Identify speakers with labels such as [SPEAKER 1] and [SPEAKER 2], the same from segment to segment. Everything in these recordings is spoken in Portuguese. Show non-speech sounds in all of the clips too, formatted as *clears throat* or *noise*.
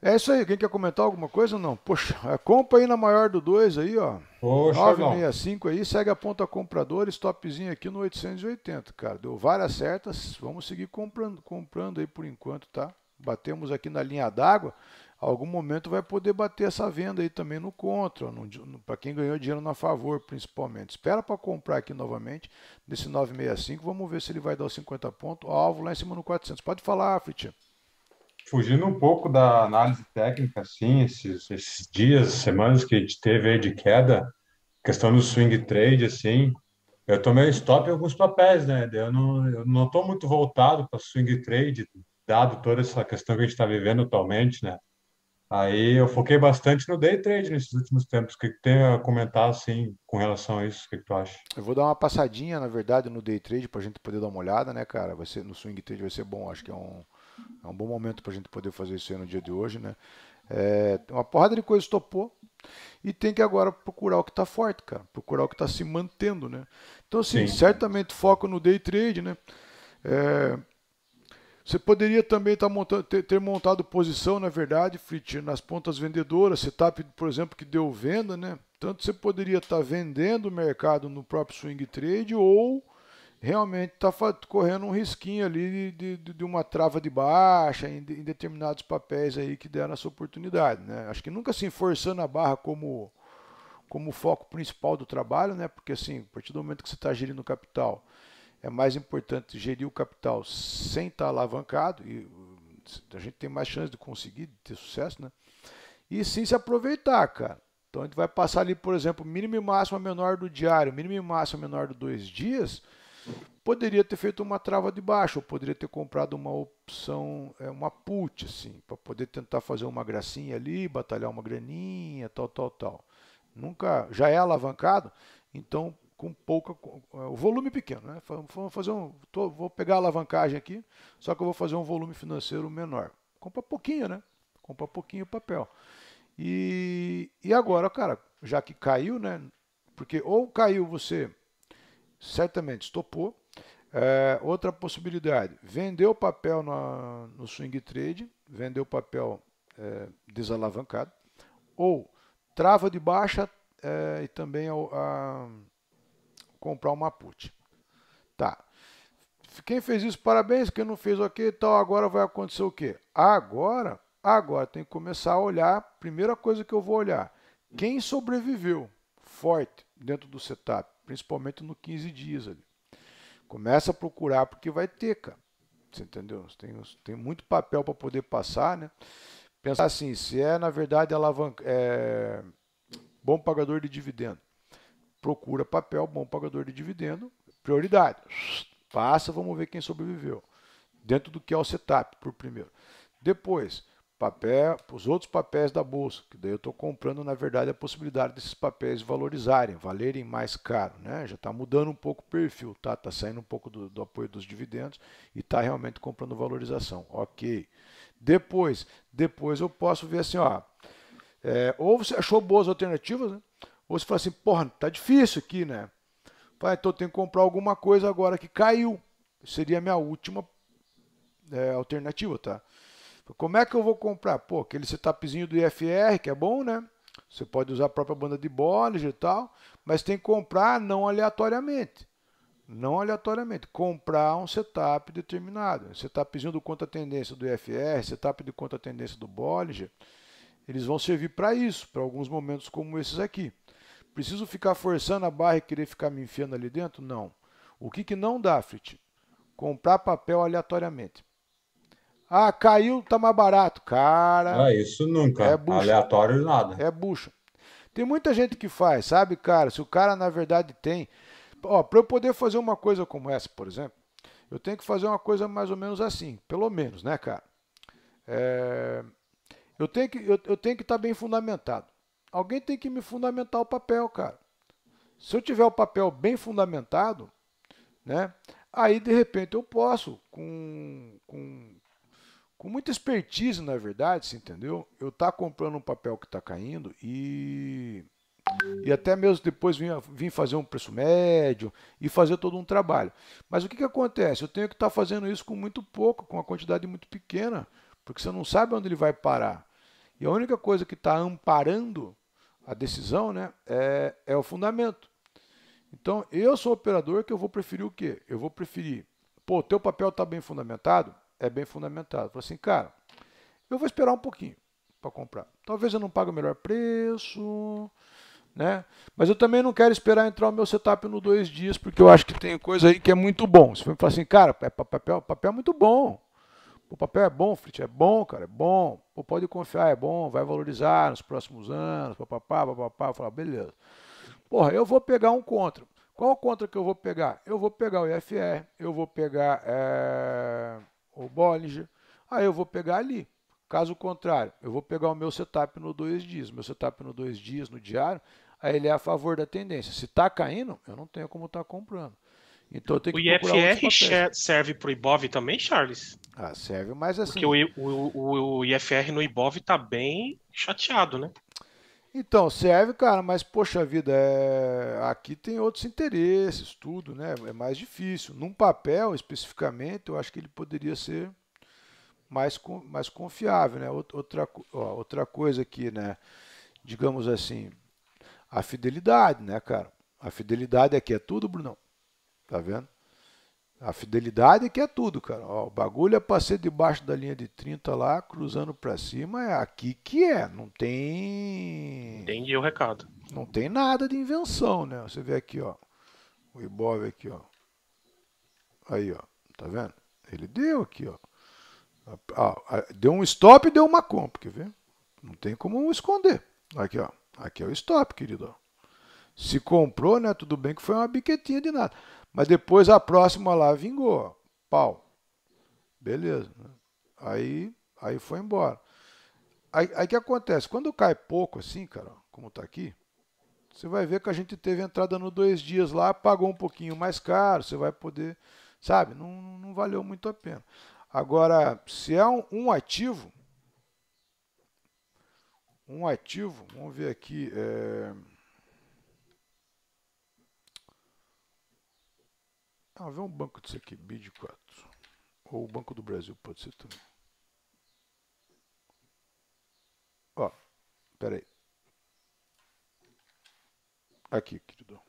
[SPEAKER 1] É isso aí. Quem quer comentar alguma coisa ou não? Poxa, é, compra aí na maior do 2 aí, ó. Poxa, 965 não. aí, segue a ponta comprador. Stopzinho aqui no 880, cara. Deu várias certas. Vamos seguir comprando, comprando aí por enquanto, tá? Batemos aqui na linha d'água algum momento vai poder bater essa venda aí também no contra, para quem ganhou dinheiro na favor, principalmente. Espera para comprar aqui novamente nesse 965, vamos ver se ele vai dar os 50 pontos, alvo lá em cima no 400. Pode falar, Fritinha
[SPEAKER 2] Fugindo um pouco da análise técnica, assim, esses, esses dias, semanas que a gente teve aí de queda, questão do swing trade, assim, eu tomei stop em alguns papéis, né? Eu não, eu não estou muito voltado para swing trade, dado toda essa questão que a gente está vivendo atualmente, né? Aí eu foquei bastante no day trade nesses últimos tempos. O que, tem a comentar assim com relação a isso? O que, que tu
[SPEAKER 1] acha? Eu vou dar uma passadinha, na verdade, no day trade para a gente poder dar uma olhada, né, cara? Vai ser, no swing trade vai ser bom. Acho que é um, é um bom momento para a gente poder fazer isso aí no dia de hoje, né? É, uma porrada de coisa topou e tem que agora procurar o que está forte, cara. Procurar o que está se mantendo, né? Então, assim, Sim. certamente foco no day trade, né? É, você poderia também estar tá montando, ter, montado posição, na verdade, Fritz, nas pontas vendedoras, setup, por exemplo, que deu venda, né? Tanto você poderia estar tá vendendo o mercado no próprio swing trade ou realmente estar tá correndo um risquinho ali de, de, de uma trava de baixa em, em, determinados papéis aí que deram essa oportunidade, né? Acho que nunca assim forçando a barra como como foco principal do trabalho, né? Porque assim, a partir do momento que você está gerindo capital é mais importante gerir o capital sem estar tá alavancado, e hum, a gente tem mais chance de conseguir, de ter sucesso, né? E sim se aproveitar, cara. Então a gente vai passar ali, por exemplo, mínimo e máximo menor do diário, mínimo e máximo menor do dois dias, poderia ter feito uma trava de baixo, ou poderia ter comprado uma opção, é, uma put, assim, para poder tentar fazer uma gracinha ali, batalhar uma graninha, tal, tal, tal. Nunca, já é alavancado, então com pouca. É, o volume pequeno, né? vou fazer um. Tô, vou pegar a alavancagem aqui, só que eu vou fazer um volume financeiro menor. Compra pouquinho, né? Compra pouquinho papel. E, e agora, cara, já que caiu, né? Porque ou caiu você certamente estopou. É, outra possibilidade, vender o papel na, no swing trade, vender o papel é, desalavancado, ou trava de baixa é, e também a, a comprar uma put, Tá. Quem fez isso, parabéns. Quem não fez, ok. Então agora vai acontecer o quê? Agora, agora tem que começar a olhar. Primeira coisa que eu vou olhar: quem sobreviveu forte dentro do setup, principalmente no 15 dias ali. Começa a procurar porque vai ter, cara. Você entendeu? Tem, tem muito papel para poder passar, né? Pensar assim, se é na verdade alavanca, é, bom pagador de dividendo procura papel, bom pagador de dividendo, prioridade. Passa, vamos ver quem sobreviveu. Dentro do que é o setup, por primeiro. Depois, papel, os outros papéis da bolsa, que daí eu estou comprando, na verdade, a possibilidade desses papéis valorizarem, valerem mais caro, né? Já está mudando um pouco o perfil, tá? Está saindo um pouco do, do apoio dos dividendos e está realmente comprando valorização, ok? Depois, depois eu posso ver assim, ó, é, ou você achou boas alternativas, né? Ou você fala assim, porra, tá difícil aqui, né? Pai, ah, então eu tenho que comprar alguma coisa agora que caiu. Seria a minha última é, alternativa, tá? Como é que eu vou comprar? Pô, aquele setupzinho do IFR, que é bom, né? Você pode usar a própria banda de Bollinger e tal, mas tem que comprar não aleatoriamente. Não aleatoriamente. Comprar um setup determinado. Setupzinho do conta tendência do IFR, setup de conta tendência do Bollinger. Eles vão servir para isso, para alguns momentos como esses aqui. Preciso ficar forçando a barra e querer ficar me enfiando ali dentro? Não. O que, que não dá, Frit? Comprar papel aleatoriamente. Ah, caiu, tá mais barato. Cara. Ah, isso nunca. É bucha. Aleatório nada. É bucha. Tem muita gente que faz, sabe, cara? Se o cara na verdade tem. Ó, pra eu poder fazer uma coisa como essa, por exemplo, eu tenho que fazer uma coisa mais ou menos assim. Pelo menos, né, cara? É... Eu tenho que eu, eu tenho que estar tá bem fundamentado. Alguém tem que me fundamentar o papel, cara. Se eu tiver o papel bem fundamentado, né? Aí de repente eu posso, com, com, com muita expertise, na verdade, você entendeu? Eu tá comprando um papel que está caindo e e até mesmo depois vim, vim, fazer um preço médio e fazer todo um trabalho. Mas o que, que acontece? Eu tenho que estar tá fazendo isso com muito pouco, com uma quantidade muito pequena, porque você não sabe onde ele vai parar. E a única coisa que está amparando a decisão né, é, é o fundamento. Então, eu sou operador que eu vou preferir o quê? Eu vou preferir, pô, teu papel está bem fundamentado? É bem fundamentado. Eu falo assim, cara, eu vou esperar um pouquinho para comprar. Talvez eu não pague o melhor preço, né? Mas eu também não quero esperar entrar o meu setup no dois dias, porque eu acho que tem coisa aí que é muito bom. Você vai falar assim, cara, é papel, papel é muito bom. O papel é bom, Fritz, é bom, cara, é bom. Pô, pode confiar, é bom, vai valorizar nos próximos anos, papapá, papapá. Falar, beleza. Porra, eu vou pegar um contra. Qual contra que eu vou pegar? Eu vou pegar o IFR, eu vou pegar é, o Bollinger, aí eu vou pegar ali. Caso contrário, eu vou pegar o meu setup no dois dias. Meu setup no dois dias, no diário, aí ele é a favor da tendência. Se está caindo, eu não tenho como estar tá comprando.
[SPEAKER 2] Então que O IFR serve para o IBOV também, Charles? Ah, serve, mas assim. Porque o, o, o IFR no IBOV tá bem chateado, né?
[SPEAKER 1] Então, serve, cara, mas poxa vida, é... aqui tem outros interesses, tudo, né? É mais difícil. Num papel, especificamente, eu acho que ele poderia ser mais, mais confiável, né? Outra, ó, outra coisa aqui, né? Digamos assim, a fidelidade, né, cara? A fidelidade aqui é tudo, Brunão. Tá vendo? A fidelidade é que é tudo, cara. Ó, o bagulho é passei debaixo da linha de 30 lá, cruzando para cima, é aqui que é. Não tem.
[SPEAKER 2] Entendi o recado.
[SPEAKER 1] Não tem nada de invenção, né? Você vê aqui, ó. O Ibov aqui, ó. Aí, ó. Tá vendo? Ele deu aqui, ó. deu um stop e deu uma compra, quer ver? Não tem como esconder. Aqui, ó. Aqui é o stop, querido. Ó. Se comprou, né? Tudo bem que foi uma biquetinha de nada. Mas depois a próxima lá vingou. Pau. Beleza. Aí, aí foi embora. Aí, aí que acontece? Quando cai pouco assim, cara, como está aqui, você vai ver que a gente teve entrada no dois dias lá, pagou um pouquinho mais caro, você vai poder, sabe? Não, não valeu muito a pena. Agora, se é um, um ativo, um ativo, vamos ver aqui. É... Ah, vê um banco disso aqui, BID 4. Ou o Banco do Brasil, pode ser também. Ó, peraí. Aqui, querido.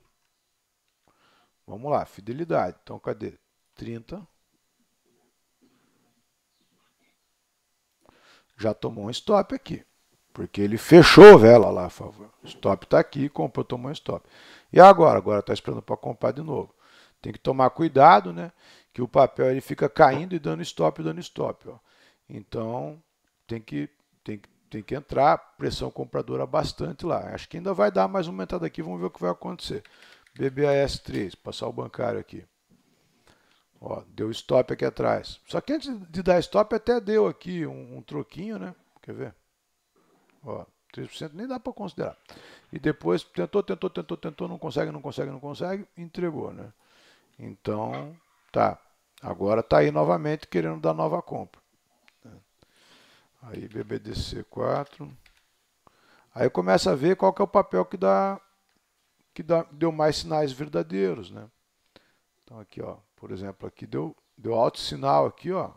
[SPEAKER 1] Vamos lá, fidelidade. Então, cadê? 30. Já tomou um stop aqui. Porque ele fechou vela lá a favor. Stop está aqui, comprou, tomou um stop. E agora? Agora está esperando para comprar de novo. Tem que tomar cuidado, né? Que o papel ele fica caindo e dando stop, dando stop. Ó. Então tem que, tem, tem que entrar pressão compradora bastante lá. Acho que ainda vai dar mais uma entrada aqui, vamos ver o que vai acontecer. BBAS 3, passar o bancário aqui. Ó, deu stop aqui atrás. Só que antes de dar stop até deu aqui um, um troquinho, né? Quer ver? Ó, 3% nem dá para considerar. E depois tentou, tentou, tentou, tentou, não consegue, não consegue, não consegue, entregou, né? Então, tá. Agora está aí novamente querendo dar nova compra. Aí BBDC 4. Aí começa a ver qual que é o papel que dá que dá, deu mais sinais verdadeiros, né? Então aqui, ó, por exemplo, aqui deu deu alto sinal aqui, ó.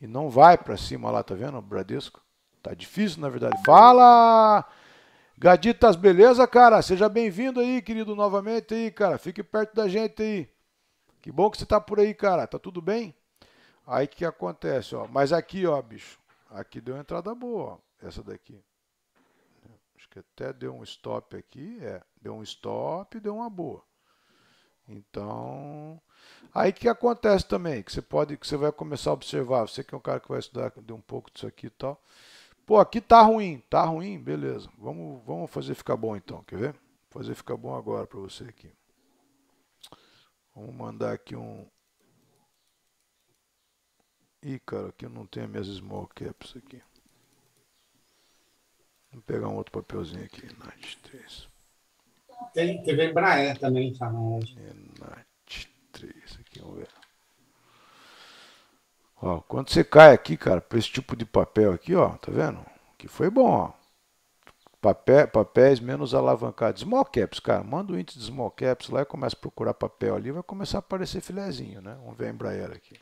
[SPEAKER 1] E não vai para cima lá, tá vendo? O Bradesco. Tá difícil, na verdade. Fala! Gaditas, beleza, cara? Seja bem-vindo aí, querido, novamente aí, cara. Fique perto da gente aí. Que bom que você tá por aí, cara. Tá tudo bem? Aí o que acontece, ó? Mas aqui, ó, bicho. Aqui deu uma entrada boa, ó. Essa daqui. Acho que até deu um stop aqui. É, deu um stop e deu uma boa. Então, aí que acontece também, que você pode, que você vai começar a observar, você que é um cara que vai estudar de um pouco disso aqui e tal. Pô, aqui tá ruim, tá ruim, beleza. Vamos, vamos fazer ficar bom então, quer ver? Vou fazer ficar bom agora para você aqui. Vamos mandar aqui um... Ih, cara, aqui eu não tenho minhas small caps aqui. Vamos pegar um outro papelzinho aqui, Night 3.
[SPEAKER 3] Tem TV Embraer né, também, tá? Né? É, Night 3, aqui, vamos ver.
[SPEAKER 1] Ó, quando você cai aqui, cara, para esse tipo de papel aqui, ó, tá vendo? Que foi bom, ó papéis menos alavancados. Small caps, cara, manda o índice de small caps lá e começa a procurar papel ali, vai começar a aparecer filezinho, né? Vamos ver a Embraer aqui.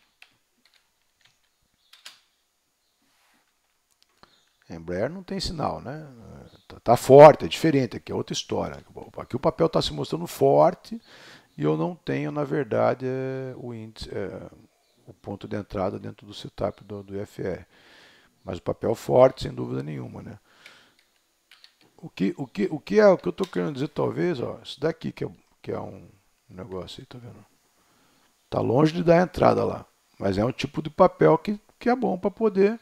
[SPEAKER 1] A Embraer não tem sinal, né? Tá, tá forte, é diferente, aqui é outra história. Aqui o papel está se mostrando forte e eu não tenho, na verdade, é, o índice, é, o ponto de entrada dentro do setup do, do IFR. Mas o papel forte, sem dúvida nenhuma, né? O que, o que, o que é o que eu estou querendo dizer, talvez, ó, isso daqui que é, que é um negócio aí, tá vendo? Tá longe de dar entrada lá, mas é um tipo de papel que, que é bom para poder.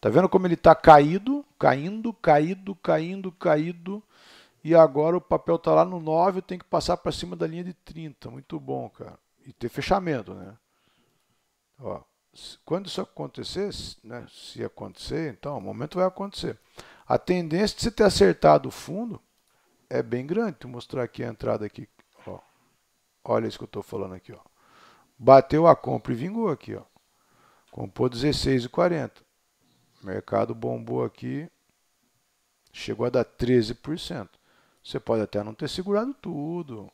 [SPEAKER 1] Tá vendo como ele está caído, caindo, caído, caindo, caído. E agora o papel está lá no 9, tem que passar para cima da linha de 30. Muito bom, cara. E ter fechamento, né? Ó, quando isso acontecer, né, se acontecer, então, o momento vai acontecer. A tendência de você ter acertado o fundo é bem grande. Vou mostrar aqui a entrada aqui. Ó. Olha isso que eu estou falando aqui. Ó. Bateu a compra e vingou aqui. Ó. Comprou 16,40. mercado bombou aqui. Chegou a dar 13%. Você pode até não ter segurado tudo.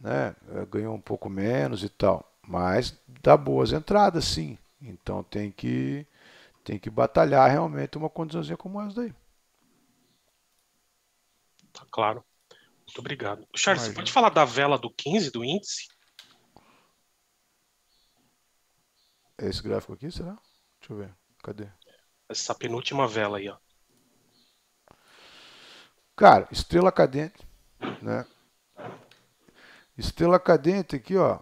[SPEAKER 1] Né? É, ganhou um pouco menos e tal. Mas dá boas entradas, sim. Então tem que, tem que batalhar realmente uma condiçãozinha como essa daí
[SPEAKER 2] claro. Muito obrigado. Charles, você pode falar da vela do 15 do índice?
[SPEAKER 1] É esse gráfico aqui, será? Deixa eu ver. Cadê?
[SPEAKER 2] Essa penúltima vela aí, ó.
[SPEAKER 1] Cara, estrela cadente, né? Estrela cadente aqui, ó.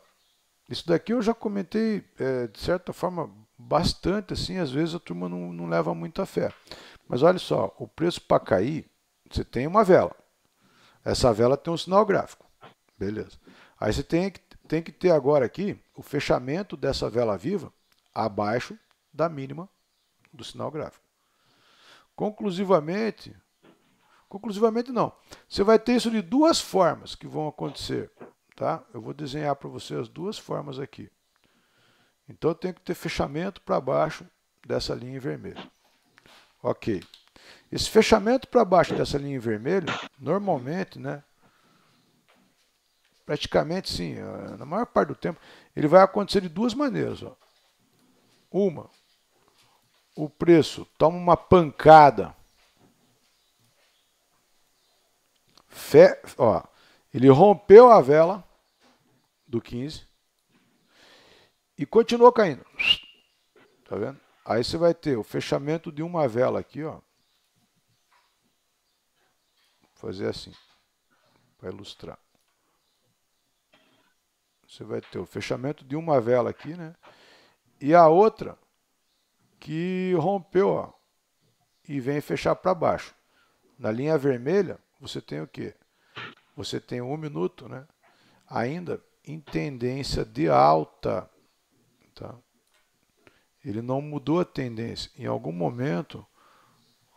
[SPEAKER 1] Isso daqui eu já comentei, é, de certa forma, bastante, assim, às vezes a turma não, não leva muita fé. Mas olha só, o preço para cair, você tem uma vela. Essa vela tem um sinal gráfico. Beleza. Aí você tem que, tem que ter agora aqui o fechamento dessa vela viva abaixo da mínima do sinal gráfico. Conclusivamente, conclusivamente não. Você vai ter isso de duas formas que vão acontecer, tá? Eu vou desenhar para você as duas formas aqui. Então eu tenho que ter fechamento para baixo dessa linha vermelha. OK. Esse fechamento para baixo dessa linha vermelha, normalmente, né? Praticamente sim, eh, na maior parte do tempo, ele vai acontecer de duas maneiras. Ó. Uma, o preço toma uma pancada. Fe, ó, ele rompeu a vela do 15 e continuou caindo. Tá vendo? Aí você vai ter o fechamento de uma vela aqui, ó fazer assim, para ilustrar. Você vai ter o fechamento de uma vela aqui, né? E a outra que rompeu, ó, e vem fechar para baixo. Na linha vermelha, você tem o quê? Você tem um minuto, né? Ainda em tendência de alta, tá? Ele não mudou a tendência. Em algum momento,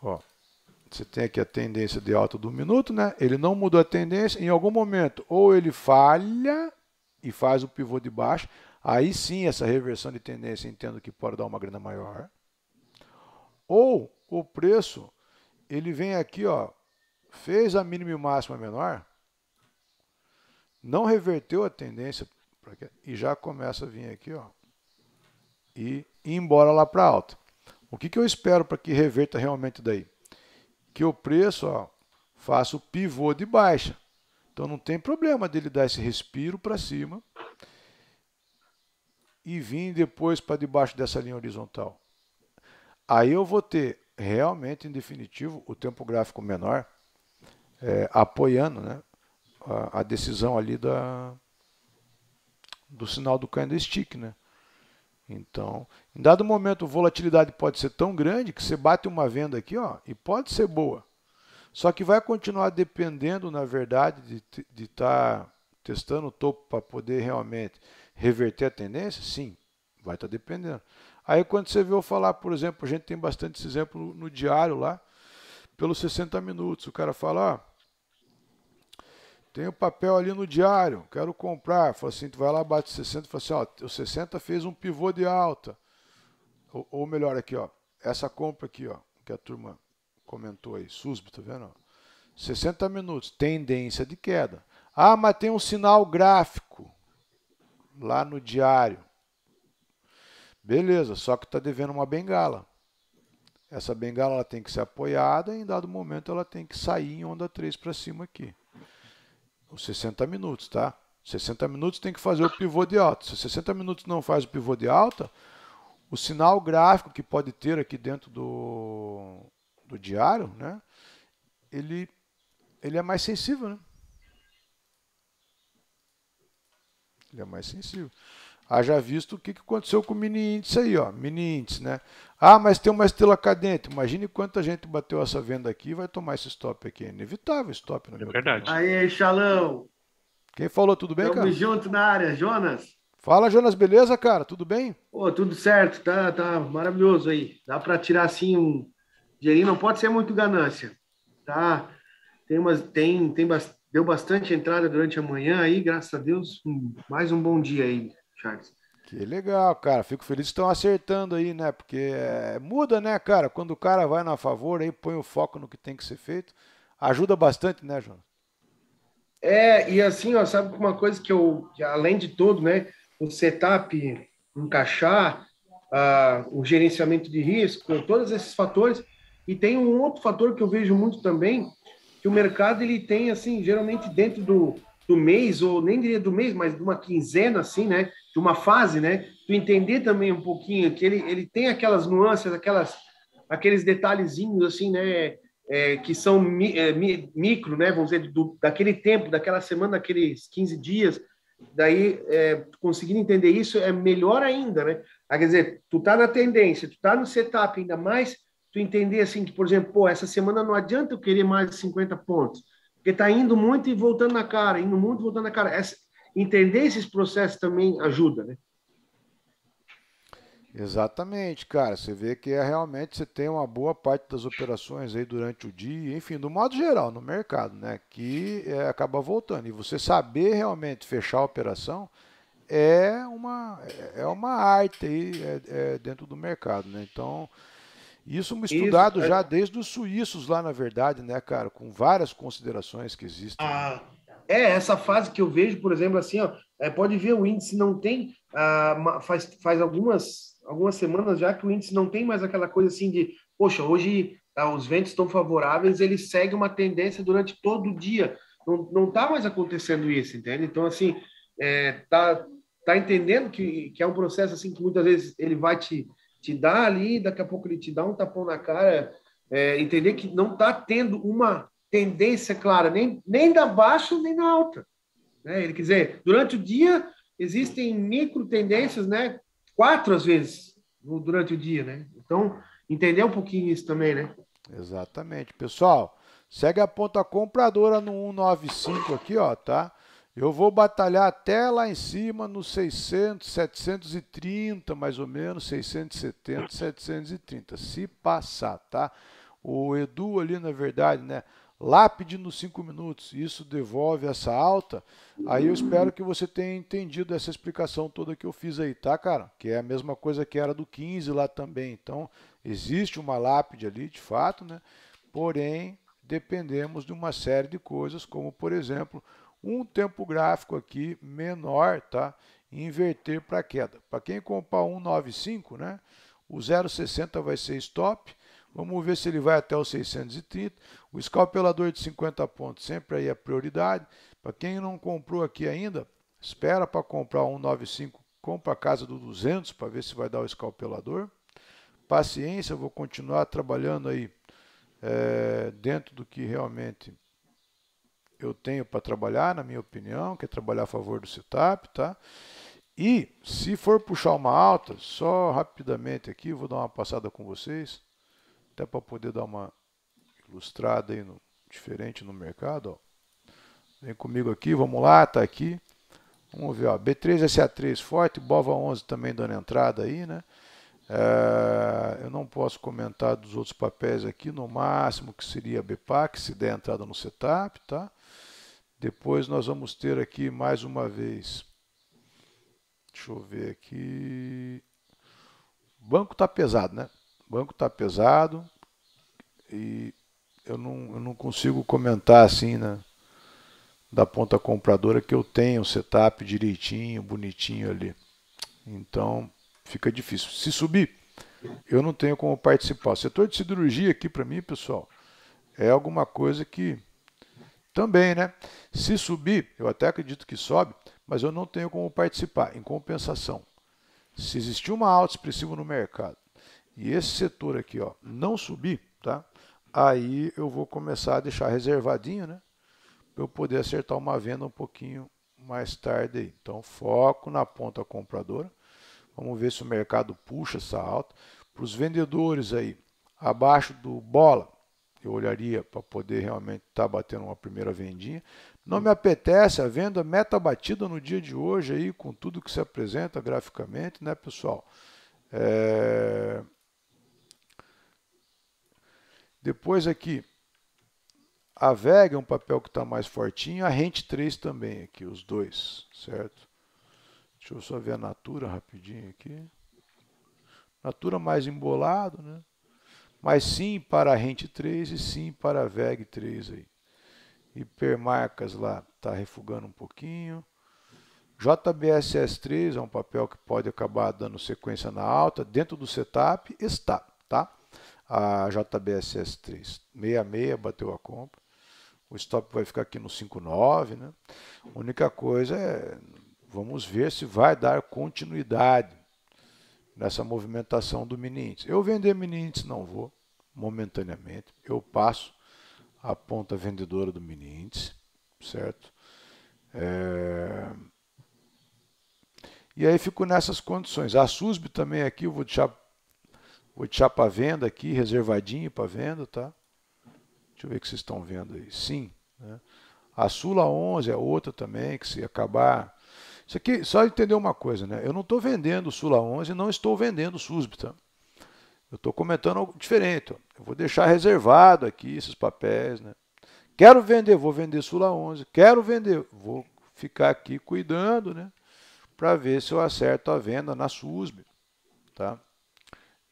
[SPEAKER 1] ó, você tem aqui a tendência de alta do minuto, né? Ele não mudou a tendência. Em algum momento, ou ele falha e faz o pivô de baixo, aí sim essa reversão de tendência entendo que pode dar uma grana maior. Ou o preço, ele vem aqui, ó, fez a mínima e máxima menor, não reverteu a tendência e já começa a vir aqui, ó, e ir embora lá para alta. O que, que eu espero para que reverta realmente daí? que o preço ó, faça o pivô de baixa. Então não tem problema dele dar esse respiro para cima e vir depois para debaixo dessa linha horizontal. Aí eu vou ter realmente, em definitivo, o tempo gráfico menor é, apoiando né, a, a, decisão ali da, do sinal do candlestick, né? Então, em dado momento, volatilidade pode ser tão grande que você bate uma venda aqui ó, e pode ser boa. Só que vai continuar dependendo, na verdade, de estar tá testando o topo para poder realmente reverter a tendência? Sim, vai estar tá dependendo. Aí quando você viu falar, por exemplo, a gente tem bastante esse exemplo no diário lá, pelos 60 minutos. O cara fala, ó, tem o um papel ali no diário, quero comprar. Fala assim, tu vai lá, bate 60, fala assim, ó, o 60 fez um pivô de alta. Ou, ou, melhor aqui, ó, essa compra aqui, ó, que a turma comentou aí, SUSB, tá vendo? 60 minutos, tendência de queda. Ah, mas tem um sinal gráfico lá no diário. Beleza, só que está devendo uma bengala. Essa bengala ela tem que ser apoiada e em dado momento ela tem que sair em onda 3 para cima aqui os 60 minutos, tá? 60 minutos tem que fazer o pivô de alta. Se 60 minutos não faz o pivô de alta, o sinal gráfico que pode ter aqui dentro do, do diário, né? Ele, ele é mais sensível, né? Ele é mais sensível. Haja visto o que aconteceu com o mini índice aí, ó. Mini índice, né? Ah, mas tem uma estrela cadente. Imagine quanta gente bateu essa venda aqui e vai tomar esse stop aqui. É inevitável stop, na É verdade. Aí, Xalão. Quem falou, tudo bem, cara? Tamo junto na área, Jonas. Fala, Jonas, beleza, cara? Tudo bem? Pô, tudo certo,
[SPEAKER 4] tá, tá maravilhoso aí. Dá para tirar assim um dinheirinho, não pode ser muito ganância, tá? Tem umas, tem, tem deu bastante entrada durante a manhã aí, graças
[SPEAKER 1] a Deus, mais um bom dia aí. Charles. Que legal, cara. Fico feliz que estão acertando aí, né? Porque é, muda, né, cara? Quando o cara vai na favor aí, põe o foco no que tem que ser feito. Ajuda bastante, né, Jonas? É, e assim, ó, sabe uma coisa
[SPEAKER 4] que eu, além de tudo, né? O setup, encaixar, uh, o gerenciamento de risco, todos esses fatores. E tem um outro fator que eu vejo muito também, que o mercado ele tem, assim, geralmente dentro do, do mês, ou nem diria do mês, mas de uma quinzena, assim, né? de uma fase, né? Tu entender também um pouquinho que ele, ele tem aquelas nuances, aquelas, aqueles detalhezinhos, assim, né? É, que são mi, é, mi, micro, né? Vamos dizer, do, daquele tempo, daquela semana, daqueles 15 dias. Daí, é, conseguindo entender isso é melhor ainda, né? Ah, quer dizer, tu tá na tendência, tu tá no setup ainda mais, tu entender assim que, por exemplo, pô, essa semana não adianta eu querer mais de 50 pontos, porque tá indo muito e voltando na cara, indo muito e voltando na cara. Essa, entender esses processos também ajuda, né?
[SPEAKER 1] Exatamente, cara. Você vê que é realmente você tem uma boa parte das operações aí durante o dia, enfim, do modo geral, no mercado, né? Que é, acaba voltando. E você saber realmente fechar a operação é uma, é, é uma arte aí é, é dentro do mercado, né? Então, isso estudado isso, é já desde os suíços lá, na verdade, né, cara? Com várias considerações que existem. Ah. É,
[SPEAKER 4] essa fase que eu vejo, por exemplo, assim, ó, é, pode ver o índice não tem, ah, faz, faz algumas, algumas semanas já que o índice não tem mais aquela coisa assim de, poxa, hoje tá, os ventos estão favoráveis, ele segue uma tendência durante todo o dia. Não, não tá mais acontecendo isso, entende? Então, assim, é, tá, tá entendendo que, que é um processo assim que muitas vezes ele vai te, te dar ali, daqui a pouco ele te dá um tapão na cara, é, entender que não tá tendo uma tendência clara, nem, nem da baixa nem da alta. Né? Ele quer dizer, durante o dia existem micro tendências, né? Quatro às vezes
[SPEAKER 1] durante o dia, né? Então, entender um pouquinho isso também, né? Exatamente. Pessoal, segue a ponta compradora no 195 aqui, ó, tá? Eu vou batalhar até lá em cima no 600, 730, mais ou menos, 670, 730, se passar, tá? O Edu ali, na verdade, né? Lápide nos 5 minutos, isso devolve essa alta. Aí eu espero que você tenha entendido essa explicação toda que eu fiz aí, tá, cara? Que é a mesma coisa que era do 15 lá também. Então, existe uma lápide ali, de fato, né? Porém, dependemos de uma série de coisas, como, por exemplo, um tempo gráfico aqui menor, tá? Inverter para queda. Para quem comprar 1,95, né? O 0,60 vai ser stop Vamos ver se ele vai até os 630. O escalpelador de 50 pontos sempre aí é prioridade. Para quem não comprou aqui ainda, espera para comprar um 95, compra a casa do 200 para ver se vai dar o escalpelador. Paciência, vou continuar trabalhando aí é, dentro do que realmente eu tenho para trabalhar, na minha opinião, que é trabalhar a favor do setup, tá? E se for puxar uma alta, só rapidamente aqui, vou dar uma passada com vocês até para poder dar uma ilustrada aí no, diferente no mercado. Ó. Vem comigo aqui, vamos lá, tá aqui. Vamos ver, ó, B3SA3 forte, Bova 11 também dando entrada aí, né? É, eu não posso comentar dos outros papéis aqui, no máximo que seria a BPAC, se der entrada no setup, tá? Depois nós vamos ter aqui mais uma vez, deixa eu ver aqui, o banco tá pesado, né? O banco está pesado e eu não, eu não consigo comentar assim, né? Da ponta compradora que eu tenho o setup direitinho, bonitinho ali. Então fica difícil. Se subir, eu não tenho como participar. O setor de cirurgia aqui para mim, pessoal, é alguma coisa que também, né? Se subir, eu até acredito que sobe, mas eu não tenho como participar. Em compensação, se existir uma alta expressiva no mercado e esse setor aqui ó, não subir, tá? aí eu vou começar a deixar reservadinho, né? Para eu poder acertar uma venda um pouquinho mais tarde. Aí. Então, foco na ponta compradora. Vamos ver se o mercado puxa essa alta. Para os vendedores aí, abaixo do bola, eu olharia para poder realmente estar tá batendo uma primeira vendinha. Não me apetece a venda, meta batida no dia de hoje aí, com tudo que se apresenta graficamente, né, pessoal? É... Depois aqui, a VEG é um papel que está mais fortinho, a Rente 3 também aqui, os dois, certo? Deixa eu só ver a Natura rapidinho aqui. Natura mais embolado, né? Mas sim para a Rente 3 e sim para a VEG 3 aí. Hipermarcas lá, está refugando um pouquinho. JBSS3 é um papel que pode acabar dando sequência na alta dentro do setup, está, tá? a JBSS 366 bateu a compra. O stop vai ficar aqui no 59, né? A única coisa é vamos ver se vai dar continuidade nessa movimentação do mini índice. Eu vender mini índice não vou momentaneamente. Eu passo a ponta vendedora do mini índice, certo? É... E aí fico nessas condições. A SUSB também aqui eu vou deixar Vou deixar para venda aqui, reservadinho para venda, tá? Deixa eu ver o que vocês estão vendo aí. Sim. Né? A Sula 11 é outra também, que se acabar... Isso aqui, só entender uma coisa, né? Eu não estou vendendo Sula 11, não estou vendendo Susbita. Tá? Eu estou comentando algo diferente. Ó. Eu vou deixar reservado aqui esses papéis, né? Quero vender, vou vender Sula 11. Quero vender, vou ficar aqui cuidando, né? Para ver se eu acerto a venda na SUSB, tá?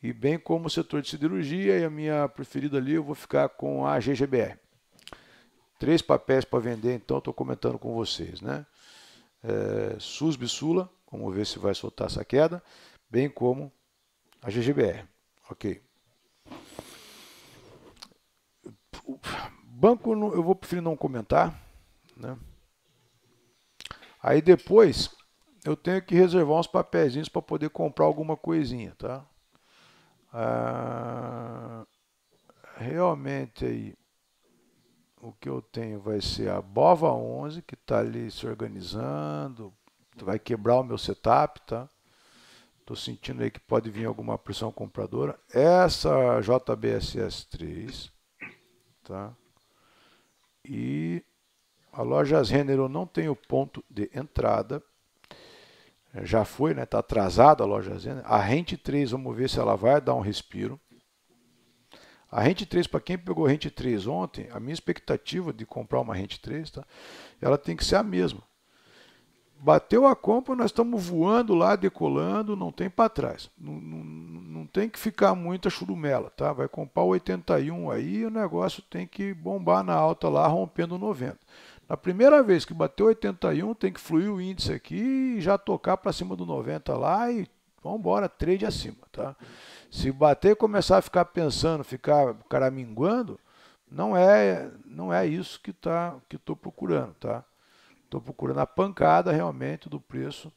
[SPEAKER 1] e bem como o setor de siderurgia e a minha preferida ali eu vou ficar com a GGBR. Três papéis para vender, então estou comentando com vocês, né? É, Susb Sula, vamos ver se vai soltar essa queda, bem como a GGBR. Ok. Banco eu vou preferir não comentar, né? Aí depois eu tenho que reservar uns papeizinhos para poder comprar alguma coisinha, tá? Ah, realmente aí, o que eu tenho vai ser a Bova 11, que está ali se organizando, vai quebrar o meu setup, tá? Estou sentindo aí que pode vir alguma pressão compradora. Essa JBSS 3, tá? E a loja Renner eu não tenho ponto de entrada, já foi, né? Está atrasada a loja Zena. A Rente 3, vamos ver se ela vai dar um respiro. A Rente 3, para quem pegou Rente 3 ontem, a minha expectativa de comprar uma Rente 3, tá? Ela tem que ser a mesma. Bateu a compra, nós estamos voando lá, decolando, não tem para trás. Não, não, não, tem que ficar muita churumela, tá? Vai comprar o 81 aí, o negócio tem que bombar na alta lá, rompendo 90. Na primeira vez que bateu 81, tem que fluir o índice aqui e já tocar para cima do 90 lá e vamos embora, trade acima, tá? Se bater e começar a ficar pensando, ficar caraminguando, não é, não é isso que tá que tô procurando, tá? Tô procurando a pancada realmente do preço.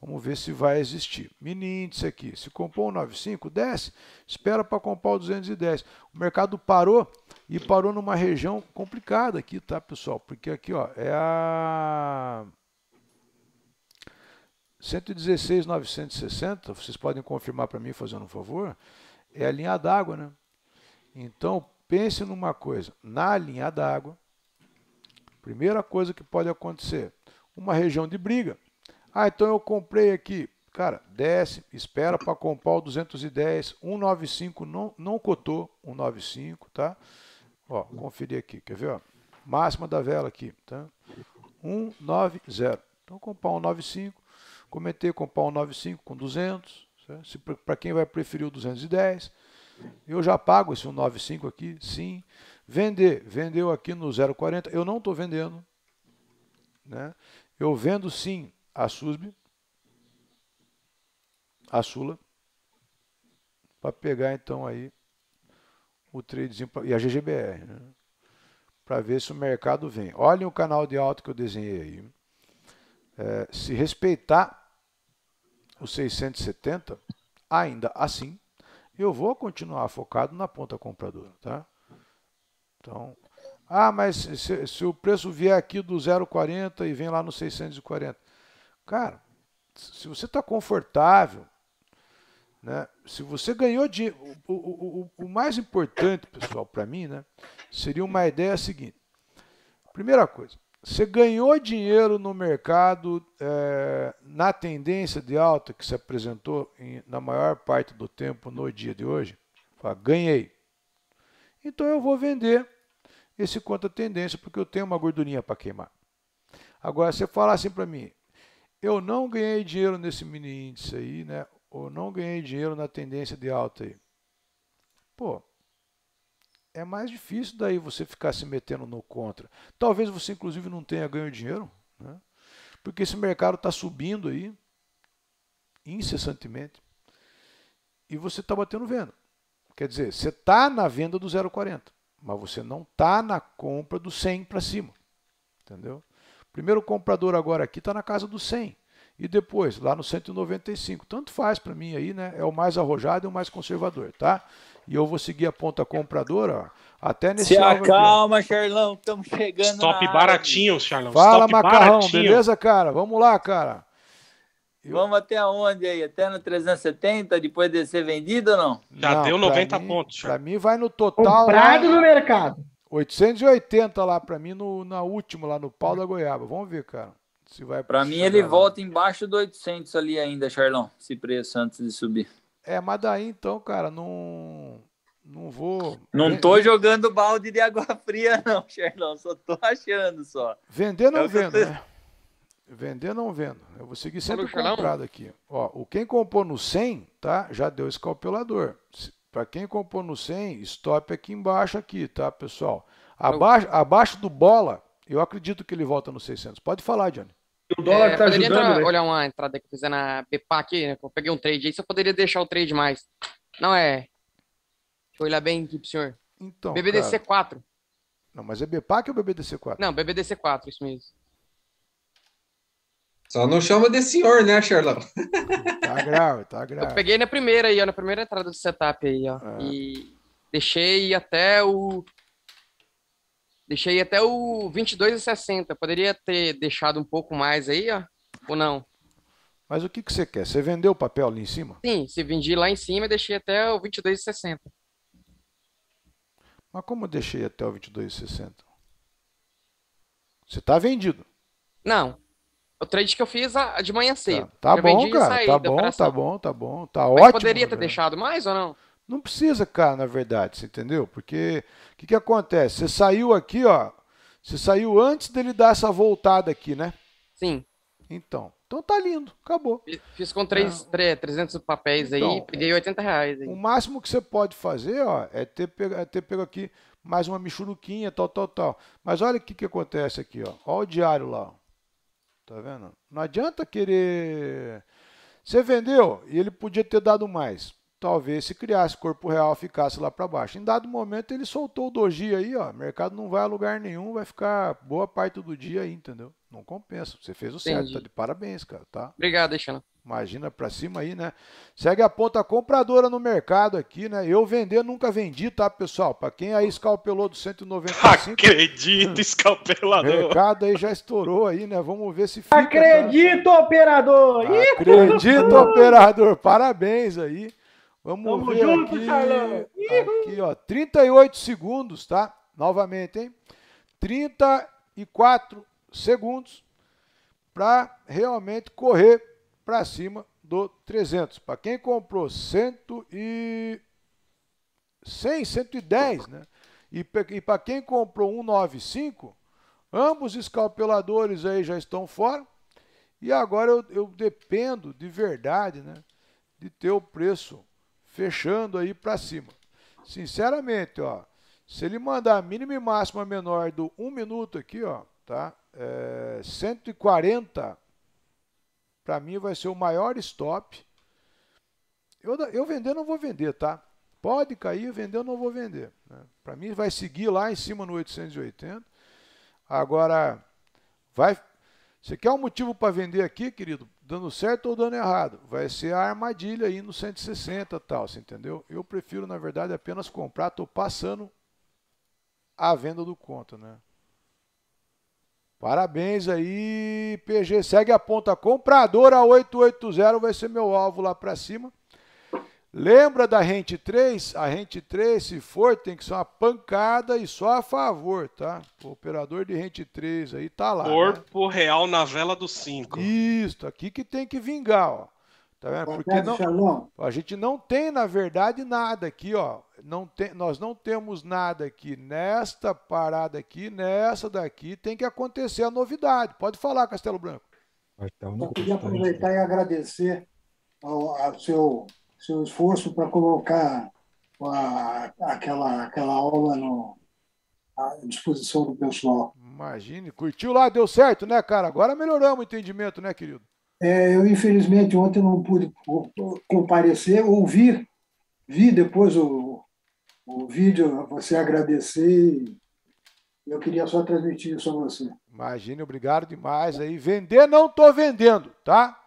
[SPEAKER 1] Vamos ver se vai existir. Mini índice aqui, se compor o 95, desce, espera para comprar o 210. O mercado parou e parou numa região complicada aqui, tá, pessoal? Porque aqui, ó, é a 116,960, vocês podem confirmar para mim fazendo um favor, é a linha d'água, né? Então, pense numa coisa, na linha d'água, primeira coisa que pode acontecer, uma região de briga. Ah, então eu comprei aqui, cara, desce, espera para comprar o 210, 195 não, não cotou, 195, tá? Ó, conferir aqui, quer ver? Ó? Máxima da vela aqui, tá? 190. Então, comprar um 95, comentei comprar um 5 com 200, né? Se, para quem vai preferir o 210, eu já pago esse 195 aqui, sim. Vender, vendeu aqui no 0,40, eu não estou vendendo, né? Eu vendo sim a SUSB, a Sula, para pegar então aí o tradezinho pra, e a GGBR, né? para ver se o mercado vem. Olhem o canal de alta que eu desenhei aí. É, se respeitar os 670, ainda assim, eu vou continuar focado na ponta compradora, tá? Então, ah, mas se, se o preço vier aqui do 0,40 e vem lá no 640, cara, se você está confortável, né? Se você ganhou dinheiro. O, o, o, o mais importante, pessoal, para mim, né, seria uma ideia seguinte. Primeira coisa, você ganhou dinheiro no mercado é, na tendência de alta que se apresentou em, na maior parte do tempo no dia de hoje? Fala, ganhei. Então eu vou vender esse a tendência porque eu tenho uma gordurinha para queimar. Agora, se você falar assim para mim, eu não ganhei dinheiro nesse mini índice aí, né? ou não ganhei dinheiro na tendência de alta aí. Pô, é mais difícil daí você ficar se metendo no contra. Talvez você, inclusive, não tenha ganho dinheiro, né? porque esse mercado está subindo aí incessantemente e você está batendo venda. Quer dizer, você está na venda do 0,40, mas você não está na compra do 100 para cima. Entendeu? Primeiro comprador agora aqui está na casa do 100 e depois lá no 195. Tanto faz para mim aí, né? É o mais arrojado e o mais conservador, tá? E eu vou seguir a ponta compradora, ó, até nesse Se acalma,
[SPEAKER 2] aqui, Charlão, estamos chegando Stop baratinho,
[SPEAKER 1] Charlão. Fala, Stop macarrão, baratinho. beleza, cara? Vamos lá, cara.
[SPEAKER 5] Eu... Vamos até onde aí? Até no 370, depois de ser vendido ou não?
[SPEAKER 1] Já não, deu 90 mim, pontos. Para mim vai no total... Comprado lá, no mercado. 880 lá para mim, no, na última, lá no pau hum. da goiaba. Vamos ver, cara. Se vai para mim, ele lá. Né?
[SPEAKER 5] volta embaixo do 800 ali ainda, Charlão, se preço antes de subir.
[SPEAKER 1] É, mas daí então, cara, não. Não vou. Não tô
[SPEAKER 5] jogando balde de água *laughs* fria, não, Charlão. Só tô achando só. Vender não é vendo, né?
[SPEAKER 1] Vender não vendo. Eu vou seguir sempre o comprado aqui. Ó, o quem compor no 100, tá? Já deu escalpelador. Para quem compor no 100, stop aqui embaixo aqui, tá, pessoal? Abaixo, abaixo do bola, eu acredito que ele volta no 600. Pode falar, Johnny o dólar é, tá ajudando, entrar, né? olhar
[SPEAKER 6] uma entrada que eu fiz na BPA aqui, né? Eu peguei um trade aí, só poderia deixar o trade mais. Não é. Deixa eu olhar bem aqui pro senhor. Então, BBDC4.
[SPEAKER 1] Não, mas é BPAC ou BBDC4?
[SPEAKER 6] Não, BBDC4, isso mesmo.
[SPEAKER 1] Só não chama de senhor, né, Charlão? *laughs* Tá grave, tá grave. Eu
[SPEAKER 6] peguei na primeira aí, ó, na primeira entrada do setup aí, ó. É. E deixei até o Deixei até o 60. Poderia ter deixado um pouco mais aí, ó, ou não?
[SPEAKER 1] Mas o que, que você quer? Você vendeu o papel ali em cima?
[SPEAKER 6] Sim, se vendi lá em cima, deixei até o 60.
[SPEAKER 1] Mas como eu deixei até o 60? Você tá vendido. Não.
[SPEAKER 6] O trade que eu fiz a, de manhã cedo. Tá, tá bom, cara. Tá, tá bom, tá bom, tá
[SPEAKER 1] bom, tá bom. Tá ótimo. poderia ter
[SPEAKER 6] né? deixado mais
[SPEAKER 4] ou não?
[SPEAKER 1] Não precisa cara na verdade, você entendeu? Porque o que, que acontece? Você saiu aqui, ó. Você saiu antes dele dar essa voltada aqui, né? Sim. Então. Então tá lindo, acabou.
[SPEAKER 6] Fiz com três, é. três, 300 papéis então, aí, peguei 80 reais.
[SPEAKER 1] Aí. O máximo que você pode fazer ó, é, ter pego, é ter pego aqui mais uma michuruquinha, tal, tal, tal. Mas olha o que, que acontece aqui, ó. Olha o diário lá. Tá vendo? Não adianta querer. Você vendeu e ele podia ter dado mais talvez se criasse corpo real ficasse lá para baixo. Em dado momento ele soltou o doji aí, ó, mercado não vai a lugar nenhum, vai ficar boa parte do dia aí, entendeu? Não compensa. Você fez o certo, tá de parabéns, cara, tá?
[SPEAKER 6] Obrigado, Alexandre.
[SPEAKER 1] Imagina para cima aí, né? Segue a ponta compradora no mercado aqui, né? Eu vender nunca vendi, tá, pessoal? Para quem aí escalpelou do 195.
[SPEAKER 2] Acredito, escalpelador. O
[SPEAKER 1] mercado aí já estourou aí, né? Vamos ver se fica. Tá? Acredito, tá? operador. Acredito, operador. Parabéns aí. Vamos Tamo ver junto, aqui, aqui, ó, 38 segundos, tá? Novamente, hein? 34 segundos para realmente correr para cima do 300. Para quem comprou 100 e 100, 110, né? E, e para quem comprou 195, ambos escalpeladores aí já estão fora. E agora eu, eu dependo de verdade, né? De ter o preço fechando aí para cima. Sinceramente, ó, se ele mandar mínima e máxima menor do 1 um minuto aqui, ó, tá? É, 140, para mim vai ser o maior stop. Eu, eu vender não vou vender, tá? Pode cair, vender eu não vou vender. Né? Para mim vai seguir lá em cima no 880. Agora, vai... Você quer um motivo para vender aqui, querido? dando certo ou dando errado. Vai ser a armadilha aí no 160 tal, você entendeu? Eu prefiro, na verdade, apenas comprar, estou passando a venda do conto, né? Parabéns aí, PG. Segue a ponta compradora 880, vai ser meu alvo lá para cima. Lembra da rente 3? A rente 3, se for, tem que ser uma pancada e só a favor, tá? O operador de rente 3 aí tá lá. Né? Corpo né? real na vela do 5. Isso, aqui que tem que vingar, ó. Tá vendo? Porque não, a gente não tem, na verdade, nada aqui, ó. Não tem, nós não temos nada aqui nesta parada aqui, nessa daqui. Tem que acontecer a novidade. Pode falar, Castelo Branco.
[SPEAKER 7] Tá
[SPEAKER 8] Eu
[SPEAKER 1] queria aproveitar e agradecer ao, ao seu seu esforço para colocar a, aquela, aquela aula no, à disposição do pessoal. Imagine, curtiu lá, deu certo, né, cara? Agora melhoramos o entendimento, né, querido?
[SPEAKER 4] É, eu, infelizmente, ontem não pude comparecer, ouvir,
[SPEAKER 1] vi depois o, o vídeo, você agradecer. Eu queria só transmitir isso a você. Imagine, obrigado demais aí. Vender não estou vendendo, tá?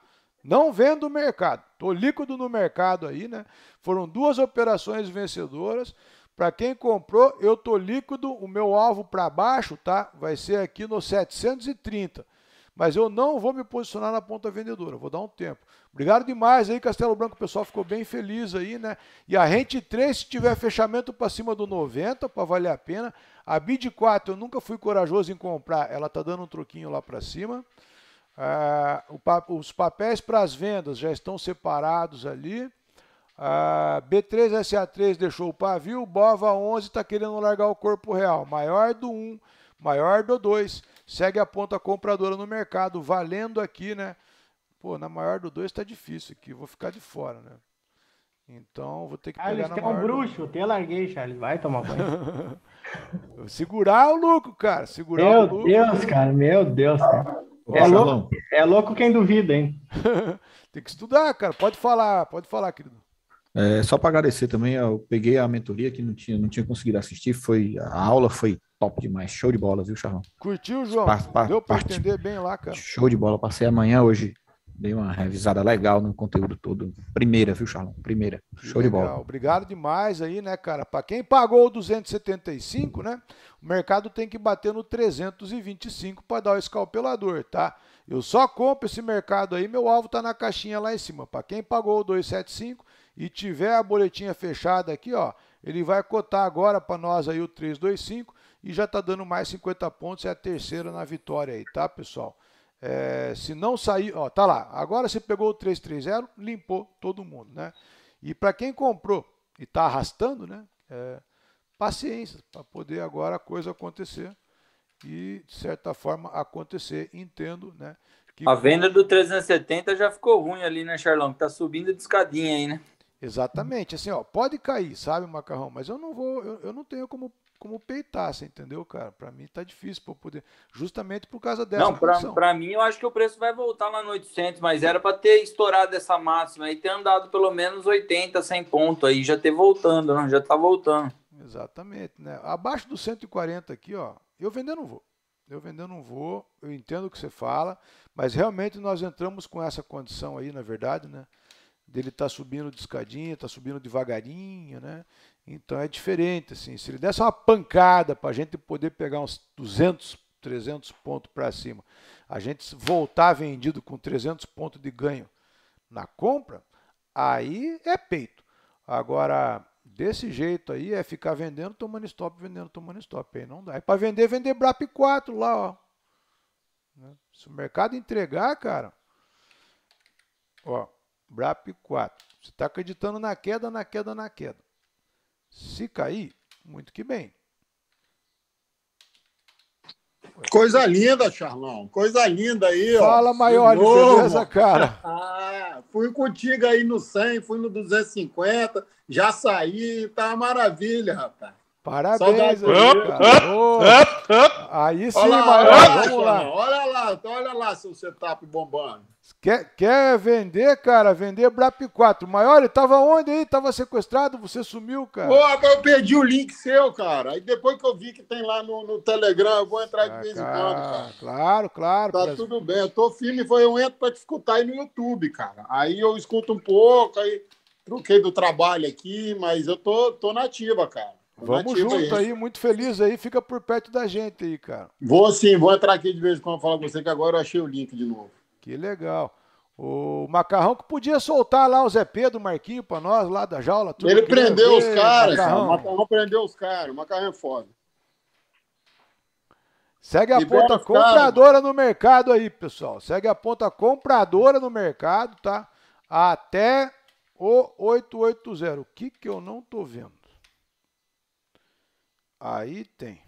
[SPEAKER 1] Não vendo o mercado. Estou líquido no mercado aí, né? Foram duas operações vencedoras. Para quem comprou, eu estou líquido. O meu alvo para baixo, tá? Vai ser aqui no 730. Mas eu não vou me posicionar na ponta vendedora, vou dar um tempo. Obrigado demais aí, Castelo Branco. O pessoal ficou bem feliz aí, né? E a Rente 3, se tiver fechamento para cima do 90, para valer a pena. A BID 4, eu nunca fui corajoso em comprar, ela tá dando um troquinho lá para cima. Ah, o, os papéis para as vendas já estão separados ali. Ah, B3SA3 deixou o pavio, Bova 11 está querendo largar o corpo real, maior do 1, maior do 2. Segue a ponta compradora no mercado, valendo aqui, né? Pô, na maior do 2 está difícil aqui, vou ficar de fora, né? Então vou ter que Charles, pegar na maior. é um
[SPEAKER 8] bruxo, do... eu larguei, Charles, vai tomar banho. *laughs* Segurar o
[SPEAKER 1] lucro, cara, segurar Meu o lucro. Meu Deus, cara,
[SPEAKER 8] meu Deus, cara. É louco,
[SPEAKER 1] é louco quem duvida, hein? *laughs* Tem que estudar, cara. Pode falar, pode falar, querido.
[SPEAKER 8] É, só para agradecer também, eu peguei a mentoria que não tinha, não tinha conseguido assistir. Foi, a aula foi top demais, show de bola, viu, Charlão?
[SPEAKER 1] Curtiu, João? Pa, pa, Deu para entender bem lá, cara.
[SPEAKER 8] Show de bola. Passei amanhã, hoje Dei uma revisada legal no conteúdo todo. Primeira, viu, Charlão? Primeira. Show legal. de bola.
[SPEAKER 1] Obrigado demais aí, né, cara? Para quem pagou 275, né? O mercado tem que bater no 325 para dar o escalpelador, tá? Eu só compro esse mercado aí, meu alvo tá na caixinha lá em cima. Para quem pagou o 275 e tiver a boletinha fechada aqui, ó, ele vai cotar agora para nós aí o 325 e já tá dando mais 50 pontos, é a terceira na vitória aí, tá, pessoal? É, se não sair, ó, tá lá. Agora você pegou o 330, limpou todo mundo, né? E para quem comprou e está arrastando, né? É, paciência para poder agora a coisa acontecer e de certa forma acontecer, entendo, né? Que... A venda
[SPEAKER 5] do 370 já ficou ruim ali, né, Charlão? Que tá subindo de escadinha aí, né?
[SPEAKER 1] Exatamente, assim, ó, pode cair, sabe, macarrão, mas eu não vou, eu, eu não tenho como como peitaça, entendeu, cara? Para mim tá difícil para poder, justamente por causa dessa. Não,
[SPEAKER 5] para mim eu acho que o preço vai voltar lá no 800, mas era para ter estourado essa máxima e ter andado pelo menos 80, 100 pontos aí, já ter voltando, não, né? já tá voltando.
[SPEAKER 1] Exatamente, né? Abaixo do 140 aqui, ó, eu vendendo não vou. Eu vendendo não vou, eu entendo o que você fala, mas realmente nós entramos com essa condição aí, na verdade, né? Dele tá subindo de escadinha, tá subindo devagarinho, né? Então é diferente, assim, se ele desse uma pancada para a gente poder pegar uns 200, 300 pontos para cima, a gente voltar vendido com 300 pontos de ganho na compra, aí é peito. Agora, desse jeito aí, é ficar vendendo, tomando stop, vendendo, tomando stop, aí não dá. E para vender, vender BRAP 4 lá, ó. Né? Se o mercado entregar, cara, ó, BRAP 4, você está acreditando na queda, na queda, na queda. Se cair, muito que bem.
[SPEAKER 9] Coisa linda, Charlão. Coisa linda aí, Fala, ó. Fala, maior, beleza, cara? *laughs* Ah, fui contigo aí no 100, fui no 250, já saí, tá uma maravilha, rapaz.
[SPEAKER 1] Parabéns, aí, aí sim, lá, maior. Olha, lá. Olha
[SPEAKER 9] lá, olha lá seu setup bombando.
[SPEAKER 1] Quer, quer vender, cara? Vender BRAP 4. Maior, tava onde aí? Tava sequestrado? Você sumiu, cara? Pô, eu perdi o
[SPEAKER 9] link seu, cara. Aí depois que eu vi que tem lá no, no Telegram, eu vou entrar ah, de vez em quando, cara. Claro, claro. Tá pra... tudo bem. Eu tô firme, eu entro pra te escutar aí no YouTube, cara. Aí eu escuto um pouco, aí truquei do trabalho aqui, mas eu tô, tô nativa, cara. Vamos junto aí. aí,
[SPEAKER 1] muito feliz aí, fica por perto da gente
[SPEAKER 9] aí, cara. Vou sim, vou entrar aqui de vez em quando falar com você que agora eu achei o link de novo. Que legal.
[SPEAKER 1] O Macarrão que podia soltar lá o Zé Pedro, o Marquinho para nós, lá da jaula. Ele prendeu os né? caras, macarrão.
[SPEAKER 9] o Macarrão prendeu os caras, o Macarrão é foda.
[SPEAKER 1] Segue a ponta compradora no mercado aí, pessoal. Segue a ponta compradora no mercado, tá? Até o 880. O que que eu não tô vendo? Aí tem.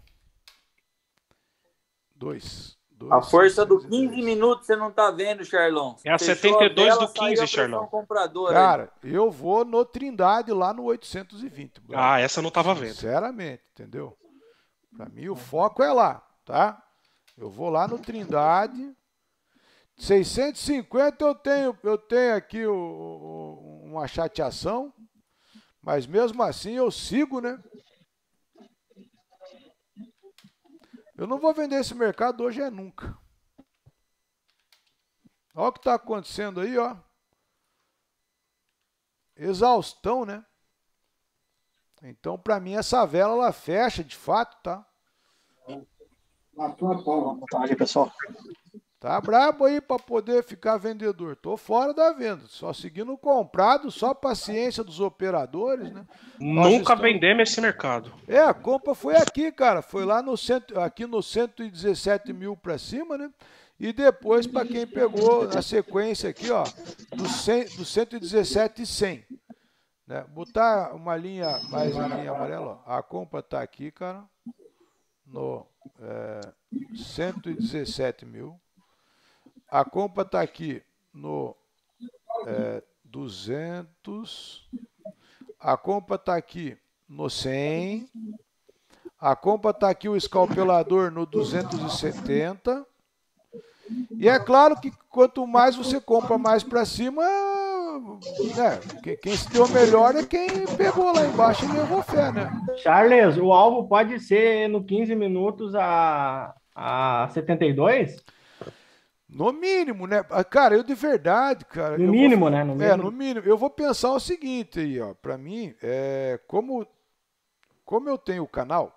[SPEAKER 1] Dois a força do 15 minutos você não tá vendo, Charlon
[SPEAKER 5] É a 72 a do 15, Charlon Cara,
[SPEAKER 1] eu vou no Trindade lá no 820. Bro. Ah, essa eu não tava vendo. Sinceramente, entendeu? Para mim o foco é lá, tá? Eu vou lá no Trindade. 650 eu tenho, eu tenho aqui o, o, uma chateação, mas mesmo assim eu sigo, né? Eu não vou vender esse mercado hoje é nunca. Olha o que está acontecendo aí, ó. Exaustão, né? Então, para mim, essa vela ela fecha de fato, tá? Matou a pau, pessoal. Tá brabo aí para poder ficar vendedor. Tô fora da venda, só seguindo o comprado, só paciência dos operadores, né? Nunca estamos...
[SPEAKER 2] vendemos esse mercado.
[SPEAKER 1] É, a compra foi aqui, cara. Foi lá no cento... aqui no 117 mil para cima, né? E depois para quem pegou na sequência aqui, ó, do, 100, do 117 e 100. Né? Botar uma linha, mais uma linha amarela, ó. A compra tá aqui, cara, no é, 117 mil. A compra está aqui no é, 200. A compra está aqui no 100. A compra está aqui o escalpelador no 270. E é claro que quanto mais você compra mais para cima, né? Quem se deu melhor é quem pegou lá embaixo e levou fé, né?
[SPEAKER 8] Charles, o alvo pode ser no 15 minutos
[SPEAKER 1] a, a 72? No mínimo, né? Ah, cara, eu de verdade, cara. No mínimo, vou... né? No é, mínimo. É, no mínimo. Eu vou pensar o seguinte aí, ó. Pra mim, é... como, como eu tenho o canal,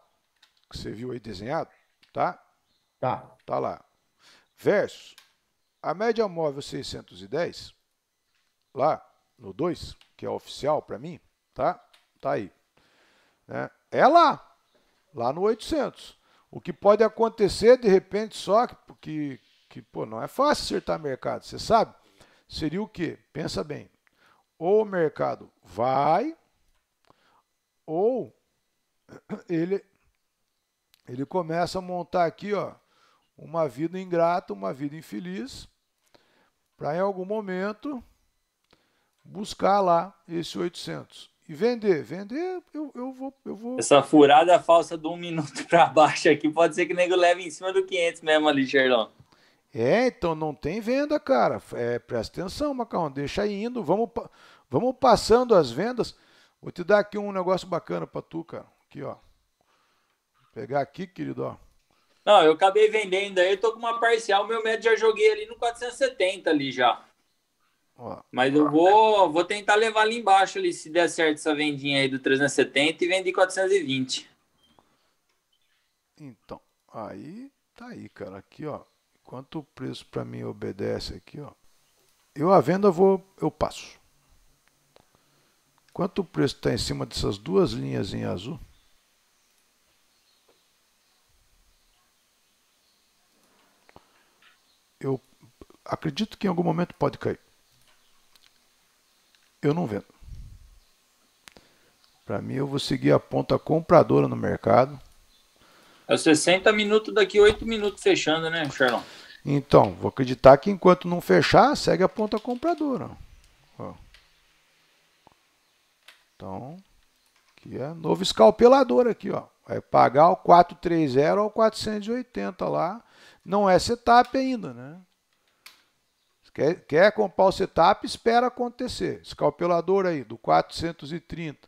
[SPEAKER 1] que você viu aí desenhado, tá? Tá. Tá lá. Versus a média móvel 610, lá no 2, que é oficial pra mim, tá? Tá aí. Né? É lá. Lá no 800. O que pode acontecer, de repente, só que, que pô, não é fácil acertar mercado, você sabe? Seria o quê? Pensa bem. Ou o mercado vai, ou *clears throat* ele ele começa a montar aqui, ó, uma vida ingrata, uma vida infeliz, para em algum momento buscar lá esse 800 e vender. Vender, eu, eu, vou, eu vou. Essa furada
[SPEAKER 5] falsa de um minuto *laughs* para baixo aqui pode ser que o nego leve em cima do 500 mesmo ali, Sherlon.
[SPEAKER 1] É, então não tem venda, cara. É, presta atenção, Macarrão, deixa indo. Vamos, vamos passando as vendas. Vou te dar aqui um negócio bacana para tu, cara. Aqui, ó. Vou pegar aqui, querido, ó.
[SPEAKER 5] Não, eu acabei vendendo aí, eu tô com uma parcial, meu médio já joguei ali no 470 ali já. Ó, Mas eu vou, vou tentar levar ali embaixo ali, se der certo essa vendinha aí do 370 e vendi 420.
[SPEAKER 1] Então, aí tá aí, cara. Aqui, ó. Quanto o preço para mim obedece aqui, ó. Eu a venda vou, eu passo. Quanto o preço está em cima dessas duas linhas em azul? Eu acredito que em algum momento pode cair. Eu não vendo. Para mim, eu vou seguir a ponta compradora no mercado.
[SPEAKER 5] É 60 minutos daqui, 8 minutos fechando, né, Charlão?
[SPEAKER 1] Então, vou acreditar que enquanto não fechar, segue a ponta compradora. Ó. Então, aqui é novo escalpelador aqui, ó. Vai pagar o 430 ao 480 lá. Não é setup ainda, né? Quer, quer comprar o setup, espera acontecer. Escalpelador aí, do 430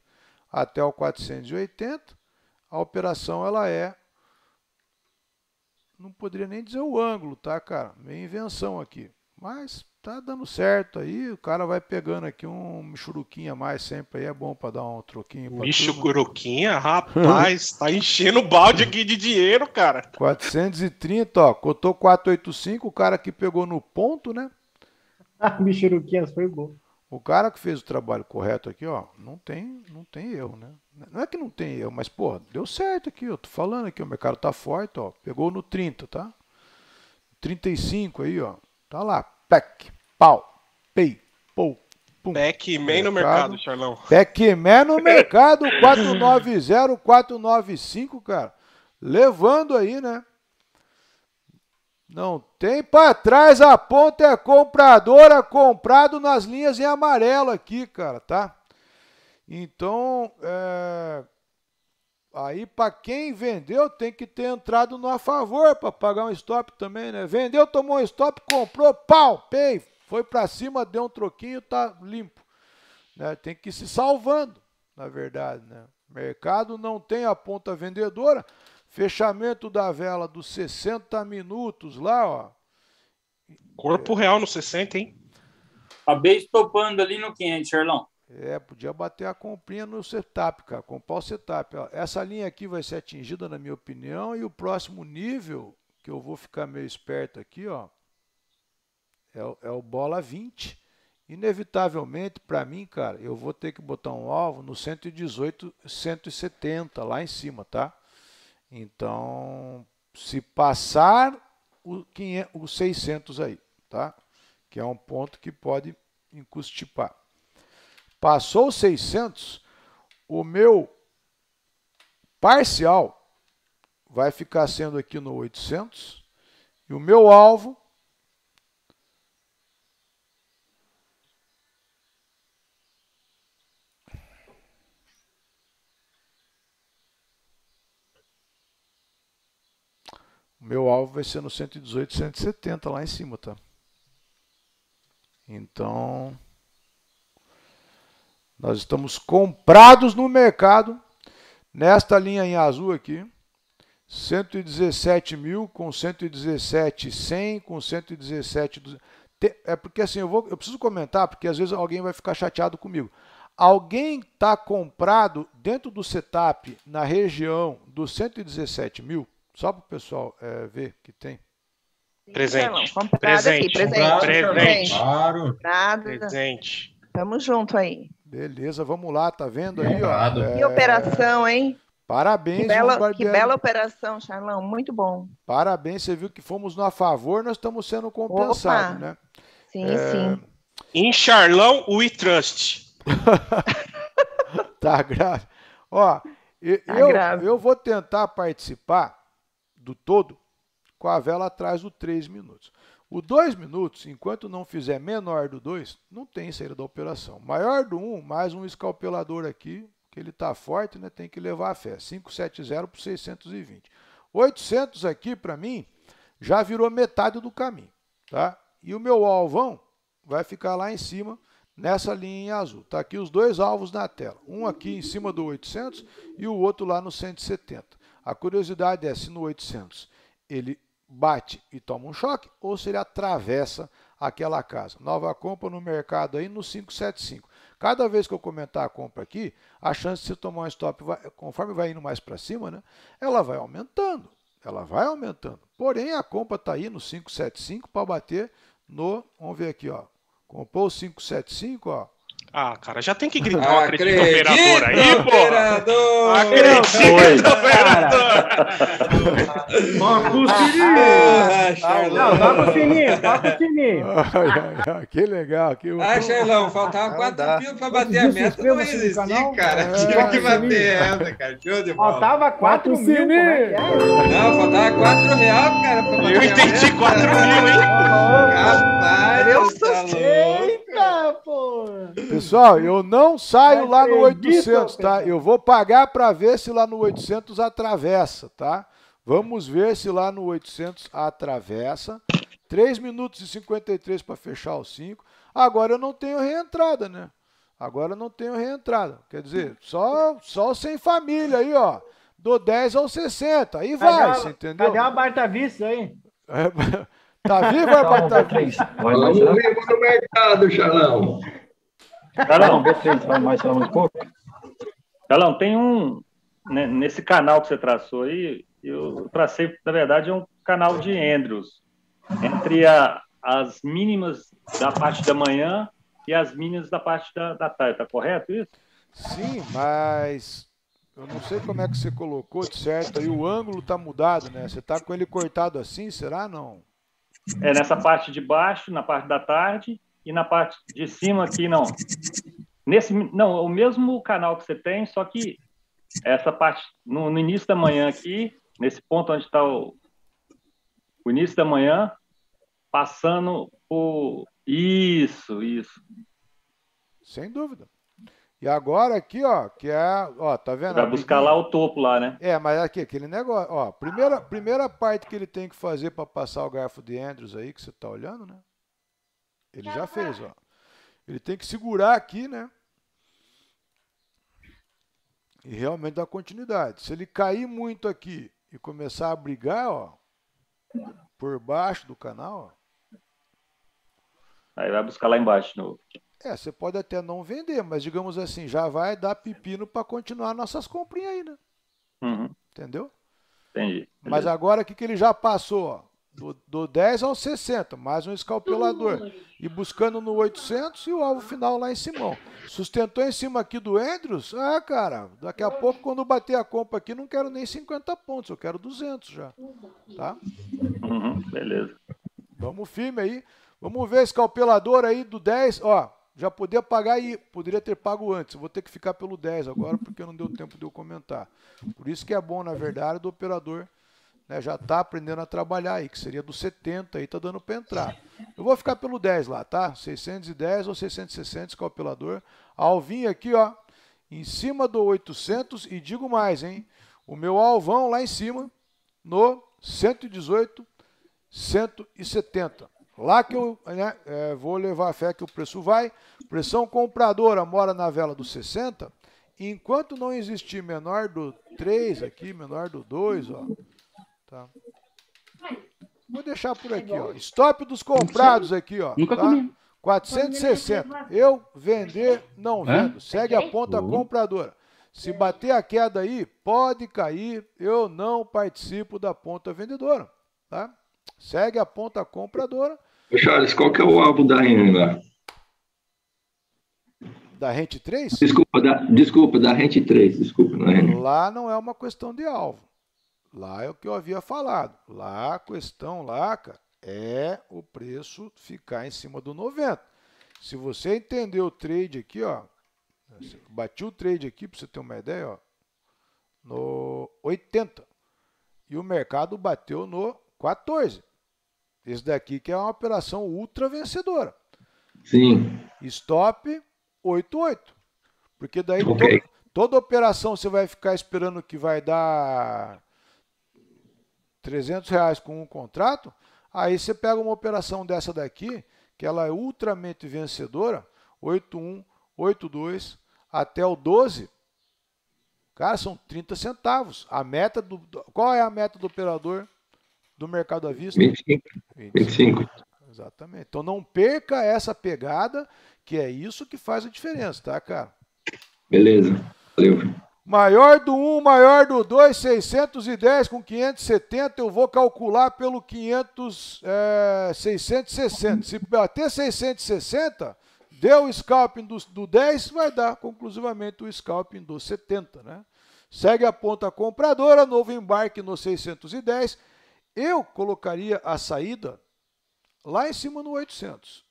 [SPEAKER 1] até o 480, a operação ela é não poderia nem dizer o ângulo, tá, cara? Meio invenção aqui. Mas tá dando certo aí, o cara vai pegando aqui um michuruquinha a mais sempre aí, é bom para dar um troquinho. Michuruquinha,
[SPEAKER 2] rapaz, tá enchendo o balde aqui de dinheiro, cara.
[SPEAKER 1] 430, ó, cotou 485, o cara que pegou no ponto, né? Ah, *laughs* michuruquinhas foi bom. O cara que fez o trabalho correto aqui, ó, não tem, não tem erro, né? Não é que não tem erro, mas, porra, deu certo aqui, eu tô falando aqui, o mercado tá forte, ó. Pegou no 30, tá? 35 aí, ó. Tá lá. peck pau, pei, pou,
[SPEAKER 2] pum. Pac-Man no mercado, Charlão.
[SPEAKER 1] Pac-Man no mercado, 490, 495, cara. Levando aí, né? Não tem para trás, a ponta é compradora, comprado nas linhas em amarelo aqui, cara, tá? Então, é... aí para quem vendeu tem que ter entrado no a favor para pagar um stop também, né? Vendeu, tomou um stop, comprou, pau, pei, foi para cima, deu um troquinho, tá limpo. Né? Tem que ir se salvando, na verdade, né? Mercado não tem a ponta vendedora, Fechamento da vela dos 60 minutos lá, ó. Corpo é. real no 60, hein?
[SPEAKER 5] Acabei estopando ali no 500, Erlão.
[SPEAKER 1] É, podia bater a comprinha no setup, cara, comprar o setup. Ó. Essa linha aqui vai ser atingida, na minha opinião, e o próximo nível, que eu vou ficar meio esperto aqui, ó, é, é o bola 20. Inevitavelmente, para mim, cara, eu vou ter que botar um alvo no 118, 170 lá em cima, tá? Então, se passar o, 500, o 600 aí, tá? Que é um ponto que pode encustipar. Passou 600, o meu parcial vai ficar sendo aqui no 800 e o meu alvo meu alvo vai ser no 118, 170 lá em cima, tá? Então, nós estamos comprados no mercado nesta linha em azul aqui. 117 mil com 117 100 com 117 200. é porque assim eu vou eu preciso comentar porque às vezes alguém vai ficar chateado comigo alguém está comprado dentro do setup na região dos 117 mil só para o pessoal é, ver que tem. Presente. presente. Presente. Presente. Claro. Presente. Tamo junto aí. Beleza, vamos lá, tá vendo aí? Ó, é... Que operação, hein? Parabéns, que bela, que bela
[SPEAKER 10] operação, Charlão, muito bom.
[SPEAKER 1] Parabéns, você viu que fomos no a favor, nós estamos sendo compensados, Opa. né? Sim, é... sim.
[SPEAKER 2] Em Charlão, o trust *laughs* tá
[SPEAKER 1] grave. Ó, tá eu, tá grave. eu vou tentar participar do todo com a vela atrás do 3 minutos. O 2 minutos, enquanto não fizer menor do 2, não tem saída da operação. Maior do 1, um, mais um escalpelador aqui, que ele está forte, né? tem que levar a fé. 570 por 620. 800 aqui, para mim, já virou metade do caminho. Tá? E o meu alvão vai ficar lá em cima, nessa linha em azul. Está aqui os dois alvos na tela. Um aqui em cima do 800 e o outro lá no 170. A curiosidade é se no 800 ele bate e toma um choque ou se ele atravessa aquela casa. Nova compra no mercado aí no 575. Cada vez que eu comentar a compra aqui, a chance de você tomar um stop, vai, conforme vai indo mais para cima, né, ela vai aumentando. Ela vai aumentando. Porém, a compra está aí no 575 para bater no. Vamos ver aqui, ó. Comprou o 575, ó. Ah, cara, já tem que gritar acredita, ah, acredita operador aí, pô! Acredita, operador! Toca
[SPEAKER 10] o sininho! Ah, não, toca o sininho, toca o
[SPEAKER 1] sininho! *laughs* que legal! Que...
[SPEAKER 4] Ah, Charlão, faltava 4 ah, mil pra bater a meta, não existia, cara. Tinha que bater essa, cara. Show de bola. Faltava 4 mil, é, é? Não, faltava 4 real, cara. Eu entendi 4 mil, hein? Rapaz, eu tá
[SPEAKER 1] sou pô. Pessoal, eu não saio não lá no 800, tá? Eu vou pagar para ver se lá no 800 atravessa, tá? Vamos ver se lá no 800 atravessa. 3 minutos e 53 para fechar os 5. Agora eu não tenho reentrada, né? Agora eu não tenho reentrada. Quer dizer, só, só sem família aí, ó. Do 10 ao 60. Aí vai, cadê dar, você entendeu? Vai
[SPEAKER 8] uma vista aí. É, *laughs* Tá vivo ou é para estar vivo? Vamos um no
[SPEAKER 10] mercado, Xalão.
[SPEAKER 8] Xalão, vocês vão mais falar um pouco?
[SPEAKER 5] Xalão, tem um... Né, nesse canal que você traçou aí, eu tracei, na verdade, é um canal de Andrews. Entre a, as mínimas da parte da manhã
[SPEAKER 1] e as mínimas da parte da, da tarde. Tá correto isso? Sim, mas eu não sei como é que você colocou de certo aí. O ângulo tá mudado, né? Você tá com ele cortado assim, será não? é nessa
[SPEAKER 5] parte de baixo, na parte da tarde, e na parte de cima aqui, não. Nesse, não, o mesmo canal que você tem, só que essa parte, no, no início da manhã aqui, nesse ponto onde está o, o início da manhã, passando por... Isso, isso.
[SPEAKER 1] Sem dúvida. E agora aqui, ó, que é, ó, tá vendo? Vai buscar lá o
[SPEAKER 5] topo lá, né?
[SPEAKER 1] É, mas aqui, aquele negócio, ó, primeira, primeira parte que ele tem que fazer para passar o garfo de Andrews aí, que você tá olhando, né? Ele já fez, ó. Ele tem que segurar aqui, né? E realmente dar continuidade. Se ele cair muito aqui e começar a brigar, ó, por baixo do canal, ó.
[SPEAKER 5] Aí vai buscar lá embaixo de novo.
[SPEAKER 1] É, você pode até não vender, mas digamos assim, já vai dar pepino para continuar nossas comprinhas aí, né? Uhum. Entendeu? Entendi, entendi. Mas agora o que, que ele já passou? Do, do 10 ao 60, mais um escalpelador. E buscando no 800 e o alvo final lá em Simão. Sustentou em cima aqui do Andrews? Ah, cara, daqui a pouco quando bater a compra aqui, não quero nem 50 pontos, eu quero 200 já. Tá? Uhum, beleza. Vamos firme aí. Vamos ver escalpelador aí do 10, ó. Já podia pagar aí, poderia ter pago antes. vou ter que ficar pelo 10 agora, porque não deu tempo de eu comentar. Por isso que é bom, na verdade, do operador né, já está aprendendo a trabalhar aí, que seria do 70 aí, está dando para entrar. Eu vou ficar pelo 10 lá, tá? 610 ou 660, operador Alvinho aqui, ó, em cima do 800 e digo mais, hein? O meu alvão lá em cima no 118, 170. Lá que eu né, é, vou levar a fé que o preço vai. Pressão compradora mora na vela do 60. Enquanto não existir menor do 3 aqui, menor do 2, ó. Tá. Vou deixar por aqui, ó. Stop dos comprados aqui, ó. tá? 460. Eu vender, não vendo. Segue a ponta compradora. Se bater a queda aí, pode cair. Eu não participo da ponta vendedora, tá? Segue a ponta compradora.
[SPEAKER 10] Charles, qual que é o álbum da Rent lá?
[SPEAKER 1] Da Rent 3?
[SPEAKER 10] Desculpa, da, desculpa, da Rent 3, desculpa. Não é?
[SPEAKER 1] Lá não é uma questão de alvo. Lá é o que eu havia falado. Lá a questão lá, cara, é o preço ficar em cima do 90. Se você entender o trade aqui, ó, bati o trade aqui para você ter uma ideia, ó, no 80. E o mercado bateu no 14. Esse daqui que é uma operação ultra vencedora. Sim. Stop 88. Porque daí okay. toda operação você vai ficar esperando que vai dar 300 reais com um contrato. Aí você pega uma operação dessa daqui, que ela é ultramente vencedora, 81, 82 até o 12. Cara, são 30 centavos. A meta do qual é a meta do operador? do mercado à vista? 25.
[SPEAKER 10] 25. 25.
[SPEAKER 1] Exatamente. Então não perca essa pegada, que é isso que faz a diferença, tá, cara?
[SPEAKER 10] Beleza. Valeu.
[SPEAKER 1] Maior do 1, maior do 2, 610 com 570, eu vou calcular pelo 500, é, 660. Se bater 660, deu o scalping do, do 10, vai dar conclusivamente o scalping do 70, né? Segue a ponta compradora, novo embarque no 610, eu colocaria a saída lá em cima no 800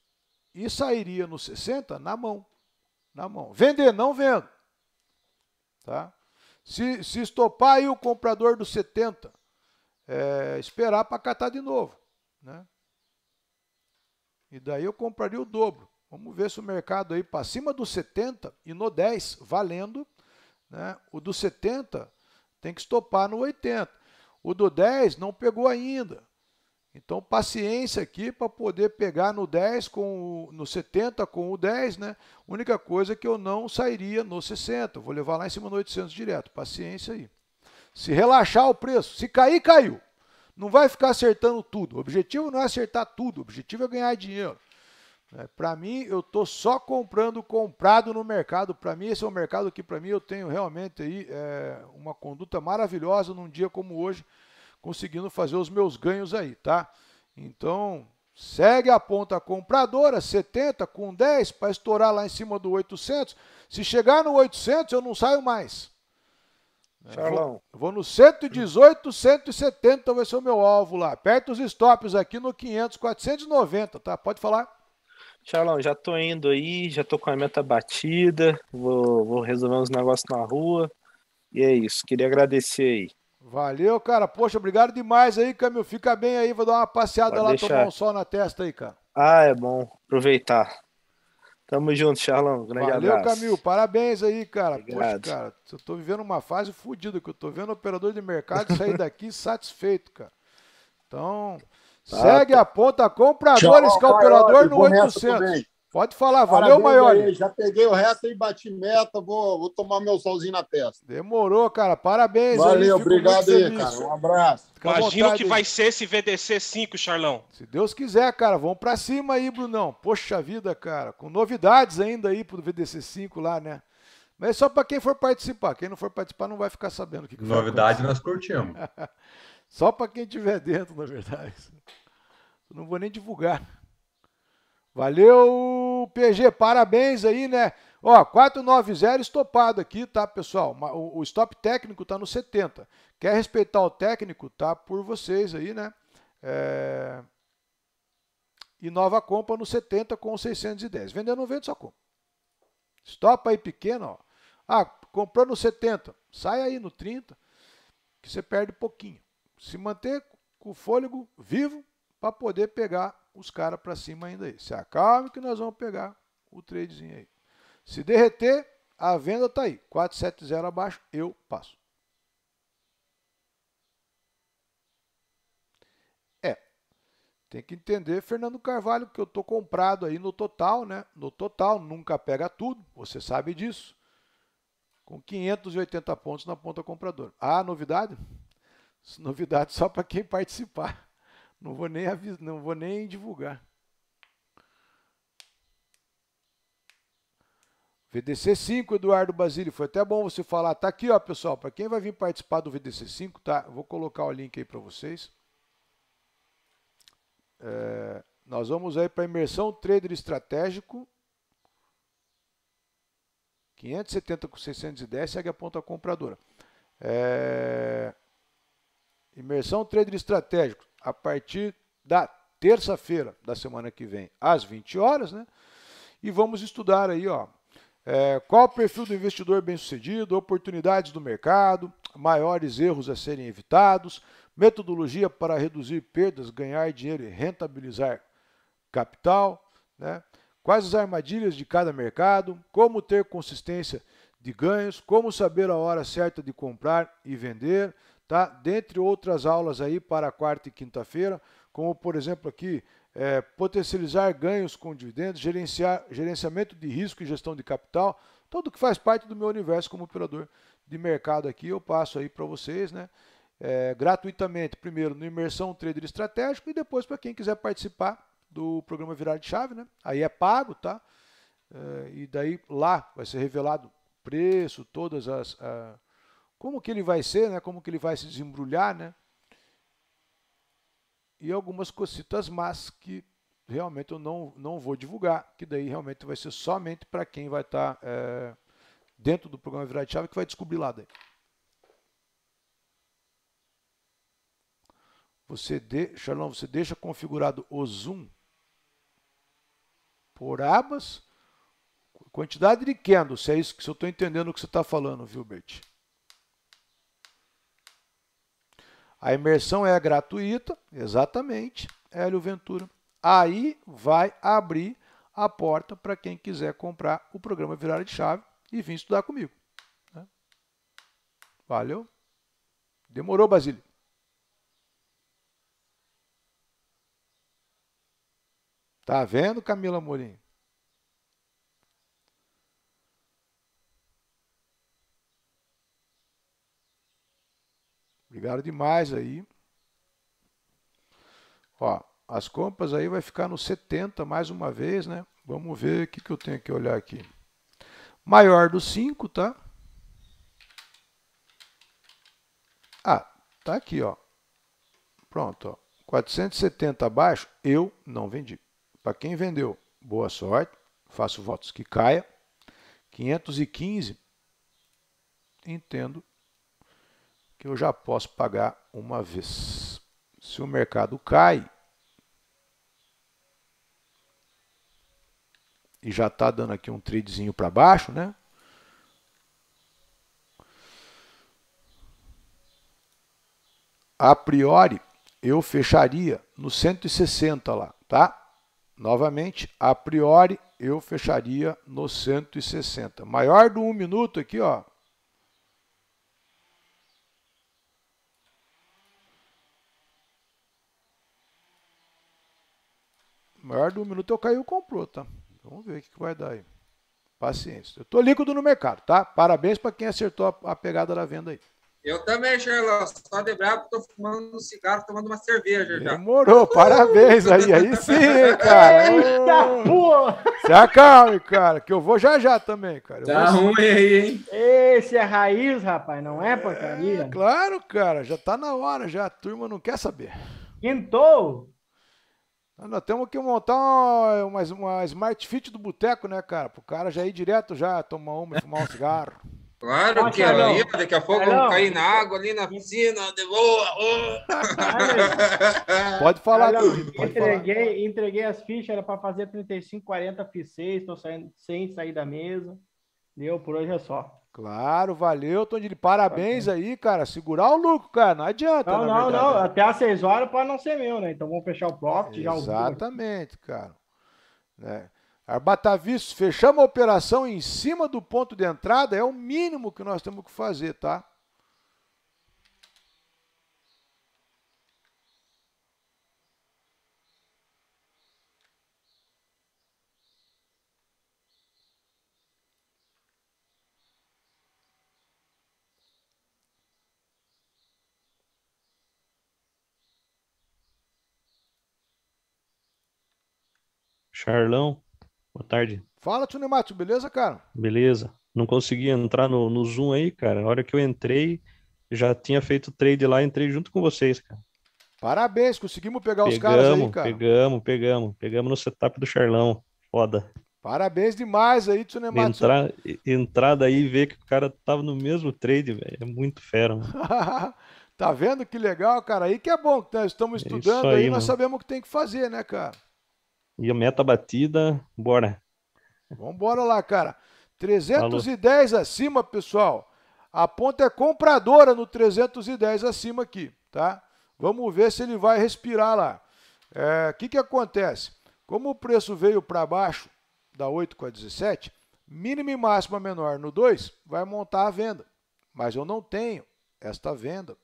[SPEAKER 1] e sairia no 60 na mão, na mão. Vender não vendo, tá? Se, se estopar aí o comprador do 70, é, esperar para catar de novo, né? E daí eu compraria o dobro. Vamos ver se o mercado aí para cima do 70 e no 10 valendo, né? O do 70 tem que estopar no 80. O do 10 não pegou ainda. Então, paciência aqui para poder pegar no 10 com o, no 70 com o 10, né? Única coisa é que eu não sairia no 60, vou levar lá em cima no 800 direto. Paciência aí. Se relaxar o preço, se cair, caiu. Não vai ficar acertando tudo. O objetivo não é acertar tudo, o objetivo é ganhar dinheiro. Né? Para mim, eu estou só comprando comprado no mercado. Para mim, esse é um mercado que, para mim, eu tenho realmente aí, é, uma conduta maravilhosa num dia como hoje, conseguindo fazer os meus ganhos aí, tá? Então, segue a ponta compradora, 70 com 10, para estourar lá em cima do 800. Se chegar no 800, eu não saio mais. Né? Charlão. Eu vou, no 118, 170 vai ser o meu alvo lá. Aperta os stops aqui no 500, 490, tá? Pode falar. Charlão, já
[SPEAKER 2] tô indo aí, já tô com a meta batida, vou, vou resolver uns negócios na rua. E é isso, queria agradecer aí.
[SPEAKER 1] Valeu, cara. Poxa, obrigado demais aí, Camil. Fica bem aí, vou dar uma passeada Pode lá, deixar. tomar um sol na testa aí, cara.
[SPEAKER 8] Ah, é bom. Aproveitar.
[SPEAKER 2] Tamo junto, Charlão. Grande Valeu, abraço. Camil.
[SPEAKER 1] Parabéns aí, cara. Obrigado. Poxa, cara, eu tô vivendo uma fase fodida, que eu tô vendo operador de mercado sair daqui *laughs* satisfeito, cara. Então, Tá. Segue a ponta, compradores escalpelador no 800. Pode falar, valeu, Maior. Já peguei o resto
[SPEAKER 9] e bati meta, vou, vou tomar meu solzinho na testa.
[SPEAKER 1] Demorou, cara, parabéns. Valeu, aí, obrigado aí, cara. Um
[SPEAKER 2] abraço. Imagina o que vai ser esse VDC 5, Charlão. Se
[SPEAKER 1] Deus quiser, cara, vamos pra cima aí, Brunão. Poxa vida, cara, com novidades ainda aí pro VDC 5 lá, né? Mas só para quem for participar. Quem não for participar não vai ficar sabendo o que, que Novidade nós curtimos. *laughs* Só para quem estiver dentro, na verdade. Não vou nem divulgar. Valeu, PG, parabéns aí, né? Ó, 490 estopado aqui, tá, pessoal? O, o stop técnico tá no 70. Quer respeitar o técnico? Tá por vocês aí, né? É... E nova compra no 70 com 610. Vendeu não vende, só compra. Stop aí pequeno, ó. Ah, comprou no 70. Sai aí no 30, que você perde pouquinho se manter com o fôlego vivo para poder pegar os caras para cima ainda aí. Se acalme que nós vamos pegar o tradezinho aí. Se derreter, a venda está aí. 470 abaixo, eu passo. É. Tem que entender, Fernando Carvalho, que eu estou comprado aí no total, né? No total, nunca pega tudo, você sabe disso. Com 580 pontos na ponta compradora. Ah, novidade? Novidade só para quem participar. Não vou nem avisar, não vou nem divulgar. VDC 5, Eduardo Basílio, foi até bom você falar. Tá aqui, ó, pessoal, para quem vai vir participar do VDC 5, tá? vou colocar o link aí para vocês. É, nós vamos aí para imersão trader estratégico. 570 com 610, segue a ponta compradora. É... Imersão Trader Estratégico, a partir da terça-feira da semana que vem, às 20 horas, né? E vamos estudar aí, ó, é, qual o perfil do investidor bem-sucedido, oportunidades do mercado, maiores erros a serem evitados, metodologia para reduzir perdas, ganhar dinheiro e rentabilizar capital, né? quais as armadilhas de cada mercado, como ter consistência de ganhos, como saber a hora certa de comprar e vender, tá? Dentre outras aulas aí para quarta e quinta-feira, como por exemplo aqui, é, potencializar ganhos com dividendos, gerenciar, gerenciamento de risco e gestão de capital, tudo que faz parte do meu universo como operador de mercado aqui, eu passo aí para vocês, né? É, gratuitamente, primeiro no Imersão Trader Estratégico e depois para quem quiser participar do programa Virar de Chave, né? Aí é pago, tá? É, e daí lá vai ser revelado preço, todas as, a, como que ele vai ser, né? como que ele vai se desembrulhar, né? E algumas cocitas más que realmente eu não, não vou divulgar, que daí realmente vai ser somente para quem vai estar tá, é, dentro do programa Virar de Chave que vai descobrir lá daí. Você, de, Shalom, você deixa configurado o zoom por abas, quantidade de candles, se é isso que eu estou entendendo o que você está falando, viu, Bert? A imersão é gratuita, exatamente, Hélio Ventura. Aí vai abrir a porta para quem quiser comprar o programa Virada de Chave e vir estudar comigo. Né? Valeu. Demorou, Basílio. Tá vendo, Camila Mourinho? Ligaram demais aí. Ó, as compras aí vai ficar no 70 mais uma vez, né? Vamos ver o que, que eu tenho que olhar aqui. Maior do 5, tá? Ah, tá aqui, ó. Pronto, ó. 470 abaixo, eu não vendi. Para quem vendeu, boa sorte. Faço votos que caia. 515, entendo eu já posso pagar uma vez. Se o mercado cai e já está dando aqui um tradezinho para baixo, né? A priori, eu fecharia no 160 lá, tá? Novamente, a priori, eu fecharia no 160. Maior do 1 um minuto aqui, ó. Maior do minuto eu caiu e comprou, tá? Vamos ver o que, vai dar aí. Paciência. Eu tô líquido no mercado, tá? Parabéns para quem acertou a, a, pegada da venda aí.
[SPEAKER 5] Eu também, Sherlock. Só de brabo, tô fumando um cigarro, tomando uma cerveja já.
[SPEAKER 1] Demorou, *laughs* parabéns aí. Aí sim, cara. Eita, porra! Se acalme, cara, que eu vou já já também, cara. Eu tá ruim aí, hein? Esse é raiz, rapaz, não é, é porcaria? claro, cara, já tá na hora já. A turma não quer saber. Quintou? Ah, nós temos que montar uma, uma Smart Fit do boteco, né, cara? Pro cara já ir direto já tomar uma e fumar um cigarro. *laughs*
[SPEAKER 5] Claro que é ali, daqui
[SPEAKER 4] a
[SPEAKER 8] pouco vamos cair na água
[SPEAKER 4] ali na piscina, de boa. Oh.
[SPEAKER 1] pode falar, Carlão, tudo, pode
[SPEAKER 8] entreguei, falar. entreguei as fichas, era para fazer 35, 40, fiz 6, estou saindo sem sair da mesa. Deu, por hoje é só.
[SPEAKER 1] Claro, valeu, Tondilho. Parabéns aí, cara. Segurar o lucro, cara. Não adianta. Não, não, verdade. não. Até às 6 horas pode não ser meu, né? Então vamos fechar o profit. Exatamente, já cara. Né? fechar fechamos a operação em cima do ponto de entrada, é o mínimo que nós temos que fazer, tá?
[SPEAKER 2] Charlão, boa tarde.
[SPEAKER 1] Fala, Tunimato, beleza, cara?
[SPEAKER 2] Beleza. Não consegui entrar no, no Zoom aí, cara. Na hora que eu entrei, já tinha feito trade lá, entrei junto com vocês, cara.
[SPEAKER 1] Parabéns, conseguimos pegar pegamos, os caras aí, cara.
[SPEAKER 2] Pegamos, pegamos, pegamos no setup do Charlão. Foda.
[SPEAKER 1] Parabéns demais aí, Matos. Entrar,
[SPEAKER 2] entrada aí e ver que o cara tava no mesmo trade, velho. É muito fera, mano.
[SPEAKER 1] *laughs* tá vendo que legal, cara? Aí que é bom, que nós estamos é estudando é aí, aí nós sabemos o que tem que fazer, né, cara?
[SPEAKER 2] E a meta batida, bora.
[SPEAKER 1] Vambora lá, cara. 310 Falou. acima, pessoal. A ponta é compradora no 310 acima aqui, tá? Vamos ver se ele vai respirar lá. O é, que, que acontece? Como o preço veio para baixo, da 8 com a 17, mínima e máxima menor no 2, vai montar a venda. Mas eu não tenho esta venda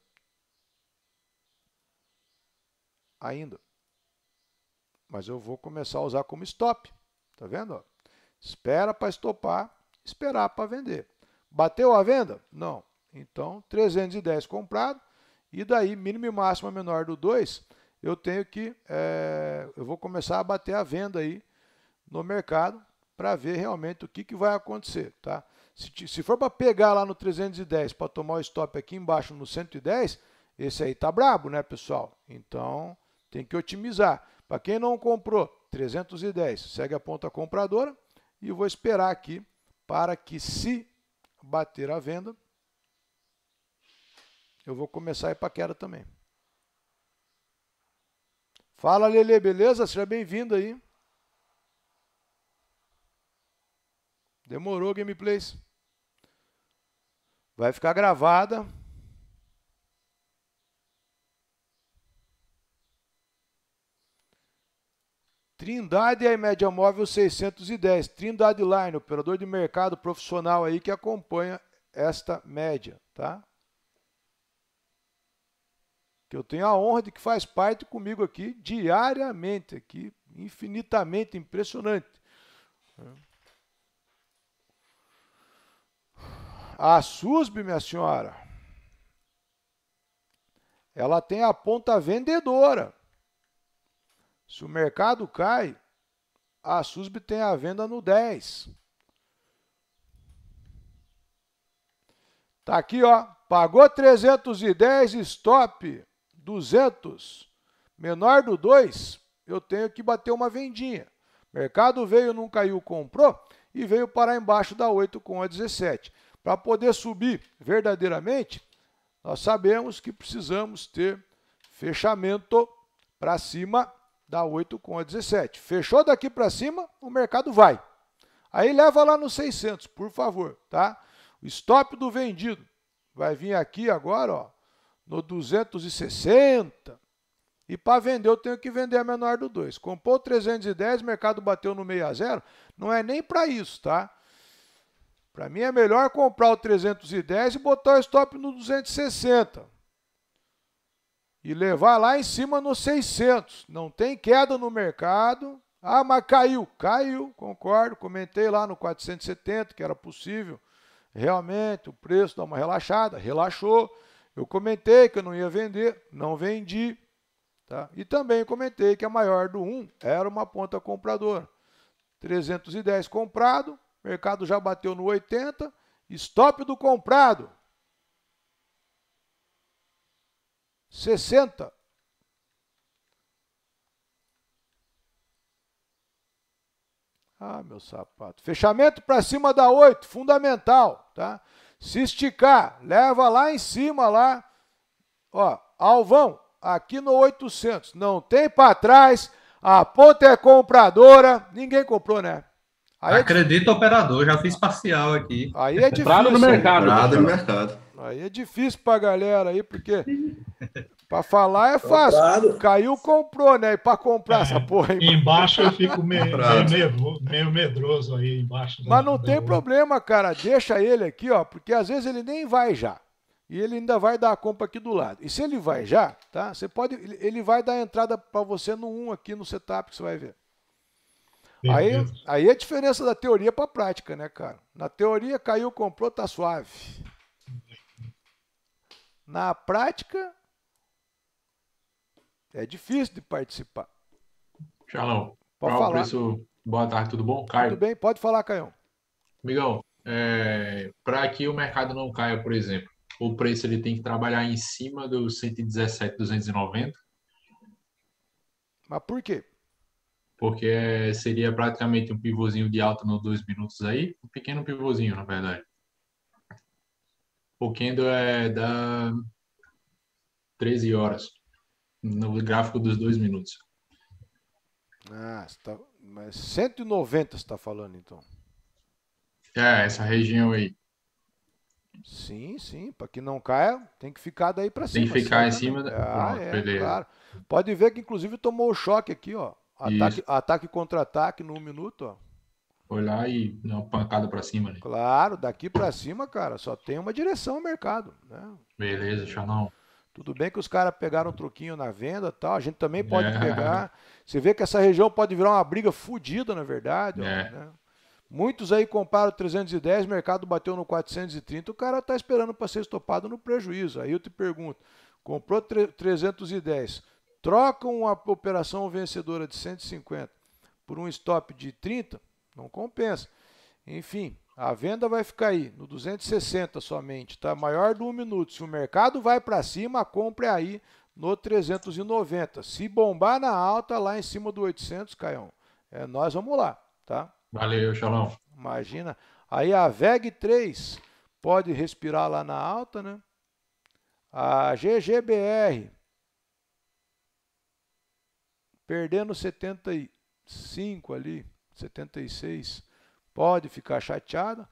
[SPEAKER 1] ainda mas eu vou começar a usar como stop. Tá vendo? Espera para estopar, esperar para vender. Bateu a venda? Não. Então, 310 comprado, e daí mínimo e máximo menor do 2, eu tenho que, é, eu vou começar a bater a venda aí no mercado para ver realmente o que, que vai acontecer, tá? Se, se for para pegar lá no 310 para tomar o stop aqui embaixo no 110, esse aí tá brabo, né, pessoal? Então, tem que otimizar. Para quem não comprou, 310. Segue a ponta compradora e vou esperar aqui para que se bater a venda, eu vou começar a ir para queda também. Fala, Lele, beleza? Seja bem-vindo aí. Demorou, gameplays. Vai ficar gravada. Trindade é a média móvel 610. Trindade Line, operador de mercado profissional aí que acompanha esta média, tá? Que eu tenho a honra de que faz parte comigo aqui diariamente, aqui infinitamente impressionante. A SUSB, minha senhora, ela tem a ponta vendedora. Se o mercado cai, a SUSB tem a venda no 10. Tá aqui, ó. Pagou 310, stop 200. Menor do 2, eu tenho que bater uma vendinha. Mercado veio, não caiu, comprou e veio parar embaixo da 8 com a 17. Para poder subir verdadeiramente, nós sabemos que precisamos ter fechamento para cima dá 8,17. Fechou daqui para cima, o mercado vai. Aí leva lá no 600, por favor, tá? O stop do vendido vai vir aqui agora, ó, no 260. E para vender eu tenho que vender a menor do 2. Compou 310, mercado bateu no 6 a 0. não é nem para isso, tá? Para mim é melhor comprar o 310 e botar o stop no 260 e levar lá em cima nos 600. Não tem queda no mercado. Ah, mas caiu. Caiu, concordo. Comentei lá no 470 que era possível. Realmente o preço dá uma relaxada, relaxou. Eu comentei que eu não ia vender, não vendi. Tá? E também comentei que a maior do 1 era uma ponta compradora. 310 comprado, mercado já bateu no 80, stop do comprado. 60. Ah, meu sapato. Fechamento para cima da 8, fundamental, tá? Se esticar, leva lá em cima, lá. Ó, alvão, aqui no 800. Não tem para trás, a ponta é compradora. Ninguém comprou, né? Aí
[SPEAKER 2] Acredita, é operador, já fiz parcial aqui. Aí é difícil. Entrado no mercado. no mercado.
[SPEAKER 1] Aí é difícil pra galera aí, porque *laughs* pra falar é fácil. Comprado. Caiu, comprou, né? E pra comprar essa é. porra aí. Embaixo eu fico meio, meio,
[SPEAKER 9] meio, medroso aí embaixo. Mas não tem
[SPEAKER 1] problema, cara. Deixa ele aqui, ó, porque às vezes ele nem vai já. E ele ainda vai dar a compra aqui do lado. E se ele vai já, tá? Você pode. Ele vai dar entrada para você no 1 aqui no setup que você vai ver. aí, aí é a diferença da teoria para a prática, né, cara? Na teoria, caiu, comprou, tá suave. Na prática, é difícil de participar. Charlão, pode falar. preço,
[SPEAKER 2] boa tarde, tudo bom? Caio? Tudo
[SPEAKER 1] bem, pode falar, Caio. Amigão, é, para que o mercado não caia, por exemplo,
[SPEAKER 5] o preço ele tem que trabalhar em cima do 117, 290? Mas por quê? Porque seria praticamente um pivôzinho de alta nos dois minutos aí, um pequeno pivôzinho, na verdade. O Kendo é da 13 horas, no gráfico dos dois
[SPEAKER 10] minutos.
[SPEAKER 1] Ah, tá, mas 190 você está falando então. É, essa região aí. Sim, sim, para que não caia, tem que ficar daí para cima. Tem que ficar em cima da. Ah, Pronto, é, beleza. Claro. Pode ver que inclusive tomou o choque aqui, ó. Ataque, ataque contra ataque no minuto, ó. Olhar
[SPEAKER 5] e dar uma pancada para cima. Né?
[SPEAKER 1] Claro, daqui para cima, cara, só tem uma direção o mercado. Né?
[SPEAKER 5] Beleza, Xanão.
[SPEAKER 1] Tudo bem que os caras pegaram um truquinho na venda tal, a gente também pode é. pegar. Você vê que essa região pode virar uma briga fodida, na verdade. É. Ó, né? Muitos aí comparam 310, mercado bateu no 430, o cara tá esperando para ser estopado no prejuízo. Aí eu te pergunto, comprou 310, troca uma operação vencedora de 150 por um stop de 30, não compensa. Enfim, a venda vai ficar aí no 260 somente, tá? Maior de um minuto. Se o mercado vai para cima, compre é aí no 390. Se bombar na alta, lá em cima do 800, Caião, é, nós vamos lá, tá?
[SPEAKER 5] Valeu, Xalão.
[SPEAKER 1] Imagina. Aí a VEG 3 pode respirar lá na alta, né? A GGBR perdendo 75 ali. 76 pode ficar chateada.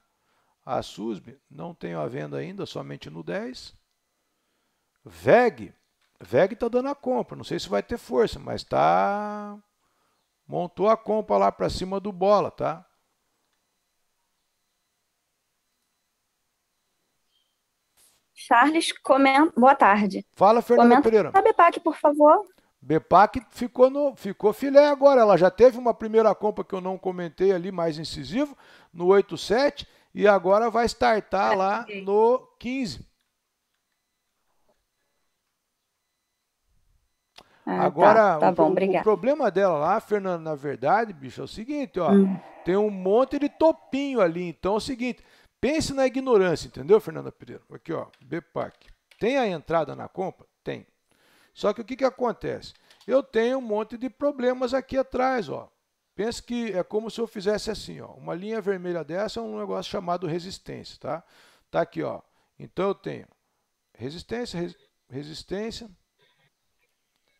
[SPEAKER 1] A SUSB não tenho a venda ainda, somente no 10. VEG, VEG está dando a compra, não sei se vai ter força, mas tá montou a compra lá para cima do bola, tá?
[SPEAKER 5] Charles, comenta.
[SPEAKER 1] Boa tarde. Fala, Fernando comenta Pereira. A BPAC, por favor. Bepac ficou, no, ficou filé agora. Ela já teve uma primeira compra que eu não comentei ali, mais incisivo, no 8,7 e agora vai startar é, lá no 15. Ah, tá. agora, tá, tá bom, o, problema dela lá, Fernando, na verdade, bicho, é o seguinte, ó. Hum. Tem um monte de topinho ali. Então é o seguinte, pense na ignorância, entendeu, Fernanda Pereira? Aqui, ó, BPAC. Tem a entrada na compra? Tem. Só que o que, que acontece? Eu tenho um monte de problemas aqui atrás, ó. Pense que é como se eu fizesse assim, ó. Uma linha vermelha dessa é um negócio chamado resistência, tá? Tá aqui, ó. Então eu tenho resistência, res, resistência.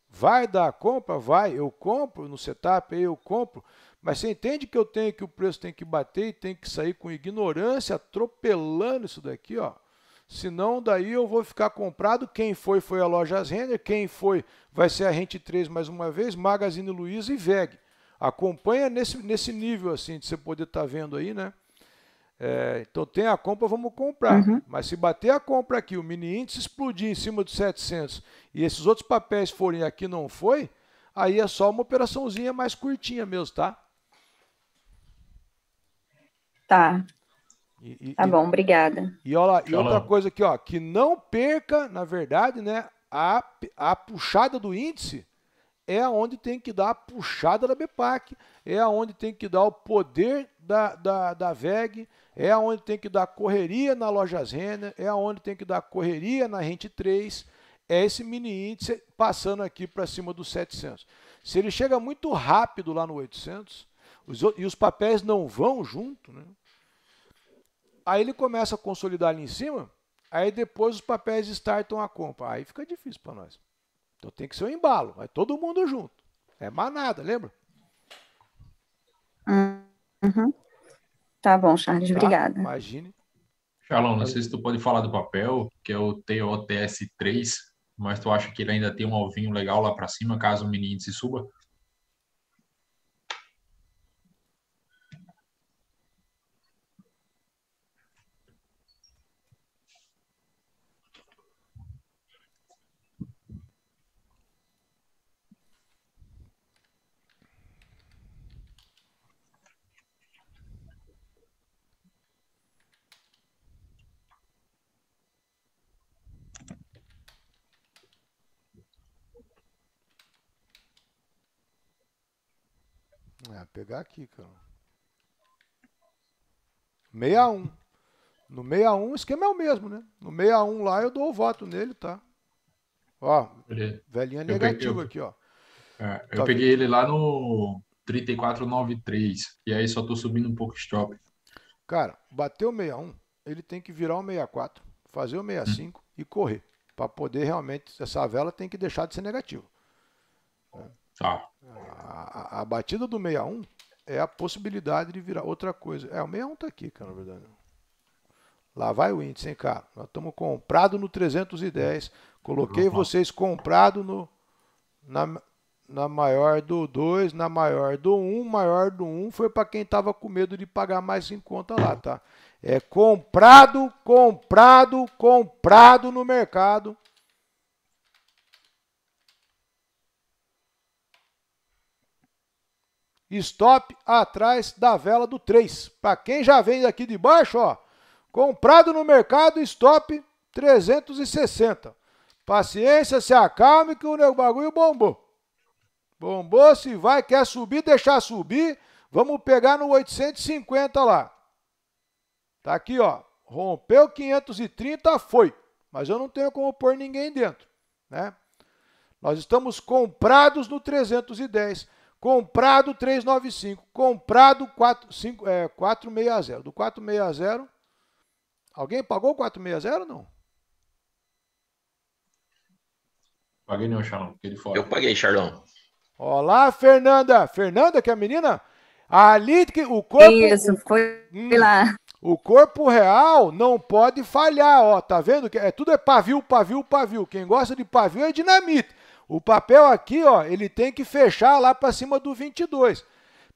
[SPEAKER 1] Vai dar a compra? Vai. Eu compro no setup, aí eu compro. Mas você entende que eu tenho que o preço tem que bater e tem que sair com ignorância, atropelando isso daqui, ó. Senão, daí eu vou ficar comprado. Quem foi, foi a Lojas Renner. Quem foi, vai ser a Rente 3 mais uma vez, Magazine Luiza e VEG. Acompanha nesse, nesse nível, assim, de você poder estar tá vendo aí, né? É, então, tem a compra, vamos comprar. Uhum. Mas se bater a compra aqui, o mini índice explodir em cima dos 700 e esses outros papéis forem aqui não foi, aí é só uma operaçãozinha mais curtinha mesmo, tá? Tá. E, e, tá bom, obrigada. E, olha e outra coisa aqui, ó, que não perca, na verdade, né, a, a puxada do índice é onde tem que dar a puxada da BPAC, é onde tem que dar o poder da, da, da VEG, é onde tem que dar correria na Lojas Renner, é onde tem que dar correria na Rente 3, é esse mini índice passando aqui para cima dos 700. Se ele chega muito rápido lá no 800, os, e os papéis não vão junto, né? Aí ele começa a consolidar ali em cima, aí depois os papéis startam a compra. Aí fica difícil para nós. Então tem que ser um embalo, vai todo mundo junto. É manada, lembra?
[SPEAKER 7] Uhum. Tá
[SPEAKER 1] bom, Charles, tá, obrigada. Imagine.
[SPEAKER 5] Charlão, não sei se tu pode falar do papel, que é o TOTS3, mas tu acha que ele ainda tem um alvinho legal lá para cima, caso o menino se
[SPEAKER 9] suba?
[SPEAKER 1] É, pegar aqui, cara. 61. No 61, o esquema é o mesmo, né? No 61 lá eu dou o voto nele, tá? Ó, velhinha negativa peguei, aqui, ó.
[SPEAKER 5] É, tá eu peguei vendo? ele lá no 3493. E aí só tô subindo um pouco stop.
[SPEAKER 1] Cara, bateu o 61, ele tem que virar o 64, fazer o 65 hum. e correr. Para poder realmente, essa vela tem que deixar de ser negativa. É. Tá. A, a, batida do 61 é a possibilidade de virar outra coisa. É, o 61 tá aqui, cara, na verdade. Lá vai o índice, hein, cara? Nós estamos comprado no 310. Coloquei uhum. vocês comprado no, na, na maior do 2, na maior do 1, um, maior do 1 um foi para quem estava com medo de pagar mais em conta lá, tá? É comprado, comprado, comprado no mercado Stop atrás da vela do 3. Para quem já vem aqui de baixo, ó, comprado no mercado, stop 360. Paciência, se acalme que o bagulho bombou. Bombou, se vai, quer subir, deixar subir. Vamos pegar no 850 lá. Tá aqui, ó. Rompeu 530, foi. Mas eu não tenho como pôr ninguém dentro, né? Nós estamos comprados no 310. Comprado 395. Comprado 4, 5, é, 460. Do 460. Alguém pagou 460 ou não?
[SPEAKER 6] Paguei não, Charlão. ele fora. Eu paguei, Charlão.
[SPEAKER 1] Olá, Fernanda. Fernanda, que é a menina? Ali que o corpo. Isso, foi hum. lá. o corpo real não pode falhar, ó. Tá vendo? que é Tudo é pavio, pavio, pavio. Quem gosta de pavio é dinamite. O papel aqui, ó, ele tem que fechar lá para cima do 22.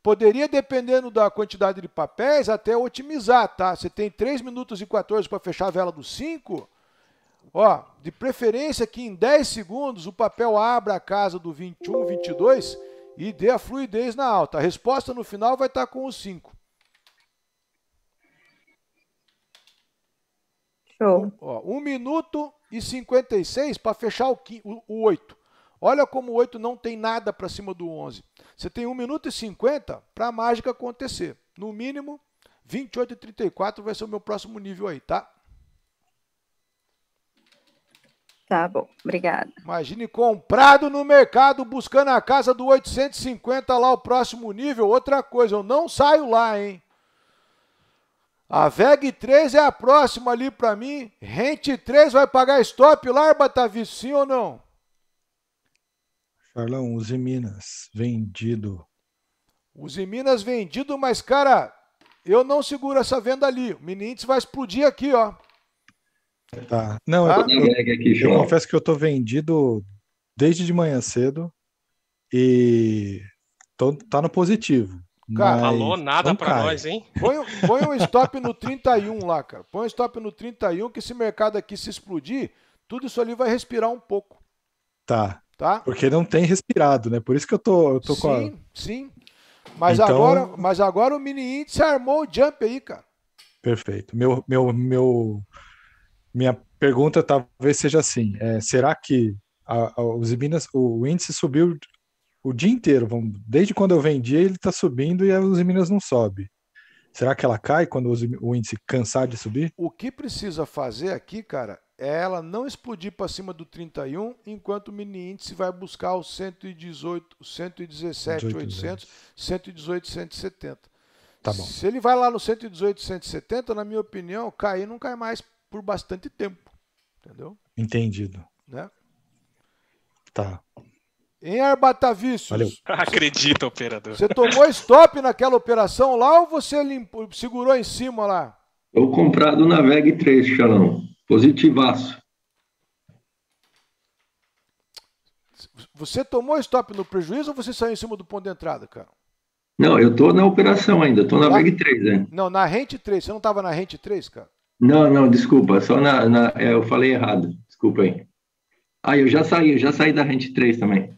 [SPEAKER 1] Poderia, dependendo da quantidade de papéis, até otimizar, tá? Você tem 3 minutos e 14 para fechar a vela do 5. Ó, de preferência que em 10 segundos o papel abra a casa do 21, 22 e dê a fluidez na alta. A resposta no final vai estar tá com o 5. Show. Ó, 1 minuto e 56 para fechar o, o 8. Olha como o 8 não tem nada para cima do 11. Você tem 1 minuto e 50 para a mágica acontecer. No mínimo, 28 e 34 vai ser o meu próximo nível aí, tá? Tá bom, obrigada. Imagine comprado no mercado, buscando a casa do 850 lá, o próximo nível. Outra coisa, eu não saio lá, hein? A VEG 3 é a próxima ali para mim. Rente 3 vai pagar stop lá, Batavi, sim ou não? Carlão, Uzi Minas, vendido. Uzi Minas vendido, mas, cara, eu não seguro essa venda ali. O Mini vai explodir aqui, ó. Tá. Não, tá? Eu, eu, eu, confesso que eu tô vendido desde de manhã cedo e tô, tá no positivo. Cara, falou nada para nós, hein? Põe, põe um *laughs* stop no 31 lá, cara. Põe um stop no 31 que esse mercado aqui se explodir, tudo isso ali vai respirar um pouco. Tá. Tá? Porque não tem respirado, né? Por isso que eu tô, eu tô sim, com a... Sim, mas então... agora Mas agora o mini índice armou o jump aí, cara.
[SPEAKER 5] Perfeito. Meu, meu, meu, minha pergunta talvez
[SPEAKER 1] seja assim: é, será que a, a, os Minas, o, o índice subiu o dia inteiro? Vamos, desde quando eu vendi, ele está subindo e os Minas não sobe. Será que ela cai quando o índice cansar de subir? O que precisa fazer aqui, cara, é ela não explodir para cima do 31, enquanto o mini índice vai buscar os 118, 117, 800, 118, 170. Tá bom. Se ele vai lá no 118, 170, na minha opinião, cair não cai mais por bastante tempo. Entendeu? Entendido. Né? Tá. Em Arbatavícios. Valeu. *laughs* Acredita, operador. Você tomou stop naquela operação lá ou você segurou em cima lá?
[SPEAKER 10] Eu comprado na VEG 3, Xalão. Positivaço.
[SPEAKER 1] Você tomou stop no prejuízo ou você saiu em cima do ponto de entrada, cara?
[SPEAKER 10] Não, eu tô na operação ainda, tô na VEG 3, né?
[SPEAKER 1] Não, na rente 3. Você não tava na rente 3, cara?
[SPEAKER 10] Não, não, desculpa. Só na. na é, eu falei errado. Desculpa aí. Ah, eu já saí, eu já saí da rente 3 também.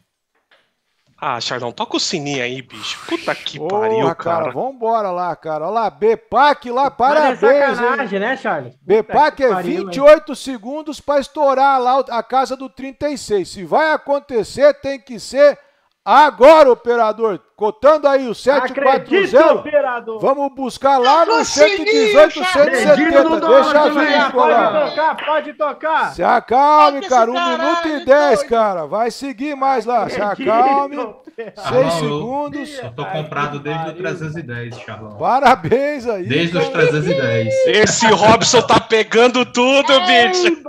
[SPEAKER 10] Ah,
[SPEAKER 2] Charlão, toca o sininho aí, bicho.
[SPEAKER 1] Puta que pariu, cara. cara. Vambora lá, cara. Olha lá, Bepac lá, parabéns. Mas é sacanagem, hein? né, Charles? Bepac é 28 segundos para estourar lá a casa do 36. Se vai acontecer, tem que ser agora, operador. Cotando aí o 740. Vamos buscar lá no 118, 170. Deixa vir, Colar. Pode
[SPEAKER 8] tocar, pode tocar. Se
[SPEAKER 1] acalme, cara. Um minuto e é dez, cara. Vai seguir mais lá. Se acalme.
[SPEAKER 2] Seis segundos. Eu tô comprado desde o 310, Charlão.
[SPEAKER 1] Parabéns aí.
[SPEAKER 2] Desde os 310. Esse Robson
[SPEAKER 1] tá pegando tudo, bicho.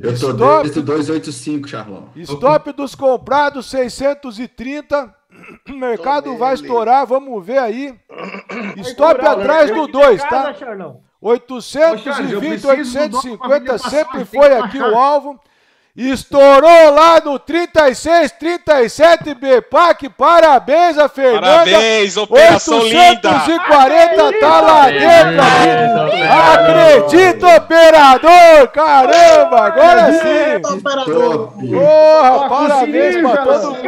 [SPEAKER 1] Eu tô Stop. desde o
[SPEAKER 5] 285, Charlão.
[SPEAKER 1] Stop dos comprados, 630. O *coughs* mercado vai estourar, vamos ver aí. *coughs* Stop atrás do 2, tá? 820, 850, sempre foi aqui o alvo. Estourou lá no 36, 37 BPAC. Parabéns a Fernanda. Parabéns, operação 840 linda. 840 tá lá dentro. Acredita, operador. Caramba, agora sim. Operador. Porra, parabéns pra todo mundo.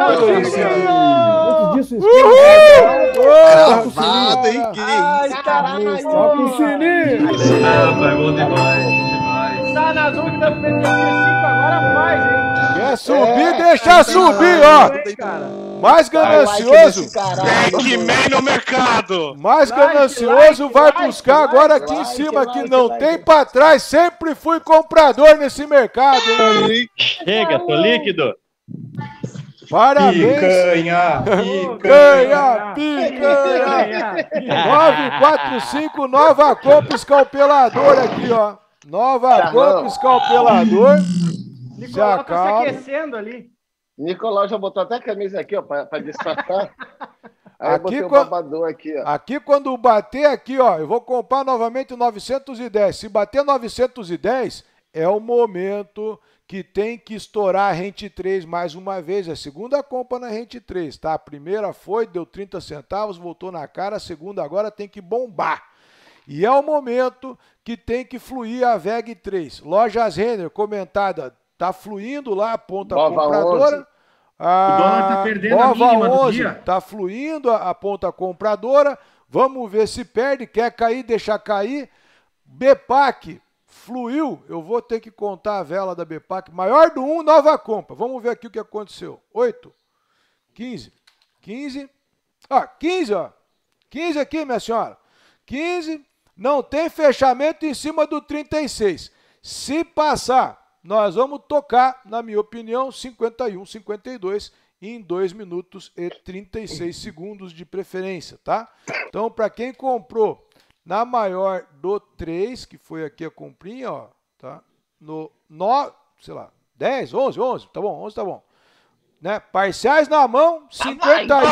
[SPEAKER 7] Antes disso, Uhul! Gravado,
[SPEAKER 8] hein? Que isso? Toca o sininho.
[SPEAKER 2] Vai, bom demais
[SPEAKER 8] tá nas últimas do PTT 5 agora mais, hein?
[SPEAKER 2] Quer subir, é, deixa subir, ó.
[SPEAKER 1] Hein, mais ganancioso. Backman no mercado. Mais like, ganancioso like, vai like, buscar agora aqui em cima, que não tem pra trás. Sempre fui comprador nesse mercado, hein?
[SPEAKER 8] Chega, tô líquido.
[SPEAKER 1] Parabéns! Picanha! Picanha! Picanha! 945 Nova Compra Escalpelador aqui, ó. Nova tá escalpelador.
[SPEAKER 3] Nicolau tá se
[SPEAKER 8] aquecendo ali.
[SPEAKER 3] Nicolau já botou até a camisa aqui, ó, para disfarçar. *laughs* Aí aqui, quando, aqui,
[SPEAKER 1] aqui, quando bater aqui, ó, eu vou comprar novamente 910. Se bater 910, é o momento que tem que estourar a rente 3 mais uma vez. É a segunda compra na rente 3, tá? A primeira foi, deu 30 centavos, voltou na cara. A segunda agora tem que bombar. E é o momento que tem que fluir a VEG 3. Lojas Renner, comentada, tá fluindo lá a ponta Nova compradora. 11. A... Ah, o dólar está perdendo Nova a mínima do dia. Tá fluindo a, a ponta compradora. Vamos ver se perde, quer cair, deixa cair. Bepac fluiu. Eu vou ter que contar a vela da Bepac. Maior do 1, nova compra. Vamos ver aqui o que aconteceu. 8, 15, 15. Ó, 15, ó. 15 aqui, minha senhora. 15, não tem fechamento em cima do 36. Se passar, nós vamos tocar, na minha opinião, 51, 52 em 2 minutos e 36 segundos de preferência, tá? Então, para quem comprou na maior do 3, que foi aqui a comprinha, ó, tá? No 9, sei lá, 10, 11, 11, tá bom, 11 tá bom né? Parciais na mão, 50 Ah,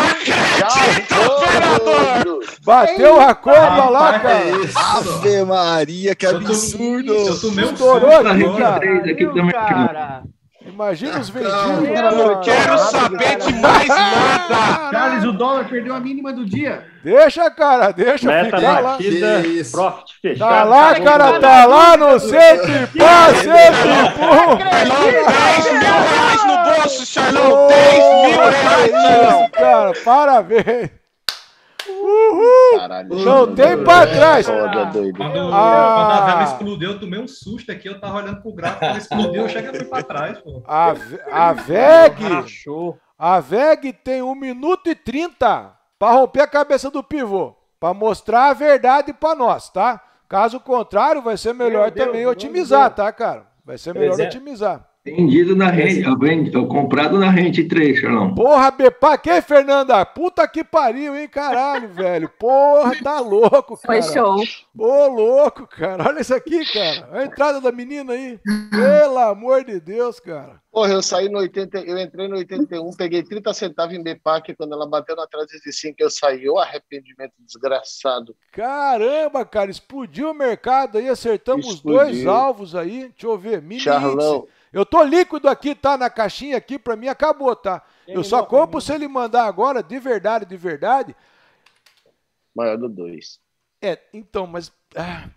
[SPEAKER 1] Bateu a corda
[SPEAKER 7] lá, cara. É
[SPEAKER 3] Ave Maria, que absurdo. Estourou aqui,
[SPEAKER 1] cara. Imagina os vendidos. Eu não quero saber de mais ah,
[SPEAKER 4] nada. Charles, o dólar perdeu a mínima do dia.
[SPEAKER 1] Deixa, cara, deixa Meta batida. lá. Profit fechado. Tá lá, cara, tá lá no centro e pá, cento e pum. Grosso Charlão! Oh, 10 mil reais, Charlão! Cara, parabéns! Uhul! Caralho, não tem pra é trás! Quando, ah. quando a ah. vela
[SPEAKER 2] explodiu, eu tomei um susto aqui. Eu tava olhando pro gráfico, ela explodiu, eu cheguei assim pra trás. Pô. A, a VEG!
[SPEAKER 1] A VEG tem 1 minuto e 30 pra romper a cabeça do pivô. Pra mostrar a verdade pra nós, tá? Caso contrário, vai ser melhor também otimizar, Deus. tá, cara? Vai ser melhor é. otimizar.
[SPEAKER 10] Vendido na rente, tá vendido, comprado na rente 3, Charlão.
[SPEAKER 1] Porra, Bepac, hein, Fernanda? Puta que pariu, hein, caralho, velho. Porra, tá louco, cara. Foi show. Ô, louco, cara. Olha isso aqui, cara. A entrada da menina aí. Pelo amor de Deus, cara.
[SPEAKER 3] Porra, eu saí no 80, eu entrei no 81, peguei 30 centavos em Bepac quando ela bateu na de 5 eu saí. O arrependimento desgraçado.
[SPEAKER 1] Caramba, cara, explodiu o mercado aí, acertamos explodiu. dois alvos aí. Deixa eu ver, mini Charlão. Índice. Eu tô líquido aqui, tá? Na caixinha aqui, para mim acabou, tá? Terminou, eu só compro se ele mandar agora, de verdade, de verdade. Maior do dois. É, então, mas. Ah,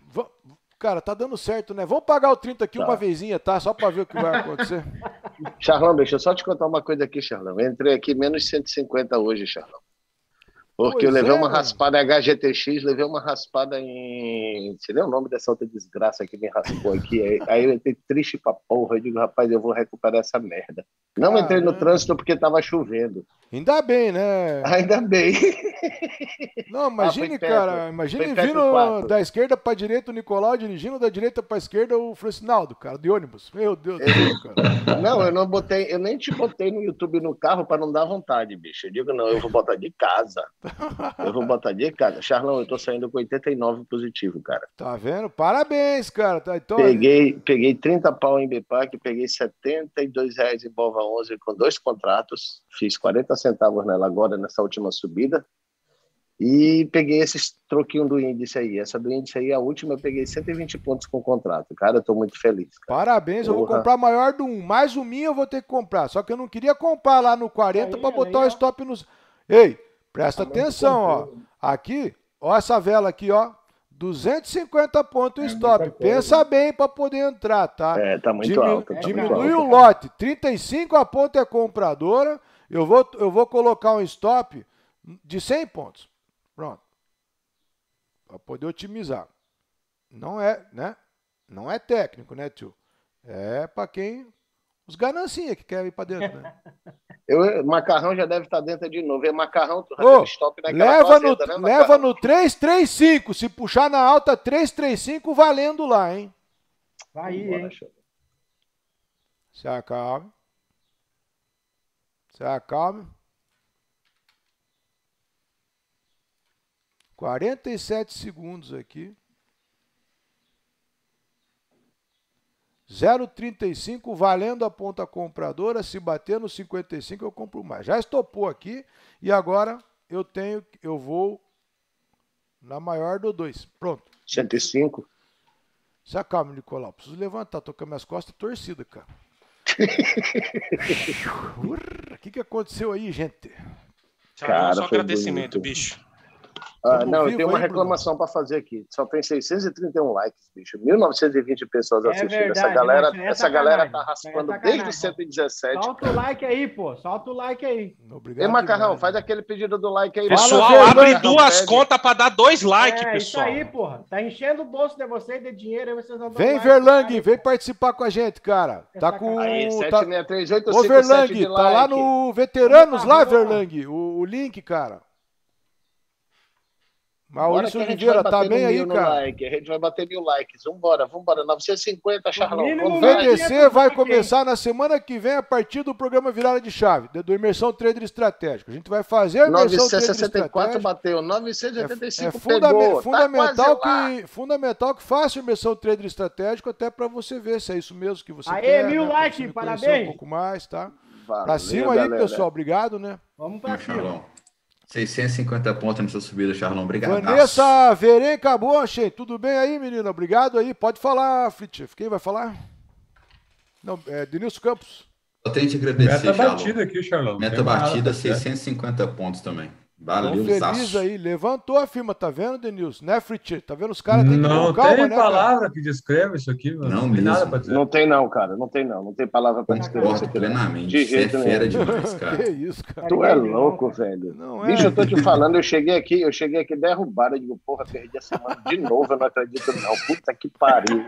[SPEAKER 1] cara, tá dando certo, né? Vamos pagar o 30 aqui tá. uma vezinha, tá? Só para ver o que vai acontecer. *laughs*
[SPEAKER 3] Charlão, deixa eu só te contar uma coisa aqui, Charlão. Eu entrei aqui menos 150 hoje, Charlão.
[SPEAKER 1] Porque pois eu levei é, uma
[SPEAKER 3] raspada em HGTX, levei uma raspada em. Você nem o nome dessa outra desgraça que me raspou aqui. aí, *laughs* aí eu entrei triste pra porra. Eu digo, rapaz, eu vou recuperar essa merda. Não entrei no trânsito porque tava chovendo.
[SPEAKER 1] Ainda bem, né? Ainda bem. Não, ah, imagine, ah, cara, imagine vindo da esquerda pra direita o Nicolau dirigindo, da direita pra esquerda o Francinaldo, cara, de ônibus. Meu Deus do céu, cara. *laughs* Não, eu não botei, eu nem te botei no YouTube no
[SPEAKER 3] carro pra não dar vontade, bicho. Eu digo, não, eu vou botar de casa. Eu vou botar de cara. Charlão, eu tô saindo com 89 positivo, cara.
[SPEAKER 1] Tá vendo? Parabéns, cara. Tá, então... peguei,
[SPEAKER 3] peguei 30 pau em BPAC, peguei 72 reais em Bova 11 com dois contratos. Fiz 40 centavos nela agora, nessa última subida. E peguei esses troquinho do índice aí. Essa do índice aí, a última, eu peguei 120 pontos com o contrato. Cara, eu tô muito feliz. Cara. Parabéns, Porra. eu vou comprar
[SPEAKER 1] maior do um. Mais um minha eu vou ter que comprar. Só que eu não queria comprar lá no 40 para botar aí, o stop nos. Ei! Presta tá atenção, ó. Aqui, ó essa vela aqui, ó. 250 pontos é stop. Pensa né? bem para poder entrar, tá? É, tá muito alto. Tá diminui muito o alto. lote. 35 a ponta é compradora. Eu vou, eu vou colocar um stop de 100 pontos. Pronto. Para poder otimizar. Não é, né? Não é técnico, né, tio? É para quem os ganancinhas que querem ir para dentro, né? *laughs* Eu, macarrão já deve estar
[SPEAKER 3] dentro de novo. É macarrão, tu oh, stop leva fazenda, no, né, Leva no
[SPEAKER 1] 335. Né, Se puxar na alta, 335 valendo lá, hein? Vai, aí, hein? Se acalme. Se acalme. 47 segundos aqui. 0,35 valendo a ponta compradora, se bater no 55 eu compro mais. Já estopou aqui e agora eu tenho, eu vou na maior do 2. Pronto. 105. Se acalma, Nicolau. Preciso levantar, tô com minhas costas torcidas, cara. O *laughs* que, que aconteceu aí, gente?
[SPEAKER 2] Cara, Só agradecimento, bonito. bicho.
[SPEAKER 3] Tá ah, não, eu tenho uma reclamação para fazer aqui. Só tem 631 likes, bicho. 1920 pessoas é assistindo. verdade, essa galera, essa, essa
[SPEAKER 8] galera tá
[SPEAKER 2] raspando é desde 117. Solta
[SPEAKER 8] o like aí, pô. Solta o like aí. Obrigado. e Macarrão, faz aquele pedido do like aí. Pessoal, Fala,
[SPEAKER 1] abre duas
[SPEAKER 2] contas para dar dois
[SPEAKER 1] é, likes, é, pessoal. É isso aí,
[SPEAKER 8] porra. Tá enchendo o bolso de vocês de dinheiro vocês não Vem, like,
[SPEAKER 1] Verlang, vem participar com a gente, cara. Tá com. Aí, tá... 8, Ô, 5, Verlang, tá like. lá no Veteranos, lá, Verlang, o, o link, cara. Maurício Oliveira, tá bem aí, cara? Like.
[SPEAKER 3] A gente vai bater mil likes. Vambora, vambora. 950, Charlão. O VDC vai começar
[SPEAKER 1] na semana que vem a partir do programa Virada de Chave, do Imersão Trader Estratégico. A gente vai fazer a Imersão 964
[SPEAKER 3] bateu, 985 é, é funda pegou. Tá fundamental,
[SPEAKER 1] tá que, fundamental que faça a Imersão Trader Estratégico até para você ver se é isso mesmo que você Aê, quer. Aê, mil né? likes, parabéns. Um pouco mais, tá? Valeu, pra cima galera. aí, pessoal. Obrigado, né? Vamos pra cima.
[SPEAKER 10] 650 pontos nessa subida, Charlão. Obrigado. Vanessa
[SPEAKER 1] Verenca Bonchen, tudo bem aí, menina? Obrigado aí. Pode falar, Flitchiff. Quem vai falar? Não, é Denilson Campos.
[SPEAKER 10] Só tenho que agradecer, Meta Charlão. batida aqui, Charlão. Meta Tem batida, nada,
[SPEAKER 5] 650 né? pontos também. Valeu, feliz
[SPEAKER 1] aí, levantou a firma, tá vendo, Denilson? Né, Fritz? Tá vendo? Os caras Não calma, tem né,
[SPEAKER 2] palavra cara? que descreve isso aqui,
[SPEAKER 1] mano. Não, não tem
[SPEAKER 3] nada pra dizer. Não tem, não, cara. Não tem, não. Não tem palavra pra descrever isso aqui. plenamente. De é jeito Você é fera *laughs* demais, cara. que isso, cara. Tu é louco, velho. Não é. Bicho, eu tô te falando, eu cheguei aqui, eu cheguei aqui derrubado. Eu digo, porra, perdi a semana de novo, eu não acredito, não. Puta que pariu.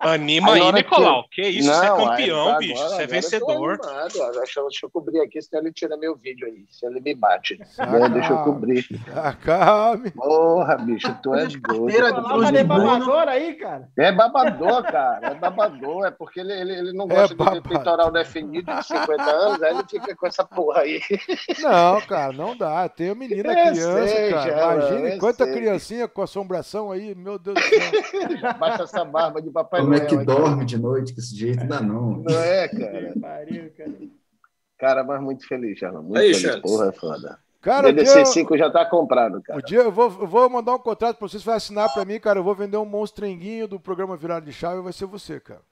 [SPEAKER 3] Anima aí, Nicolau. Que... que isso, é não, você é campeão, agora, bicho. Você é vencedor. Eu tô animado, Deixa eu cobrir aqui, senão ele tira meu vídeo aí. Se ele me bate deixa eu cobrir. Acalme. Ah, porra, bicho, tu é doido. Coloca de babador aí, cara. É babador, cara. É babador. É porque ele, ele, ele não é gosta é de ter peitoral definido de 50 anos, aí ele fica com essa porra aí.
[SPEAKER 1] Não, cara, não dá. Tem a menina é, criança, sei, cara. Já, Imagina é, quanta sei. criancinha com assombração aí, meu Deus do
[SPEAKER 3] céu. baixa essa barba de papai Como Noel, é que dorme de noite desse jeito? Não, não. Não é, cara. Pariu, cara. Cara, mas muito feliz, cara Muito Aí, feliz. Charles. Porra, é foda. Cara, DDC5 eu... já tá comprado, cara. O
[SPEAKER 1] dia eu vou, eu vou mandar um contrato pra vocês, vai assinar pra mim, cara. Eu vou vender um monstrenguinho do programa Virado de Chave vai ser você, cara.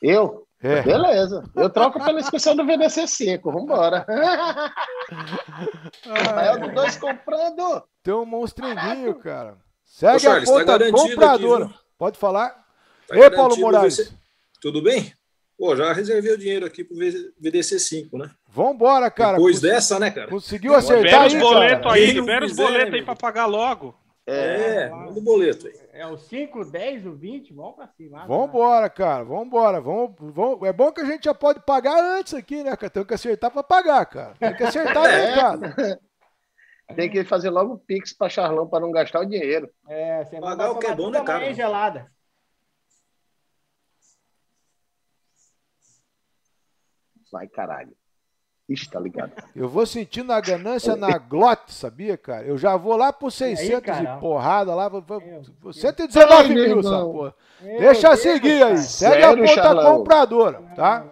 [SPEAKER 3] Eu? É. Beleza. Eu troco pela inscrição do VDC5. Vambora.
[SPEAKER 1] *laughs* Ah, Rafael do 2 é. comprando. Tem um monstrenguinho, cara. Segue Ô, Charles, a conta tá compradora. Aqui, Pode falar. Tá Ei, Paulo Morales. Você... Tudo bem?
[SPEAKER 2] Pô, já reservei o dinheiro aqui pro VDC5, né?
[SPEAKER 1] Vambora, cara. Depois Cons... dessa, né, cara? Conseguiu
[SPEAKER 2] acertar libera aí, os boletos aí, libera os boletos aí pra pagar logo. É, é manda o boleto
[SPEAKER 8] aí. É o 5, 10, o 20, vamos pra cima. Ah, tá.
[SPEAKER 1] Vambora, cara, vambora. Vamos, vamos. É bom que a gente já pode pagar antes aqui, né, cara? Tem que acertar pra pagar, cara. Tem que acertar *laughs* é. cara.
[SPEAKER 3] Tem que fazer logo o Pix pra Charlão pra não gastar o dinheiro. É, você pagar
[SPEAKER 2] o que é bom, né, cara? É
[SPEAKER 8] gelada.
[SPEAKER 1] Ai, caralho. tá ligado? Eu vou sentindo a ganância na glote, sabia, cara? Eu já vou lá por 600 aí, e porrada lá. Vou, vou, 119 mil, essa porra.
[SPEAKER 7] Deixa Deus, seguir cara. aí. Segue Sério, a conta
[SPEAKER 1] compradora, tá?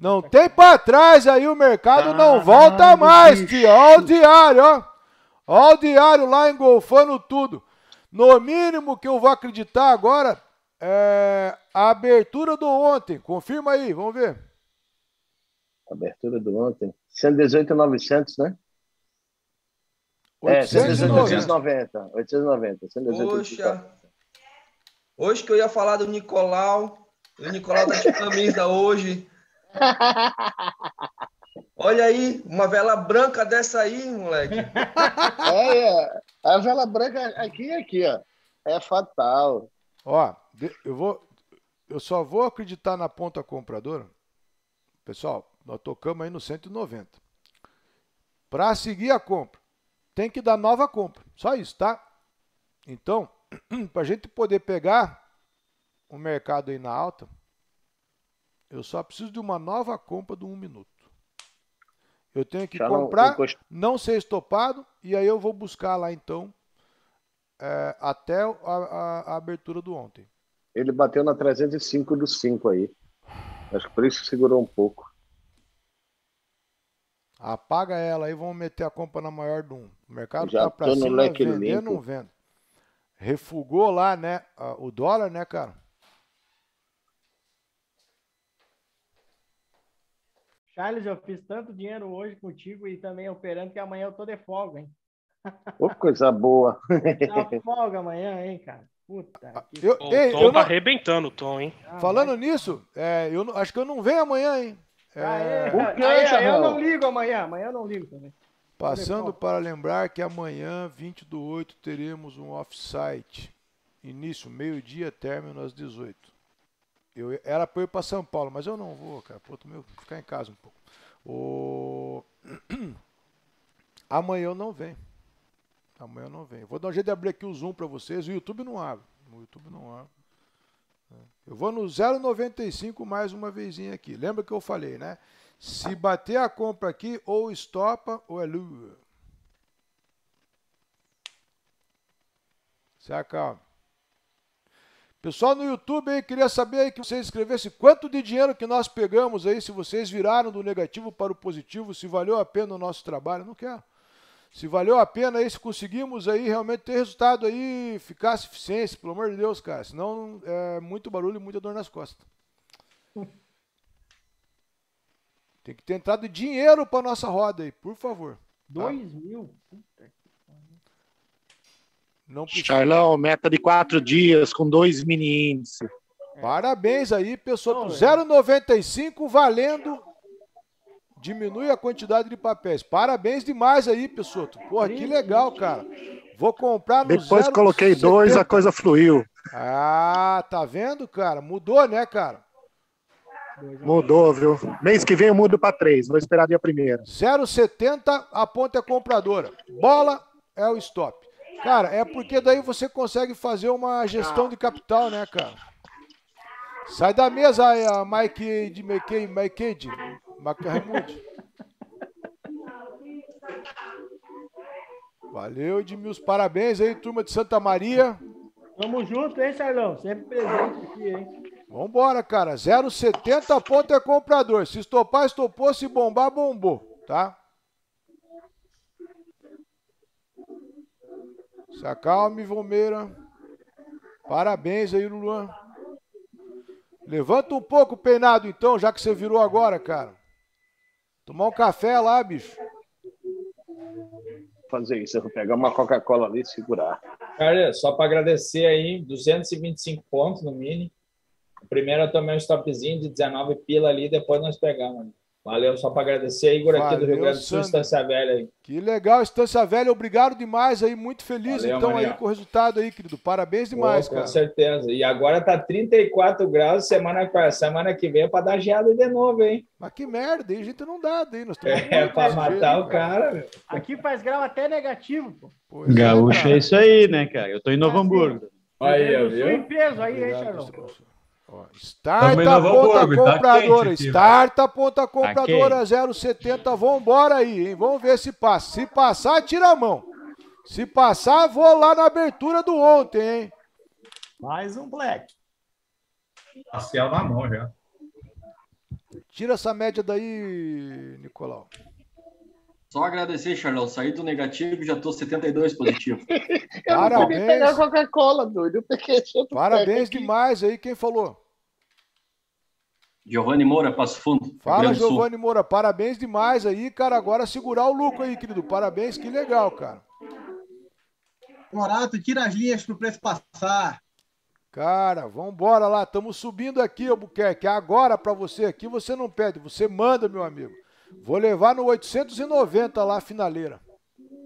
[SPEAKER 1] Não tem pra trás aí, o mercado ah, não volta mais, tio. Olha o diário, ó. Olha o diário lá engolfando tudo. No mínimo que eu vou acreditar agora é a abertura do ontem. Confirma aí, vamos ver.
[SPEAKER 3] Abertura do ontem. 118,900, né? 890. É, 890. 890 Poxa.
[SPEAKER 10] Hoje que eu ia falar do Nicolau. O Nicolau tá de camisa hoje. Olha aí, uma vela branca dessa aí,
[SPEAKER 1] moleque. É, é. a vela branca aqui e aqui, ó. É fatal. Ó, eu vou. Eu só vou acreditar na ponta compradora. Pessoal, nós tocamos aí no 190. Para seguir a compra, tem que dar nova compra. Só isso, tá? Então, *clears throat* para a gente poder pegar o mercado aí na alta, eu só preciso de uma nova compra do 1 um minuto. Eu tenho que Já comprar, não, não, ser estopado, e aí eu vou buscar lá então é, até a, a, a, abertura do ontem.
[SPEAKER 3] Ele bateu na 305 do 5 aí. Acho que por isso segurou um pouco.
[SPEAKER 1] Apaga ela aí, vamos meter a compra na maior do um. O mercado Já tá para cima, vender não vendo. Refugou lá, né, o dólar, né, cara?
[SPEAKER 8] Charles, eu fiz tanto dinheiro hoje contigo e também operando que amanhã eu tô de folga, hein?
[SPEAKER 1] Ô, coisa boa. *laughs* De
[SPEAKER 8] folga amanhã, hein, cara? Puta. Ah, que... Eu, o Tom eu
[SPEAKER 1] tá não... arrebentando o Tom, hein? Ah, Falando mas... nisso, é, eu acho que eu não venho amanhã, hein? É... O eu não
[SPEAKER 8] ligo amanhã, amanhã eu não ligo também.
[SPEAKER 1] Passando para lembrar que amanhã, 20 do 8, teremos um offsite. Início, meio-dia, término às 18. Eu, era para eu ir para São Paulo, mas eu não vou, cara. Pô, meu, ficar em casa um pouco. O... *clears throat* Amanhã eu não venho. Amanhã eu não venho. Vou dar um jeito de abrir aqui o Zoom para vocês. O YouTube não abre. O YouTube não abre. Eu vou no 0,95 mais uma vez aqui. Lembra que eu falei, né? Se bater a compra aqui, ou estopa ou é lua. Se acalma. Pessoal no YouTube, aí, queria saber aí que vocês escrevessem quanto de dinheiro que nós pegamos aí, se vocês viraram do negativo para o positivo, se valeu a pena o nosso trabalho. Não quero se valeu a pena aí, se conseguimos aí realmente ter resultado aí, ficar eficiência, pelo amor de Deus, cara. Senão é muito barulho e muita dor nas costas. Tem que ter entrado dinheiro para nossa roda aí, por favor. Tá? Dois tá? mil? Puta não precisa. Charlão, meta de quatro dias com dois mini índices. Parabéns aí, pessoal. É. 0,95 valendo diminui a quantidade de papéis. Parabéns demais aí, Pessoto. Porra, que legal, cara. Vou comprar no Depois coloquei 70. dois, a
[SPEAKER 9] coisa fluiu.
[SPEAKER 1] Ah, tá vendo, cara? Mudou, né, cara? Mudou, viu? Mês que vem eu mudo para três. Vou esperar dia primeiro. 0,70, a ponta é compradora. Bola é o stop. Cara, é porque daí você consegue fazer uma gestão de capital, né, cara? Sai da mesa, Mike, Mike, Mike, Macarmude. Valeu, Edmilson. Parabéns aí, turma de Santa Maria. Tamo junto, hein, Charlão? Sempre presente aqui, hein? Vambora, cara. 0,70 ponto é comprador. Se estopar, estopou. Se bombar, bombou. Tá? Se acalme, Vomeira. Parabéns aí, Luan. Levanta um pouco o penado, então, já que você virou agora, cara. Tomar um café lá, bicho.
[SPEAKER 3] Fazer isso, eu vou pegar uma Coca-Cola ali e segurar.
[SPEAKER 5] Cara, só
[SPEAKER 1] para agradecer aí,
[SPEAKER 5] 225 pontos no mini. Primeiro eu tomei um stopzinho de 19 pila ali, depois nós pegamos. Valeu, só para agradecer, Igor, Valeu, aqui do Rio Grande do Sul, Estância Velha. Aí.
[SPEAKER 1] Que legal, Estância Velha, obrigado demais aí, muito feliz Valeu, então Maria. aí com o resultado aí, querido. Parabéns demais, com cara. Com
[SPEAKER 5] certeza. E
[SPEAKER 1] agora tá 34
[SPEAKER 5] graus, semana, semana que vem é para dar geada de
[SPEAKER 8] novo, hein?
[SPEAKER 1] Mas que merda, aí a gente não dá, daí nós É, é para matar o
[SPEAKER 8] cara. cara. Aqui faz grau até negativo, pô. Pois é, Gaúcho é, é, isso aí, né, cara? Eu tô em Novo tá assim. Hamburgo.
[SPEAKER 1] Aí, eu, é viu? Em peso aí, hein, Charlão? Ó, ponta tá compradora, tá quente, 070, vambora aí, hein? Vamos ver se passa. Se passar, tira a mão. Se passar, vou lá na abertura do ontem, hein? Mais um black.
[SPEAKER 8] Parcial na mão já.
[SPEAKER 1] Tira essa média daí, Nicolau.
[SPEAKER 10] Só agradecer, Charlão. Saí do negativo e já estou 72 positivo. *laughs*
[SPEAKER 1] Parabéns. Eu Parabéns. pegar Coca-Cola, doido. Eu
[SPEAKER 10] Parabéns
[SPEAKER 1] demais aí, quem falou?
[SPEAKER 10] Giovanni Moura, Passo Fundo. Fala, Giovanni
[SPEAKER 1] Moura. Parabéns demais aí, cara. Agora segurar o lucro aí, querido. Parabéns, que legal, cara. Morato, tira as linhas pro preço passar. Cara, vambora lá. Estamos subindo aqui, Albuquerque. Agora, para você aqui, você não pede, você manda, meu amigo. Vou levar no 890 lá, finaleira.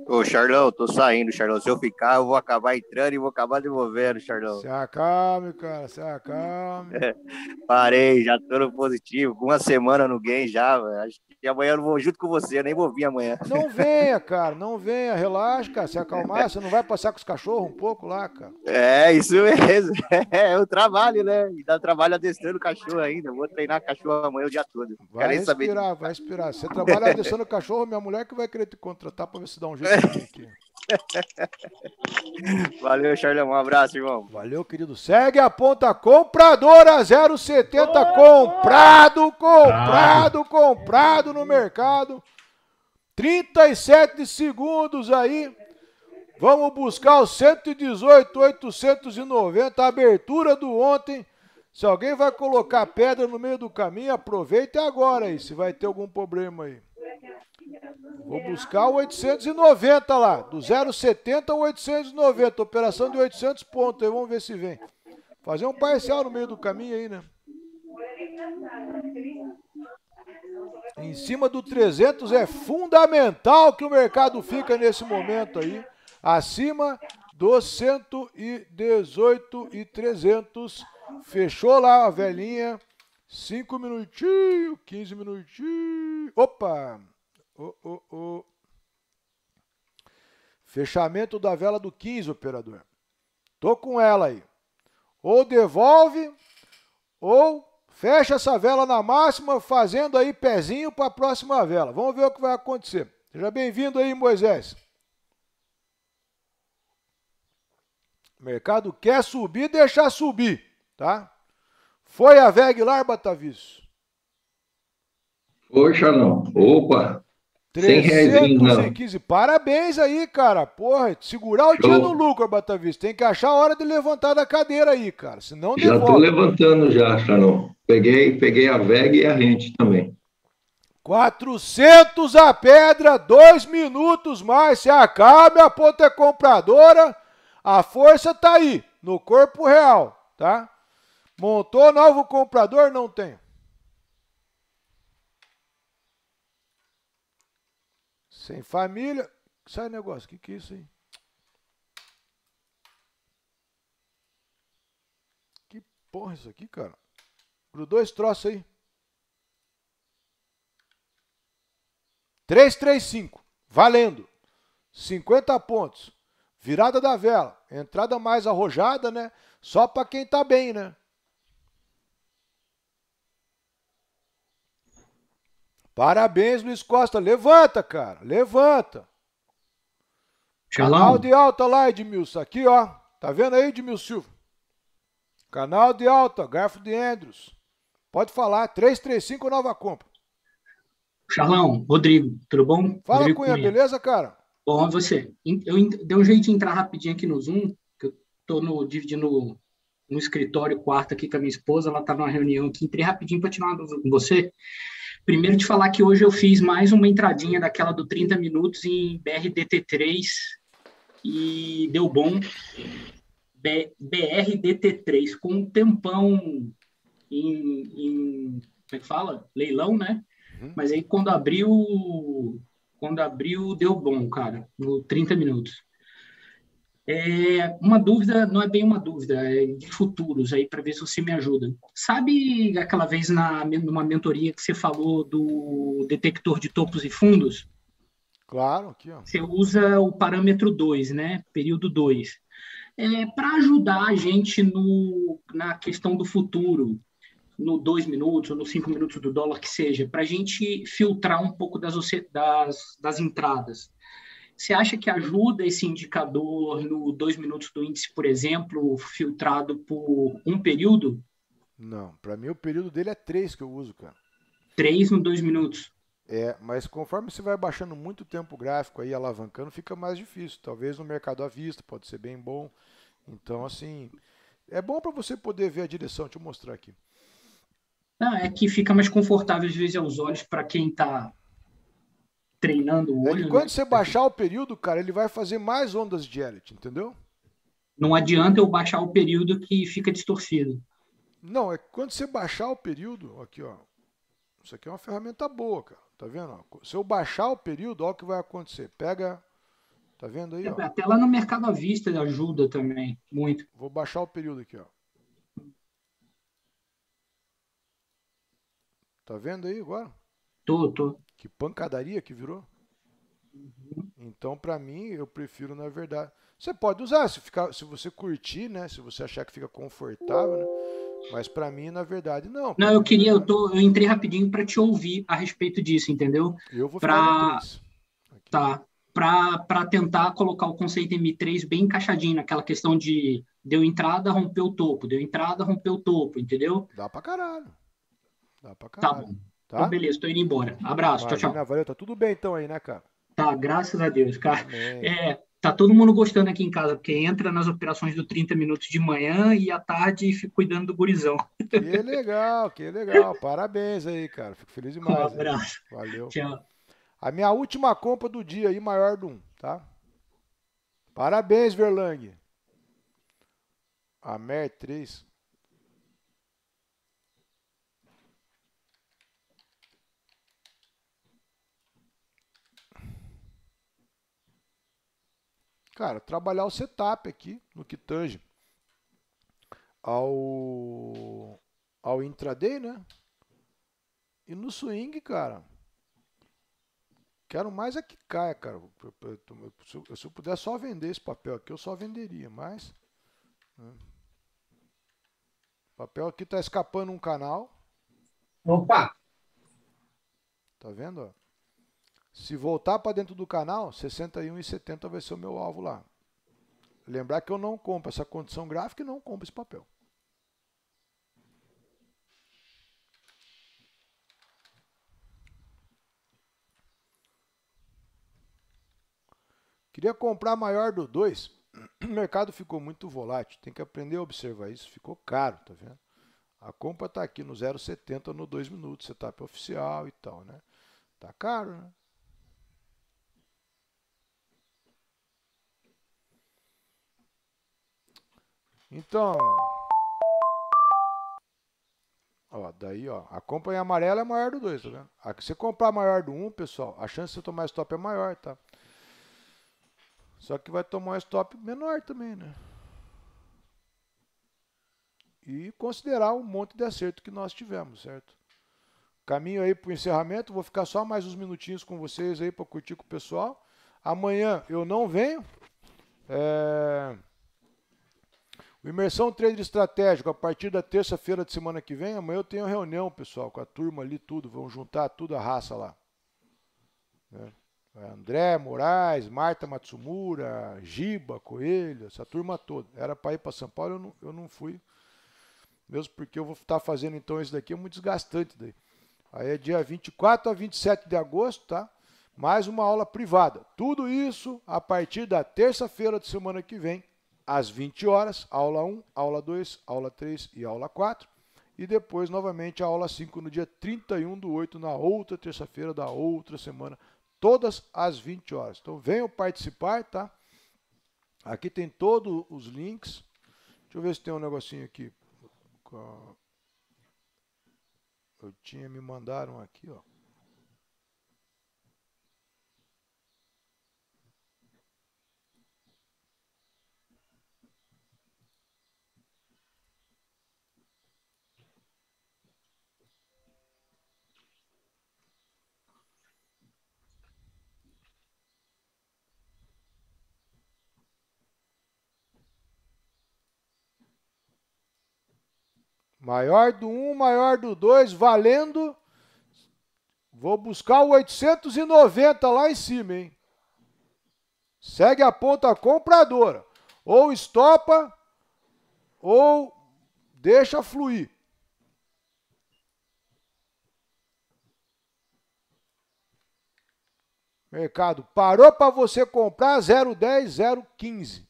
[SPEAKER 8] Ô, Charlão, tô saindo, Charlão. Se eu ficar, eu vou acabar entrando e vou acabar devolvendo, Charlão.
[SPEAKER 1] Se acalme, cara, se acalme. É,
[SPEAKER 8] *laughs* parei, já tô no positivo. Uma semana no game já, velho. Acho que que amanhã eu não vou junto com você, eu nem vou vir amanhã.
[SPEAKER 1] Não *laughs* venha, cara, não venha, relaxa, cara, se acalmar, você não vai passar com os cachorros um pouco lá, cara.
[SPEAKER 8] É, isso
[SPEAKER 1] mesmo, *laughs* é, eu é trabalho, né, e
[SPEAKER 3] dá trabalho adestrando cachorro ainda, vou treinar cachorro amanhã o dia
[SPEAKER 8] todo. Vai respirar, saber.
[SPEAKER 1] vai respirar, você trabalha adestrando cachorro, minha mulher que vai querer te contratar pra ver se dá um jeito aqui. *laughs*
[SPEAKER 8] Valeu, Charlão. Um abraço, irmão.
[SPEAKER 1] Valeu, querido. Segue a ponta compradora 070. Boa, comprado, comprado, comprado no mercado. 37 segundos aí. Vamos buscar o 118, 890. A abertura do ontem. Se alguém vai colocar pedra no meio do caminho, aproveita agora aí, se vai ter algum problema aí. Vou buscar o 890 lá, do 070 ao 890, operação de 800 pontos, aí vamos ver se vem. Fazer um parcial no meio do caminho aí, né? Em cima do 300 é fundamental que o mercado fica nesse momento aí, acima do 118 e 300. Fechou lá a velhinha, 5 minutinhos, 15 minutinhos. Opa! Oh, oh, oh. Fechamento da vela do 15, operador. Tô com ela aí. Ou devolve, ou fecha essa vela na máxima, fazendo aí pezinho para a próxima vela. Vamos ver o que vai acontecer. Seja bem-vindo aí, Moisés. O mercado quer subir, deixar subir, tá? Foi a VEG Lar,
[SPEAKER 10] Poxa, não. Opa!
[SPEAKER 1] 315. Parabéns aí, cara. Porra, segurar o Show. dia no lucro, Batavista. Tem que achar a hora de levantar da cadeira aí, cara. Senão já devolve. Já tô levantando
[SPEAKER 10] já, Xanon. Peguei, peguei a VEG e a rente também.
[SPEAKER 1] 400 a pedra, dois minutos mais, se acalme, a ponta é compradora, a força tá aí, no corpo real, tá? Montou novo comprador? Não tenho. Sem família. Sai negócio. O que, que é isso, aí Que porra é isso aqui, cara? Grudou esse troço aí. 335. Valendo. 50 pontos. Virada da vela. Entrada mais arrojada, né? Só para quem tá bem, né? Parabéns, Luiz Costa. Levanta, cara. Levanta. Canal de alta lá, Edmilson. Aqui, ó. Tá vendo aí, Edmilson Silva? Canal de alta, Garfo de Andrews. Pode falar. 335 Nova Compra.
[SPEAKER 6] Xalão, Rodrigo, tudo bom? Fala, Rodrigo Cunha, Cunha,
[SPEAKER 1] beleza, cara?
[SPEAKER 6] Bom, você. Eu dei um jeito de entrar rapidinho aqui no Zoom, que eu tô no, dividindo no escritório quarto aqui com a minha esposa, ela tá numa reunião aqui. Entrei rapidinho para tirar uma dúvida com você. Primeiro, te falar que hoje eu fiz mais uma entradinha daquela do 30 minutos em BRDT3 e deu bom. BRDT3, com um tempão em, em, Como é que fala? Leilão, né? Uhum. Mas aí quando abriu. Quando abriu, deu bom, cara, no 30 minutos. É uma dúvida, não é bem uma dúvida, é de futuros aí para ver se você me ajuda. Sabe aquela vez na numa mentoria que você falou do detector de topos e fundos?
[SPEAKER 1] Claro, aqui, ó.
[SPEAKER 6] Você usa o parâmetro 2, né? Período 2. É, para ajudar a gente no, na questão do futuro, no 2 minutos ou no 5 minutos do dólar que seja, para a gente filtrar um pouco das, das, das entradas. Você acha que ajuda esse indicador no dois minutos do índice, por exemplo, filtrado
[SPEAKER 1] por um período? Não, para mim o período dele é três que eu uso, cara. Três no dois minutos. É, mas conforme você vai baixando muito tempo gráfico aí, alavancando, fica mais difícil. Talvez no mercado à vista, pode ser bem bom. Então, assim, é bom para você poder ver a direção. Deixa eu mostrar aqui.
[SPEAKER 6] Não, é que fica mais confortável às vezes aos olhos para quem está
[SPEAKER 1] treinando o é olho. Né? quando você baixar o período, cara, ele vai fazer mais ondas de elite, entendeu? Não adianta eu baixar o período que fica distorcido. Não, é quando você baixar o período, aqui ó, isso aqui é uma ferramenta boa, cara. Tá vendo? Se eu baixar o período, olha o que vai acontecer. Pega. Tá vendo aí? Ó. Até lá no mercado à vista ajuda também, muito. Vou baixar o período aqui, ó. Tá vendo aí agora? Tô, tô. Que pancadaria que virou. Uhum. Então, para mim, eu prefiro, na verdade. Você pode usar, se, ficar, se você curtir, né? Se você achar que fica confortável, né? Mas para mim, na verdade, não. Não, eu queria, eu, tô, eu entrei rapidinho
[SPEAKER 6] para te ouvir a respeito disso, entendeu? Eu vou pra... Tá. Para tentar colocar o conceito M3 bem encaixadinho naquela questão de deu entrada, rompeu o topo, deu entrada, rompeu o topo, entendeu?
[SPEAKER 1] Dá pra caralho. Dá pra tá caralho. Tá bom.
[SPEAKER 6] Tá? Então, beleza, tô indo embora. Abraço, Imagina, tchau,
[SPEAKER 1] tchau. Valeu, tá tudo bem então aí, né, cara?
[SPEAKER 6] Tá, graças a Deus, cara. É, tá todo mundo gostando aqui em casa, porque entra nas operações do 30 minutos de manhã e à tarde fica cuidando do gurizão.
[SPEAKER 1] Que legal, que legal. Parabéns aí, cara. Fico feliz demais. Um abraço. Aí. Valeu. Tchau. A minha última compra do dia aí, maior do um, tá? Parabéns, Verlang. A MER 3. Cara, trabalhar o setup aqui no que tange ao, ao intraday, né? E no swing, cara, quero mais é que caia, cara. Se eu puder só vender esse papel aqui, eu só venderia, mas... Né? O papel aqui tá escapando um canal. Opa! Tá vendo, ó? Se voltar para dentro do canal, 61,70 vai ser o meu alvo lá. Lembrar que eu não compro essa condição gráfica e não compro esse papel. Queria comprar maior do 2. *clears throat* O mercado ficou muito volátil. Tem que aprender a observar isso. Ficou caro, tá vendo? A compra está aqui no 0,70 no 2 minutos, setup oficial e tal, né? Tá caro, né? Então. Ó, daí, ó. A companhia amarela é maior do 2, tá vendo? Aqui, se comprar maior do 1, um, pessoal, a chance de você tomar stop é maior, tá? Só que vai tomar um stop menor também, né? E considerar o um monte de acerto que nós tivemos, certo? Caminho aí para o encerramento, vou ficar só mais uns minutinhos com vocês aí para curtir com o pessoal. Amanhã eu não venho. É... O Imersão Trader Estratégico, a partir da terça-feira de semana que vem, amanhã eu tenho reunião, pessoal, com a turma ali, tudo. Vamos juntar tudo a raça lá. Né? André Moraes, Marta Matsumura, Giba, Coelho, essa turma toda. Era para ir para São Paulo, eu não, eu não fui. Mesmo porque eu vou estar tá fazendo então isso daqui, é muito desgastante daí. Aí é dia 24 a 27 de agosto, tá? Mais uma aula privada. Tudo isso a partir da terça-feira de semana que vem, às 20 horas, aula 1, aula 2, aula 3 e aula 4. E depois, novamente, a aula 5 no dia 31 do 8, na outra terça-feira da outra semana, todas às 20 horas. Então venham participar, tá? Aqui tem todos os links. Deixa eu ver se tem um negocinho aqui. Eu tinha, me mandaram aqui, ó. Maior do 1, maior do 2, valendo. Vou buscar o 890 lá em cima, hein? Segue a ponta compradora. Ou estopa, ou deixa fluir. Mercado parou para você comprar 010, 015.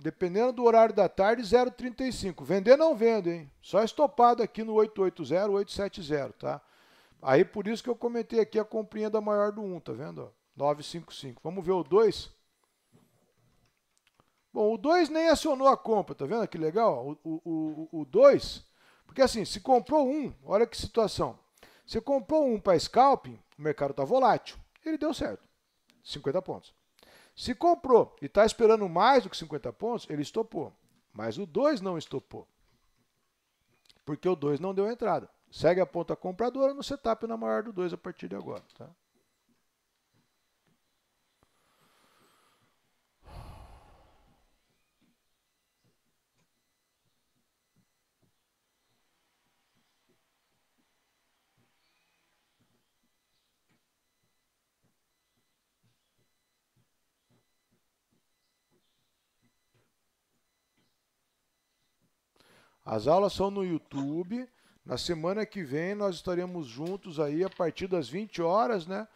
[SPEAKER 1] Dependendo do horário da tarde, 0,35. Vender não vendo, hein? Só estopado aqui no 880, 870, tá? Aí por isso que eu comentei aqui a comprinha da maior do 1, tá vendo? 9,55. Vamos ver o 2. Bom, o 2 nem acionou a compra, tá vendo que legal? O 2, o, o, o porque assim, se comprou um, olha que situação. Você comprou um para scalping, o mercado tá volátil. Ele deu certo. 50 pontos. Se comprou e está esperando mais do que 50 pontos, ele estopou. Mas o 2 não estopou. Porque o 2 não deu entrada. Segue a ponta compradora no setup na maior do 2 a partir de agora. Tá? As aulas são no YouTube. Na semana que vem nós estaremos juntos aí a partir das 20 horas, né?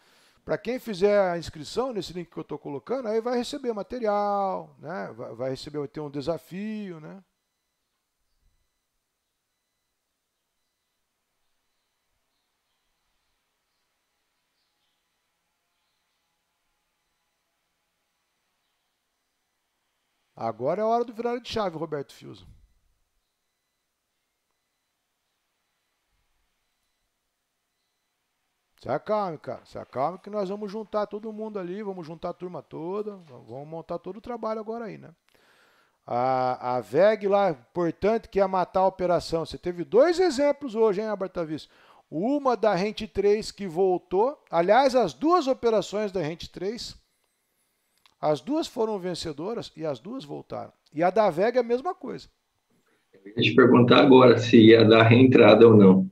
[SPEAKER 1] Para quem fizer a inscrição nesse link que eu estou colocando, aí vai receber material, né? Vai, receber, vai ter um desafio, né? Agora é a hora do virar de chave, Roberto Fiuza. Se acalme, cara. Se acalme que nós vamos juntar todo mundo ali, vamos juntar a turma toda, vamos montar todo o trabalho agora aí, né? A, a VEG lá, importante que ia é matar a operação. Você teve dois exemplos hoje, hein, Abertavis? Uma da Rente 3 que voltou. Aliás, as duas operações da Rente 3, as duas foram vencedoras e as duas voltaram. E a da VEG é a mesma coisa.
[SPEAKER 10] Eu ia te perguntar agora se ia dar reentrada ou não.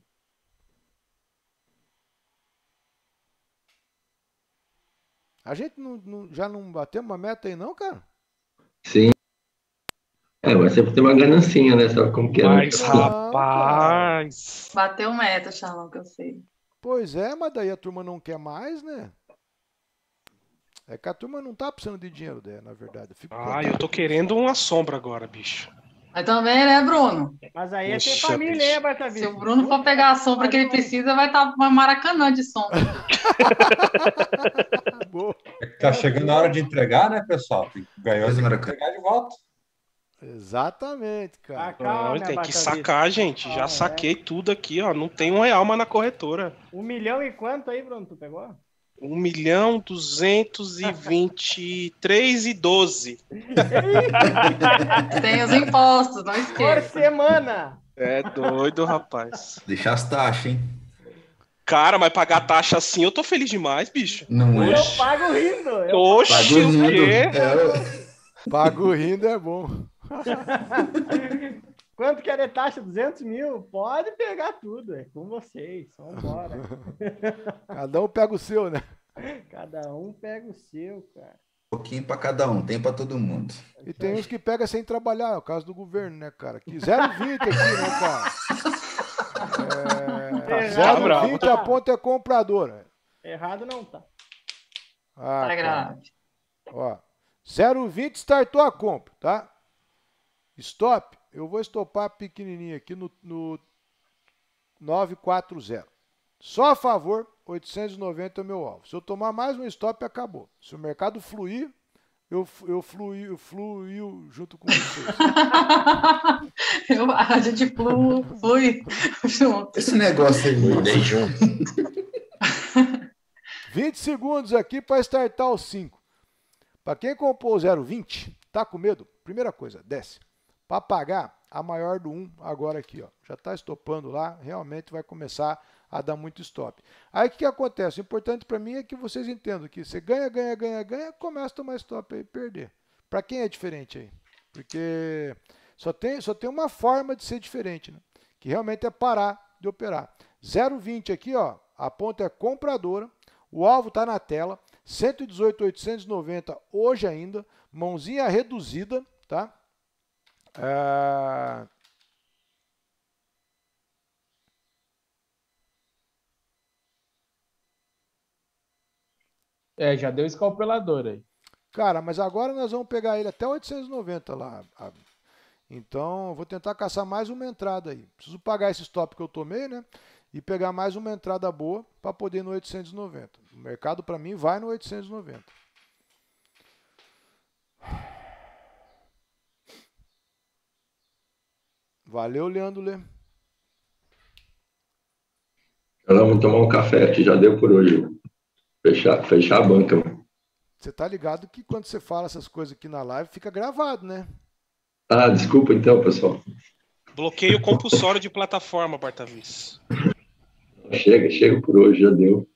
[SPEAKER 1] A gente não, não, já não bateu uma meta aí, não, cara?
[SPEAKER 10] Sim. É, mas sempre tem uma ganancinha, né? Sabe como que é? Né? Mas, né? rapaz!
[SPEAKER 1] Bateu meta, Charlão, que eu sei. Pois é, mas daí a turma não quer mais, né? É que a turma não tá precisando de dinheiro, né, na verdade. Eu ah, contado. eu tô
[SPEAKER 2] querendo uma sombra agora, bicho. Mas também, né, Bruno?
[SPEAKER 1] Mas aí é ter família, hein,
[SPEAKER 5] Batavista? Se o Bruno for pegar a sombra que ele precisa, vai estar tá uma maracanã de sombra. *laughs*
[SPEAKER 2] tá chegando a hora de entregar, né, pessoal? Ganhou, tem que entregar de volta.
[SPEAKER 8] Exatamente, cara. Ah, calma, né, tem que sacar, gente. Já ah, saquei é.
[SPEAKER 2] tudo aqui, ó. Não tem um real mais na corretora.
[SPEAKER 8] Um milhão e quanto aí, Bruno? Tu pegou?
[SPEAKER 2] 1 milhão 223 e 12.
[SPEAKER 8] Tem os impostos, não esqueça. Por semana.
[SPEAKER 2] É doido, rapaz. Deixar as taxas, hein? Cara, mas pagar taxa assim, eu tô feliz demais, bicho.
[SPEAKER 1] Não é? Eu pago rindo. Eu... Oxi, pago rindo. o quê? É. Pago rindo é bom.
[SPEAKER 8] *laughs* Quanto que era taxa? 200 mil? Pode pegar tudo, é com vocês. Vambora.
[SPEAKER 1] *laughs* cada um pega o seu, né? *laughs* Cada um pega o seu, cara. Um pouquinho para cada um, tem para todo mundo. E tem uns que pega sem trabalhar, é o caso do governo, né, cara? Quiseram 020 aqui, né, cara? É... Zero 20 tá. a ponta é compradora. Errado não tá. Ah, tá grave. Ó, 0,20 startou a compra, tá? Stop eu vou estopar pequenininho aqui no, no 940. Só a favor, 890 é meu alvo. Se eu tomar mais um stop, acabou. Se o mercado fluir, eu, eu fluí, fluir junto com vocês. *laughs* eu, a gente flu, flui junto. Esse negócio aí, mudei junto. 20 *laughs* segundos aqui para startar o 5. Para quem compôs 0,20, tá com medo? Primeira coisa, desce. Para pagar, a maior do 1 agora aqui, ó, já está estopando lá, realmente vai começar a dar muito stop. Aí o que, que acontece? O importante para mim é que vocês entendam que você ganha, ganha, ganha, ganha, começa a tomar stop aí e perder. Para quem é diferente aí? Porque só tem, só tem uma forma de ser diferente, né? que realmente é parar de operar. 0,20 aqui, ó, a ponta é compradora, o alvo está na tela, 118,890 hoje ainda, mãozinha reduzida, tá? Ah, é, já deu escalpelador aí. Cara, mas agora nós vamos pegar ele até 890 lá. Então, vou tentar caçar mais uma entrada aí. Preciso pagar esse stop que eu tomei, né? E pegar mais uma entrada boa para poder ir no 890. O mercado para mim vai no 890. Valeu, Leandro Lê.
[SPEAKER 10] Vamos tomar um café, que já deu por hoje. Fechar, fechar a banca.
[SPEAKER 1] Você tá ligado que quando você fala essas coisas aqui na live, fica gravado, né?
[SPEAKER 10] Ah, desculpa então, pessoal.
[SPEAKER 2] Bloqueio compulsório de plataforma, Bartavis.
[SPEAKER 10] Chega, chega por hoje, já deu.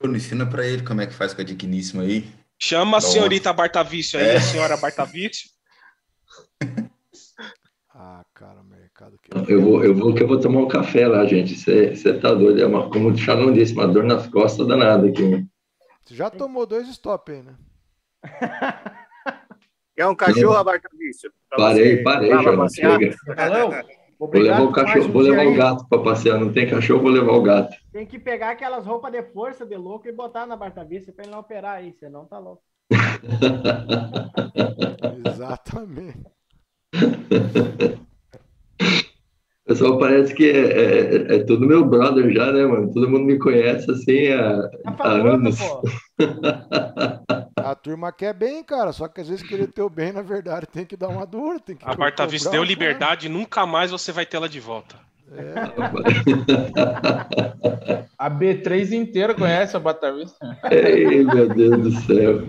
[SPEAKER 10] Bruno, ensina pra ele como é que faz com a digníssima aí.
[SPEAKER 2] Chama a senhorita Bartavício aí, é. a senhora Bartavício. *laughs*
[SPEAKER 10] ah, cara, meu. Eu vou, eu vou que eu vou tomar um café lá, gente. Você tá doido. É uma, como o Chalão disse, uma dor nas costas danada aqui. Né?
[SPEAKER 1] Você já tomou dois stop aí, né? É *laughs* um cachorro é. abarcadício. Parei, você, parei, Charlão. Chega. *laughs*
[SPEAKER 8] vou levar o cachorro, vou levar aí. o gato
[SPEAKER 10] para passear. Não tem cachorro, vou levar o gato.
[SPEAKER 8] Tem que pegar aquelas roupas de força de louco e botar na bartabice para ele não operar aí, senão tá louco.
[SPEAKER 10] *laughs*
[SPEAKER 8] Exatamente
[SPEAKER 10] pessoal parece que é, é, é todo meu brother já, né, mano? Todo mundo me conhece assim há, tá há anos. Pô.
[SPEAKER 1] *laughs* A turma quer bem, cara, só que às vezes querer teu bem, na verdade, tem que dar uma dura. Tem que a Marta deu liberdade,
[SPEAKER 2] e nunca mais você vai tê-la de volta. É. *laughs* a B3 inteira conhece a Batavista. Ei, meu
[SPEAKER 10] Deus do céu.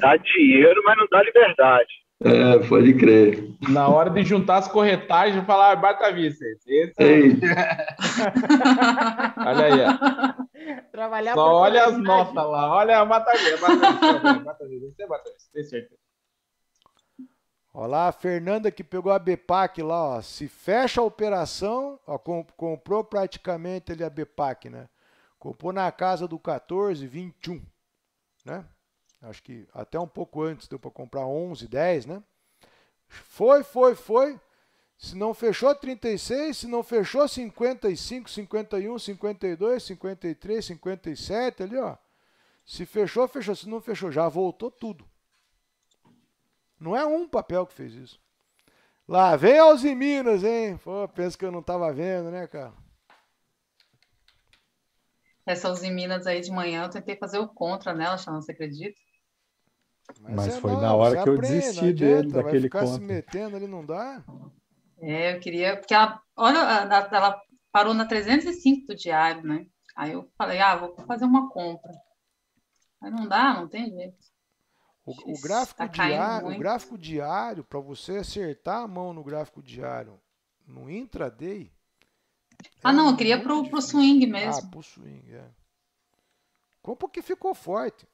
[SPEAKER 2] Dá dinheiro, mas não dá liberdade. É, pode crer. Na hora de juntar as corretagens e falar, ah, bata vice. Esse é... *laughs* olha aí, ó.
[SPEAKER 8] Trabalhar Só olha
[SPEAKER 2] as notas
[SPEAKER 1] lá, olha a Mata
[SPEAKER 3] Vicens. Bata é Bata
[SPEAKER 2] tem certeza.
[SPEAKER 1] Olha lá, a Fernanda que pegou a BPAC lá, ó. Se fecha a operação, ó, comprou praticamente ali a BPAC, né? Comprou na casa do 14, 21, né? acho que até um pouco antes deu para comprar 11, 10, né? Foi, foi, foi. Se não fechou 36, se não fechou 55, 51, 52, 53, 57 ali, ó. Se fechou, fechou. Se não fechou, já voltou tudo. Não é um papel que fez isso. Lá vem Minas, hein? Pô, pensa que eu não tava vendo, né, cara?
[SPEAKER 5] Essa Minas aí de manhã eu tentei fazer o contra nela, Chana, você acredita?
[SPEAKER 9] Mas, é foi não, na hora que eu desisti adianta, dele, daquele
[SPEAKER 1] compra. Vai ficar conto. se metendo ali, não dá?
[SPEAKER 5] É, eu queria... Porque ela, olha, ela parou na 305 do diário, né? Aí eu falei, ah, vou fazer uma compra. Mas não dá, não tem jeito.
[SPEAKER 1] O, o, gráfico tá diário, o gráfico diário, para você acertar a mão no gráfico diário no intraday. É ah, é não, eu queria pro, pro swing ah, mesmo. Ah, pro swing, é. Como porque ficou forte.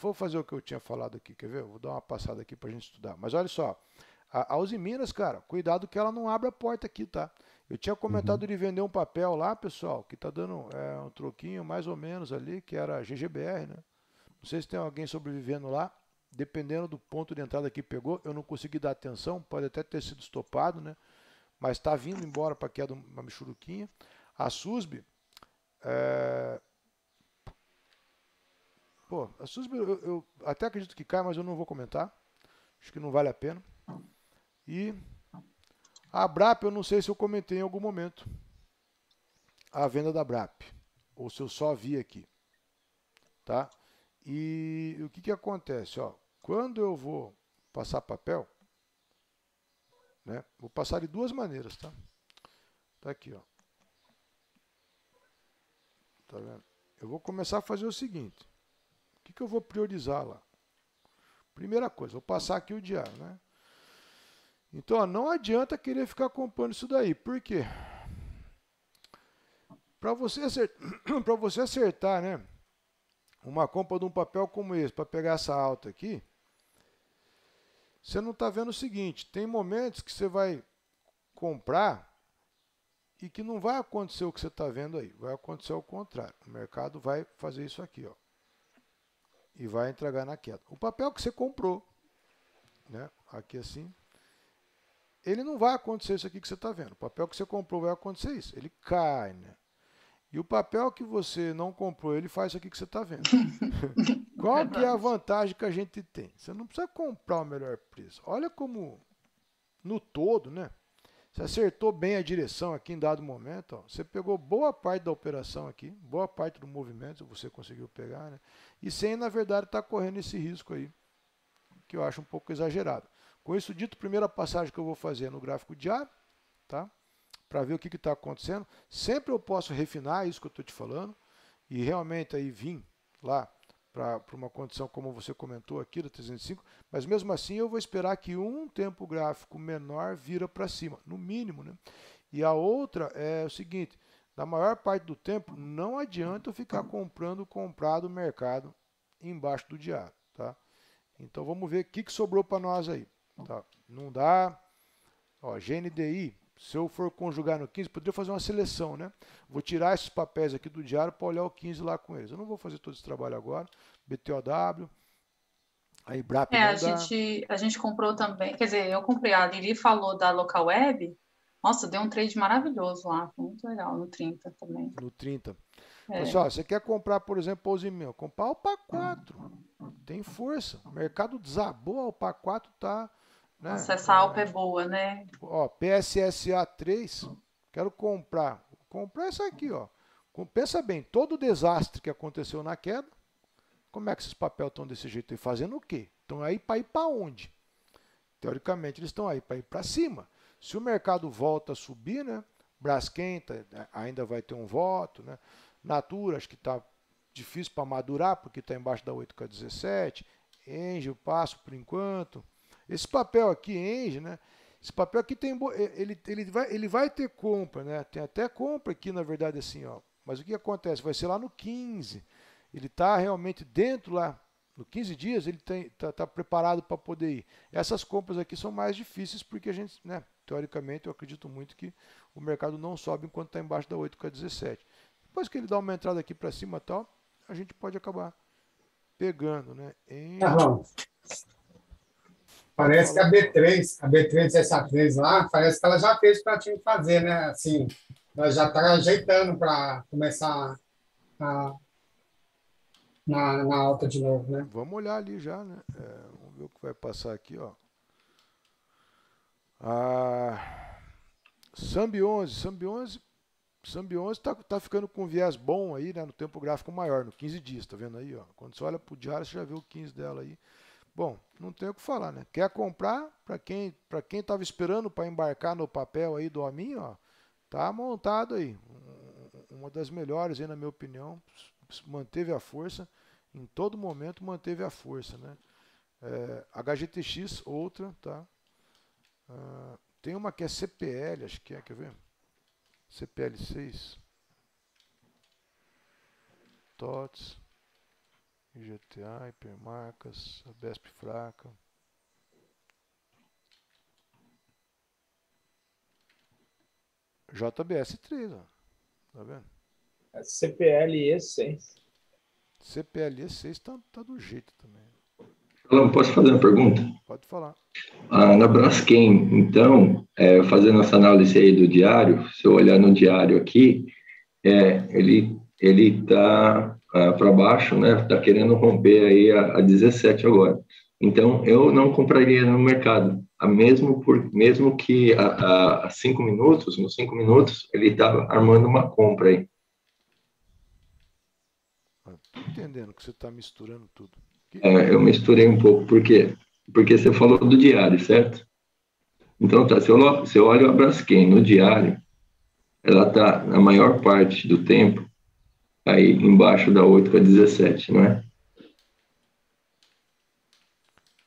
[SPEAKER 1] Vou fazer o que eu tinha falado aqui, quer ver? Vou dar uma passada aqui para a gente estudar. Mas olha só, a, a Uzi Minas, cara, cuidado que ela não abra a porta aqui, tá? Eu tinha comentado uhum. de vender um papel lá, pessoal, que tá dando é, um troquinho mais ou menos ali, que era GGBR, né? Não sei se tem alguém sobrevivendo lá. Dependendo do ponto de entrada que pegou, eu não consegui dar atenção, pode até ter sido estopado, né? Mas está vindo embora para queda uma michuruquinha. A SUSB, é, Pô, a Suzy, eu, eu até acredito que cai, mas eu não vou comentar. Acho que não vale a pena. E a BRAP, eu não sei se eu comentei em algum momento a venda da BRAP, ou se eu só vi aqui. Tá? E o que, que acontece? Ó, quando eu vou passar papel, né, vou passar de duas maneiras. Tá, tá aqui. Ó. Tá vendo? Eu vou começar a fazer o seguinte. O que, que eu vou priorizar lá? Primeira coisa, vou passar aqui o diário, né? Então, ó, não adianta querer ficar comprando isso daí. Por quê? Para você, acertar, *clears throat* você acertar né, uma compra de um papel como esse, para pegar essa alta aqui, você não está vendo o seguinte, tem momentos que você vai comprar e que não vai acontecer o que você está vendo aí, vai acontecer o contrário. O mercado vai fazer isso aqui, ó e vai entregar na queda. O papel que você comprou, né? aqui assim, ele não vai acontecer isso aqui que você está vendo. O papel que você comprou vai acontecer isso. Ele cai, né? E o papel que você não comprou, ele faz isso aqui que você está vendo. *laughs* Qual que é a vantagem que a gente tem? Você não precisa comprar o melhor preço. Olha como, no todo, né? Você acertou bem a direção aqui em dado momento, ó, você pegou boa parte da operação aqui, boa parte do movimento você conseguiu pegar, né? E sem, na verdade, estar tá correndo esse risco aí, que eu acho um pouco exagerado. Com isso dito, primeira passagem que eu vou fazer é no gráfico diário, tá? Para ver o que está acontecendo. Sempre eu posso refinar isso que eu estou te falando e realmente aí vim lá para uma condição como você comentou aqui do 305, mas mesmo assim eu vou esperar que um tempo gráfico menor vira para cima, no mínimo, né? E a outra é o seguinte, na maior parte do tempo não adianta eu ficar comprando comprado o mercado embaixo do diário, tá? Então vamos ver o que, que sobrou para nós aí, tá? Não dá, ó, GNDI se eu for conjugar no 15, poderia fazer uma seleção, né? Vou tirar esses papéis aqui do diário para olhar o 15 lá com eles. Eu não vou fazer todo esse trabalho agora. BTOW, a Ibrap. É, a gente,
[SPEAKER 5] a gente comprou também, quer dizer, eu comprei, a Lili falou da local web. Nossa, deu um trade maravilhoso lá,
[SPEAKER 1] muito legal, no 30 também. No 30. É. Pessoal, assim, você quer comprar, por exemplo, o Zimil? Comprar o PA4. Tem força. O mercado desabou, o PA4 está né? Nossa, essa é. Alpa é
[SPEAKER 5] boa, né?
[SPEAKER 1] Ó, PSSA 3, quero comprar. Vou comprar essa aqui, ó. Pensa bem, todo o desastre que aconteceu na queda, como é que esses papéis estão desse jeito e fazendo o quê? Estão aí para ir para onde? Teoricamente, eles estão aí para ir para cima. Se o mercado volta a subir, né? Braskem tá, né? ainda vai ter um voto, né? Natura, acho que está difícil para madurar, porque está embaixo da 8,17. Engie, passo por enquanto. Esse papel aqui Enge, né? Esse papel aqui tem ele, ele, vai, ele vai ter compra, né? Tem até compra aqui, na verdade, assim, ó. Mas o que acontece? Vai ser lá no 15. Ele está realmente dentro lá. No 15 dias ele está tá preparado para poder ir. Essas compras aqui são mais difíceis porque a gente, né? Teoricamente, eu acredito muito que o mercado não sobe enquanto está embaixo da 8 com a 17. Depois que ele dá uma entrada aqui para cima tal, a gente pode acabar pegando, né? Em... Tá Parece que a
[SPEAKER 4] B3, a B3 essa 3 lá, parece que ela já fez para time fazer, né? Assim, ela
[SPEAKER 1] já está ajeitando para começar a, na, na alta de novo, né? Vamos olhar ali já, né? É, vamos ver o que vai passar aqui, ó. Ah, Sambi 11, Sambi 11, Sambi 11 está tá ficando com um viés bom aí, né? No tempo gráfico maior, no 15 dias, tá vendo aí, ó? Quando você olha o diário, você já vê o 15 dela aí. Bom, não tem o que falar, né? Quer comprar? Para quem para quem estava esperando para embarcar no papel aí do Amin, ó, tá montado aí. Uma das melhores, aí, na minha opinião, manteve a força em todo momento manteve a força, né? É, HGTX outra, tá? Ah, tem uma que é CPL, acho que é, quer ver? CPL 6. TOTS. Igta, Hipermarcas, a Besp fraca. JBS3, ó. Tá vendo? CPLE6. É CPLE6 tá, tá do jeito também.
[SPEAKER 10] Alan, posso fazer uma pergunta? Pode falar. Ah, na Braskem, então, é, fazendo essa análise aí do diário, se eu olhar no diário aqui, é, ele ele tá para baixo, né? Está querendo romper aí a, a 17 agora. Então, eu não compraria no mercado, a mesmo por mesmo que a, cinco minutos, nos cinco minutos, ele estava tá armando uma compra aí.
[SPEAKER 1] Entendendo que você está misturando tudo.
[SPEAKER 10] Que... É, eu misturei um pouco, porque porque você falou do diário, certo? Então, tá, se eu, se eu olho a Braskem no diário, ela está, na maior parte do tempo, aí embaixo da 8 para 17, não é?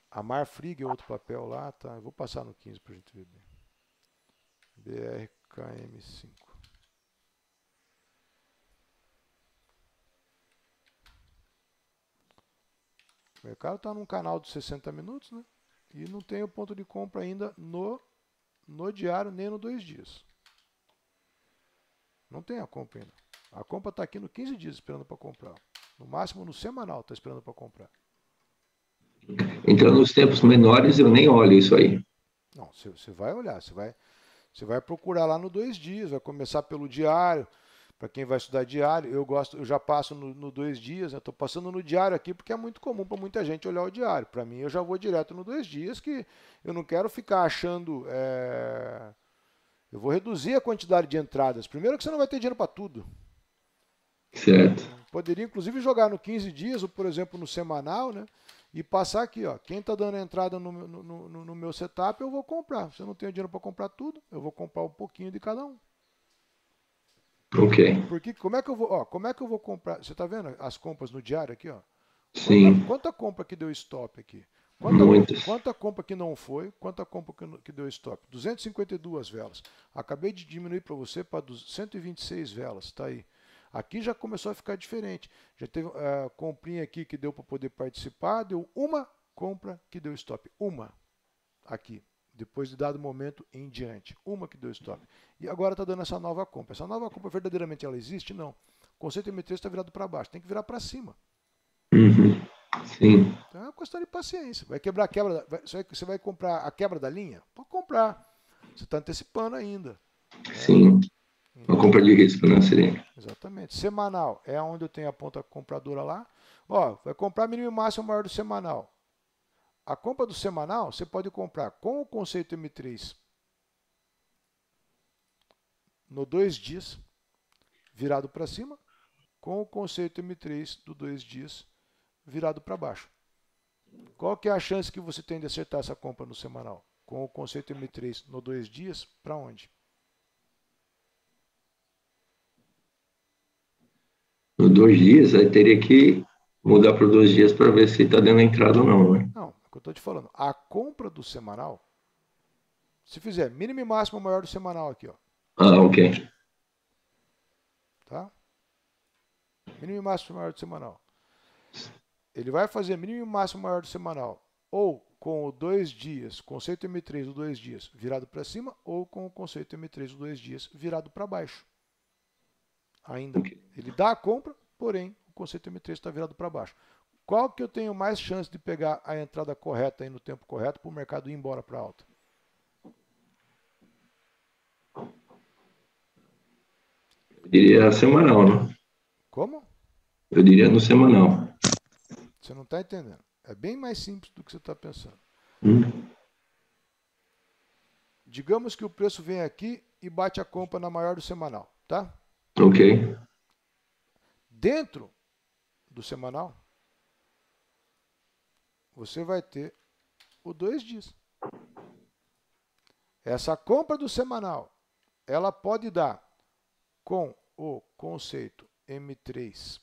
[SPEAKER 1] Amar Frig é outro papel lá, tá? Eu vou passar no 15 para a gente ver bem. BRKM5. O mercado está num canal de 60 minutos, né? E não tem o ponto de compra ainda no, no diário nem no dois dias. Não tem a compra ainda. A compra está aqui no 15 dias esperando para comprar. No máximo no semanal está esperando para comprar. Então, nos tempos menores, eu nem olho isso aí. Não, você vai olhar, você vai, você vai procurar lá no dois dias, vai começar pelo diário. Para quem vai estudar diário, eu gosto, eu já passo no, no dois dias, estou né? passando no diário aqui porque é muito comum para muita gente olhar o diário. Para mim, eu já vou direto no dois dias, que eu não quero ficar achando. É... Eu vou reduzir a quantidade de entradas. Primeiro que você não vai ter dinheiro para tudo. Certo. Poderia, inclusive, jogar no 15 dias, ou, por exemplo, no semanal, né? E passar aqui, ó. Quem tá dando entrada no, no, no, no, meu setup, eu vou comprar. Se eu não tenho dinheiro para comprar tudo, eu vou comprar um pouquinho de cada um. Ok. Porque como é que eu vou, ó, como é que eu vou comprar? Você tá vendo as compras no diário aqui, ó?
[SPEAKER 10] Sim. Quanta, quanta
[SPEAKER 1] compra que deu stop aqui? Quanta, Muitas. quanta compra que não foi? Quanta compra que, que deu stop? 252 velas. Acabei de diminuir para você para 126 velas, tá aí. Aqui já começou a ficar diferente. Já teve uh, comprinha aqui que deu para poder participar, deu uma compra que deu stop. Uma aqui, depois de dado momento em diante. Uma que deu stop. E agora está dando essa nova compra. Essa nova compra verdadeiramente ela existe? Não. O conceito M3 está virado para baixo, tem que virar para cima.
[SPEAKER 10] Uhum. Sim.
[SPEAKER 1] Então é uma questão de paciência. Vai quebrar a quebra. Vai, você vai comprar a quebra da linha? Pode comprar. Você está antecipando ainda.
[SPEAKER 10] Sim. É, uma compra de
[SPEAKER 1] risco, né? Seria. Exatamente. Semanal é onde eu tenho a ponta compradora lá. Ó, vai comprar mínimo e máximo maior do semanal. A compra do semanal você pode comprar com o conceito M3 no dois dias, virado para cima, com o conceito M3 do dois dias, virado para baixo. Qual que é a chance que você tem de acertar essa compra no semanal? Com o conceito M3 no dois dias, para onde?
[SPEAKER 10] no dois dias, aí teria que mudar para dois dias para ver se está dando entrada ou não, né?
[SPEAKER 1] Não, é o que eu estou te falando. A compra do semanal, se fizer mínimo e máximo maior do semanal aqui, ó.
[SPEAKER 10] Ah, ok.
[SPEAKER 1] Tá? Mínimo e máximo maior do semanal. Ele vai fazer mínimo e máximo maior do semanal. Ou com o dois dias, conceito M3 do dois dias virado para cima, ou com o conceito M3 do dois dias virado para baixo ainda. Ele dá a compra, porém o conceito M3 está virado para baixo. Qual que eu tenho mais chance de pegar a entrada correta aí no tempo correto para o mercado ir embora para alta?
[SPEAKER 10] Eu diria semanal, né? Como? Eu diria no semanal.
[SPEAKER 1] Você não está entendendo. É bem mais simples do que você está pensando. Hum. Digamos que o preço vem aqui e bate a compra na maior do semanal, tá? Ok. Dentro do semanal, você vai ter o dois dias. Essa compra do semanal, ela pode dar com o conceito M3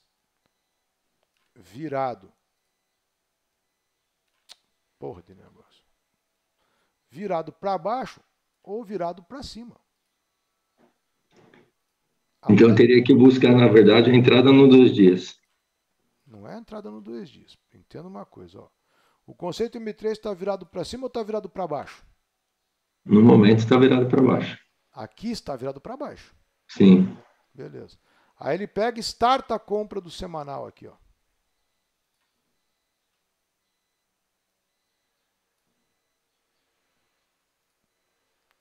[SPEAKER 1] virado. Porra de negócio. Virado para baixo ou virado para cima.
[SPEAKER 10] Então eu teria que buscar, na verdade, a entrada no dois dias.
[SPEAKER 1] Não é a entrada no dois dias. Entenda uma coisa, ó. O conceito M3 está virado para cima ou está virado para baixo?
[SPEAKER 10] No momento está virado para baixo.
[SPEAKER 1] Aqui está virado para baixo. Sim. Beleza. Aí ele pega e starta a compra do semanal aqui, ó.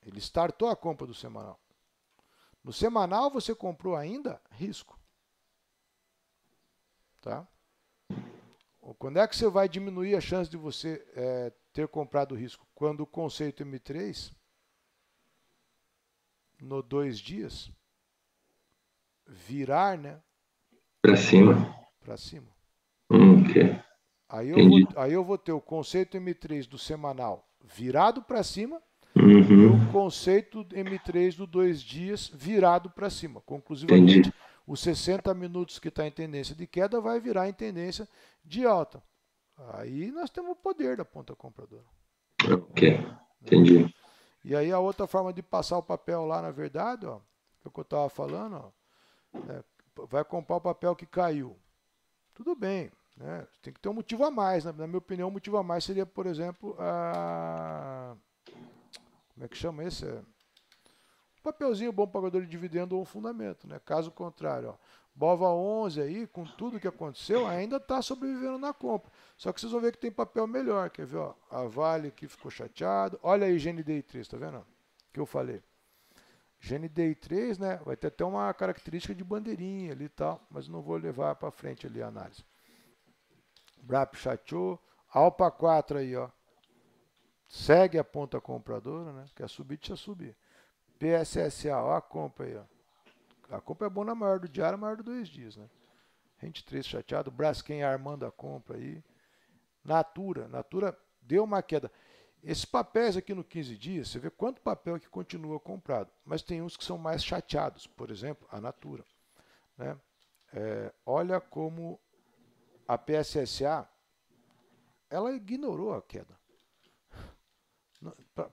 [SPEAKER 1] Ele startou a compra do semanal. No semanal você comprou ainda? Risco. Tá? Quando é que você vai diminuir a chance de você é, ter comprado risco? Quando o conceito M3, no dois dias, virar, né? Para cima. Para cima.
[SPEAKER 10] Hum, okay.
[SPEAKER 1] aí, eu vou, aí eu vou ter o conceito M3 do semanal virado para cima
[SPEAKER 7] Uhum. O
[SPEAKER 1] conceito M3 do dois dias virado para cima, conclusivamente. Entendi. Os 60 minutos que está em tendência de queda vai virar em tendência de alta. Aí nós temos o poder da ponta compradora.
[SPEAKER 10] Ok, entendi.
[SPEAKER 1] E aí a outra forma de passar o papel lá, na verdade, ó, que é eu estava falando, ó, é, vai comprar o papel que caiu. Tudo bem, né? tem que ter um motivo a mais. Na, na minha opinião, um motivo a mais seria, por exemplo, a como é que chama esse? É um papelzinho bom pagador de dividendo ou um fundamento, né? Caso contrário, ó, Bova 11 aí, com tudo que aconteceu, ainda está sobrevivendo na compra. Só que vocês vão ver que tem papel melhor. Quer ver? Ó, a Vale que ficou chateado. Olha aí GNDI3, tá vendo? Que eu falei. GNDI3, né? Vai ter até uma característica de bandeirinha ali e tal, mas não vou levar para frente ali a análise. Brap chateou. Alpa 4 aí, ó segue a ponta compradora, né? Quer subir, deixa subir. PSSA, ó a compra aí, ó. A compra é boa na maior do diário, maior do dois dias, né? Rente 3 chateado, Braskem armando a compra aí. Natura, Natura deu uma queda. Esses papéis aqui no 15 dias, você vê quanto papel que continua comprado, mas tem uns que são mais chateados, por exemplo, a Natura. Né? É, olha como a PSSA, ela ignorou a queda.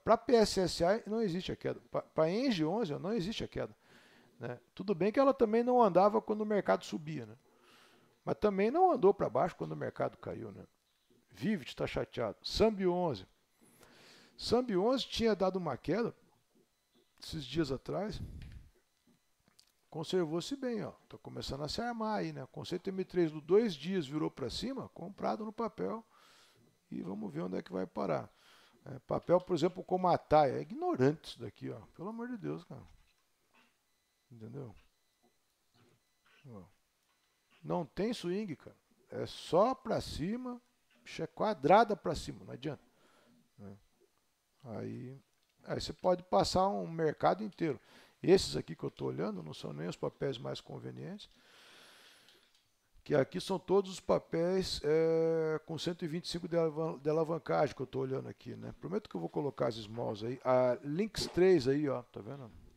[SPEAKER 1] Para a PSSA não existe a queda. Para a Engie 11 não existe a queda. Né? Tudo bem que ela também não andava quando o mercado subia, né? mas também não andou para baixo quando o mercado caiu. Né? Vivid está chateado. Sambi 11. Sambi 11 tinha dado uma queda esses dias atrás. Conservou-se bem, está começando a se armar aí, né? conceito M3 do dois dias virou para cima, comprado no papel. E vamos ver onde é que vai parar. É, papel, por exemplo, como a Thay. É ignorante isso daqui, ó. Pelo amor de Deus, cara. Entendeu? Não tem swing, cara. É só pra cima, é quadrada pra cima, não adianta. É. Aí, aí você pode passar um mercado inteiro. Esses aqui que eu estou olhando não são nem os papéis mais convenientes que aqui são todos os papéis é, com 125 de, alavan de alavancagem que eu estou olhando aqui, né? Prometo que eu vou colocar as smalls aí. A Links 3 aí, ó, tá vendo?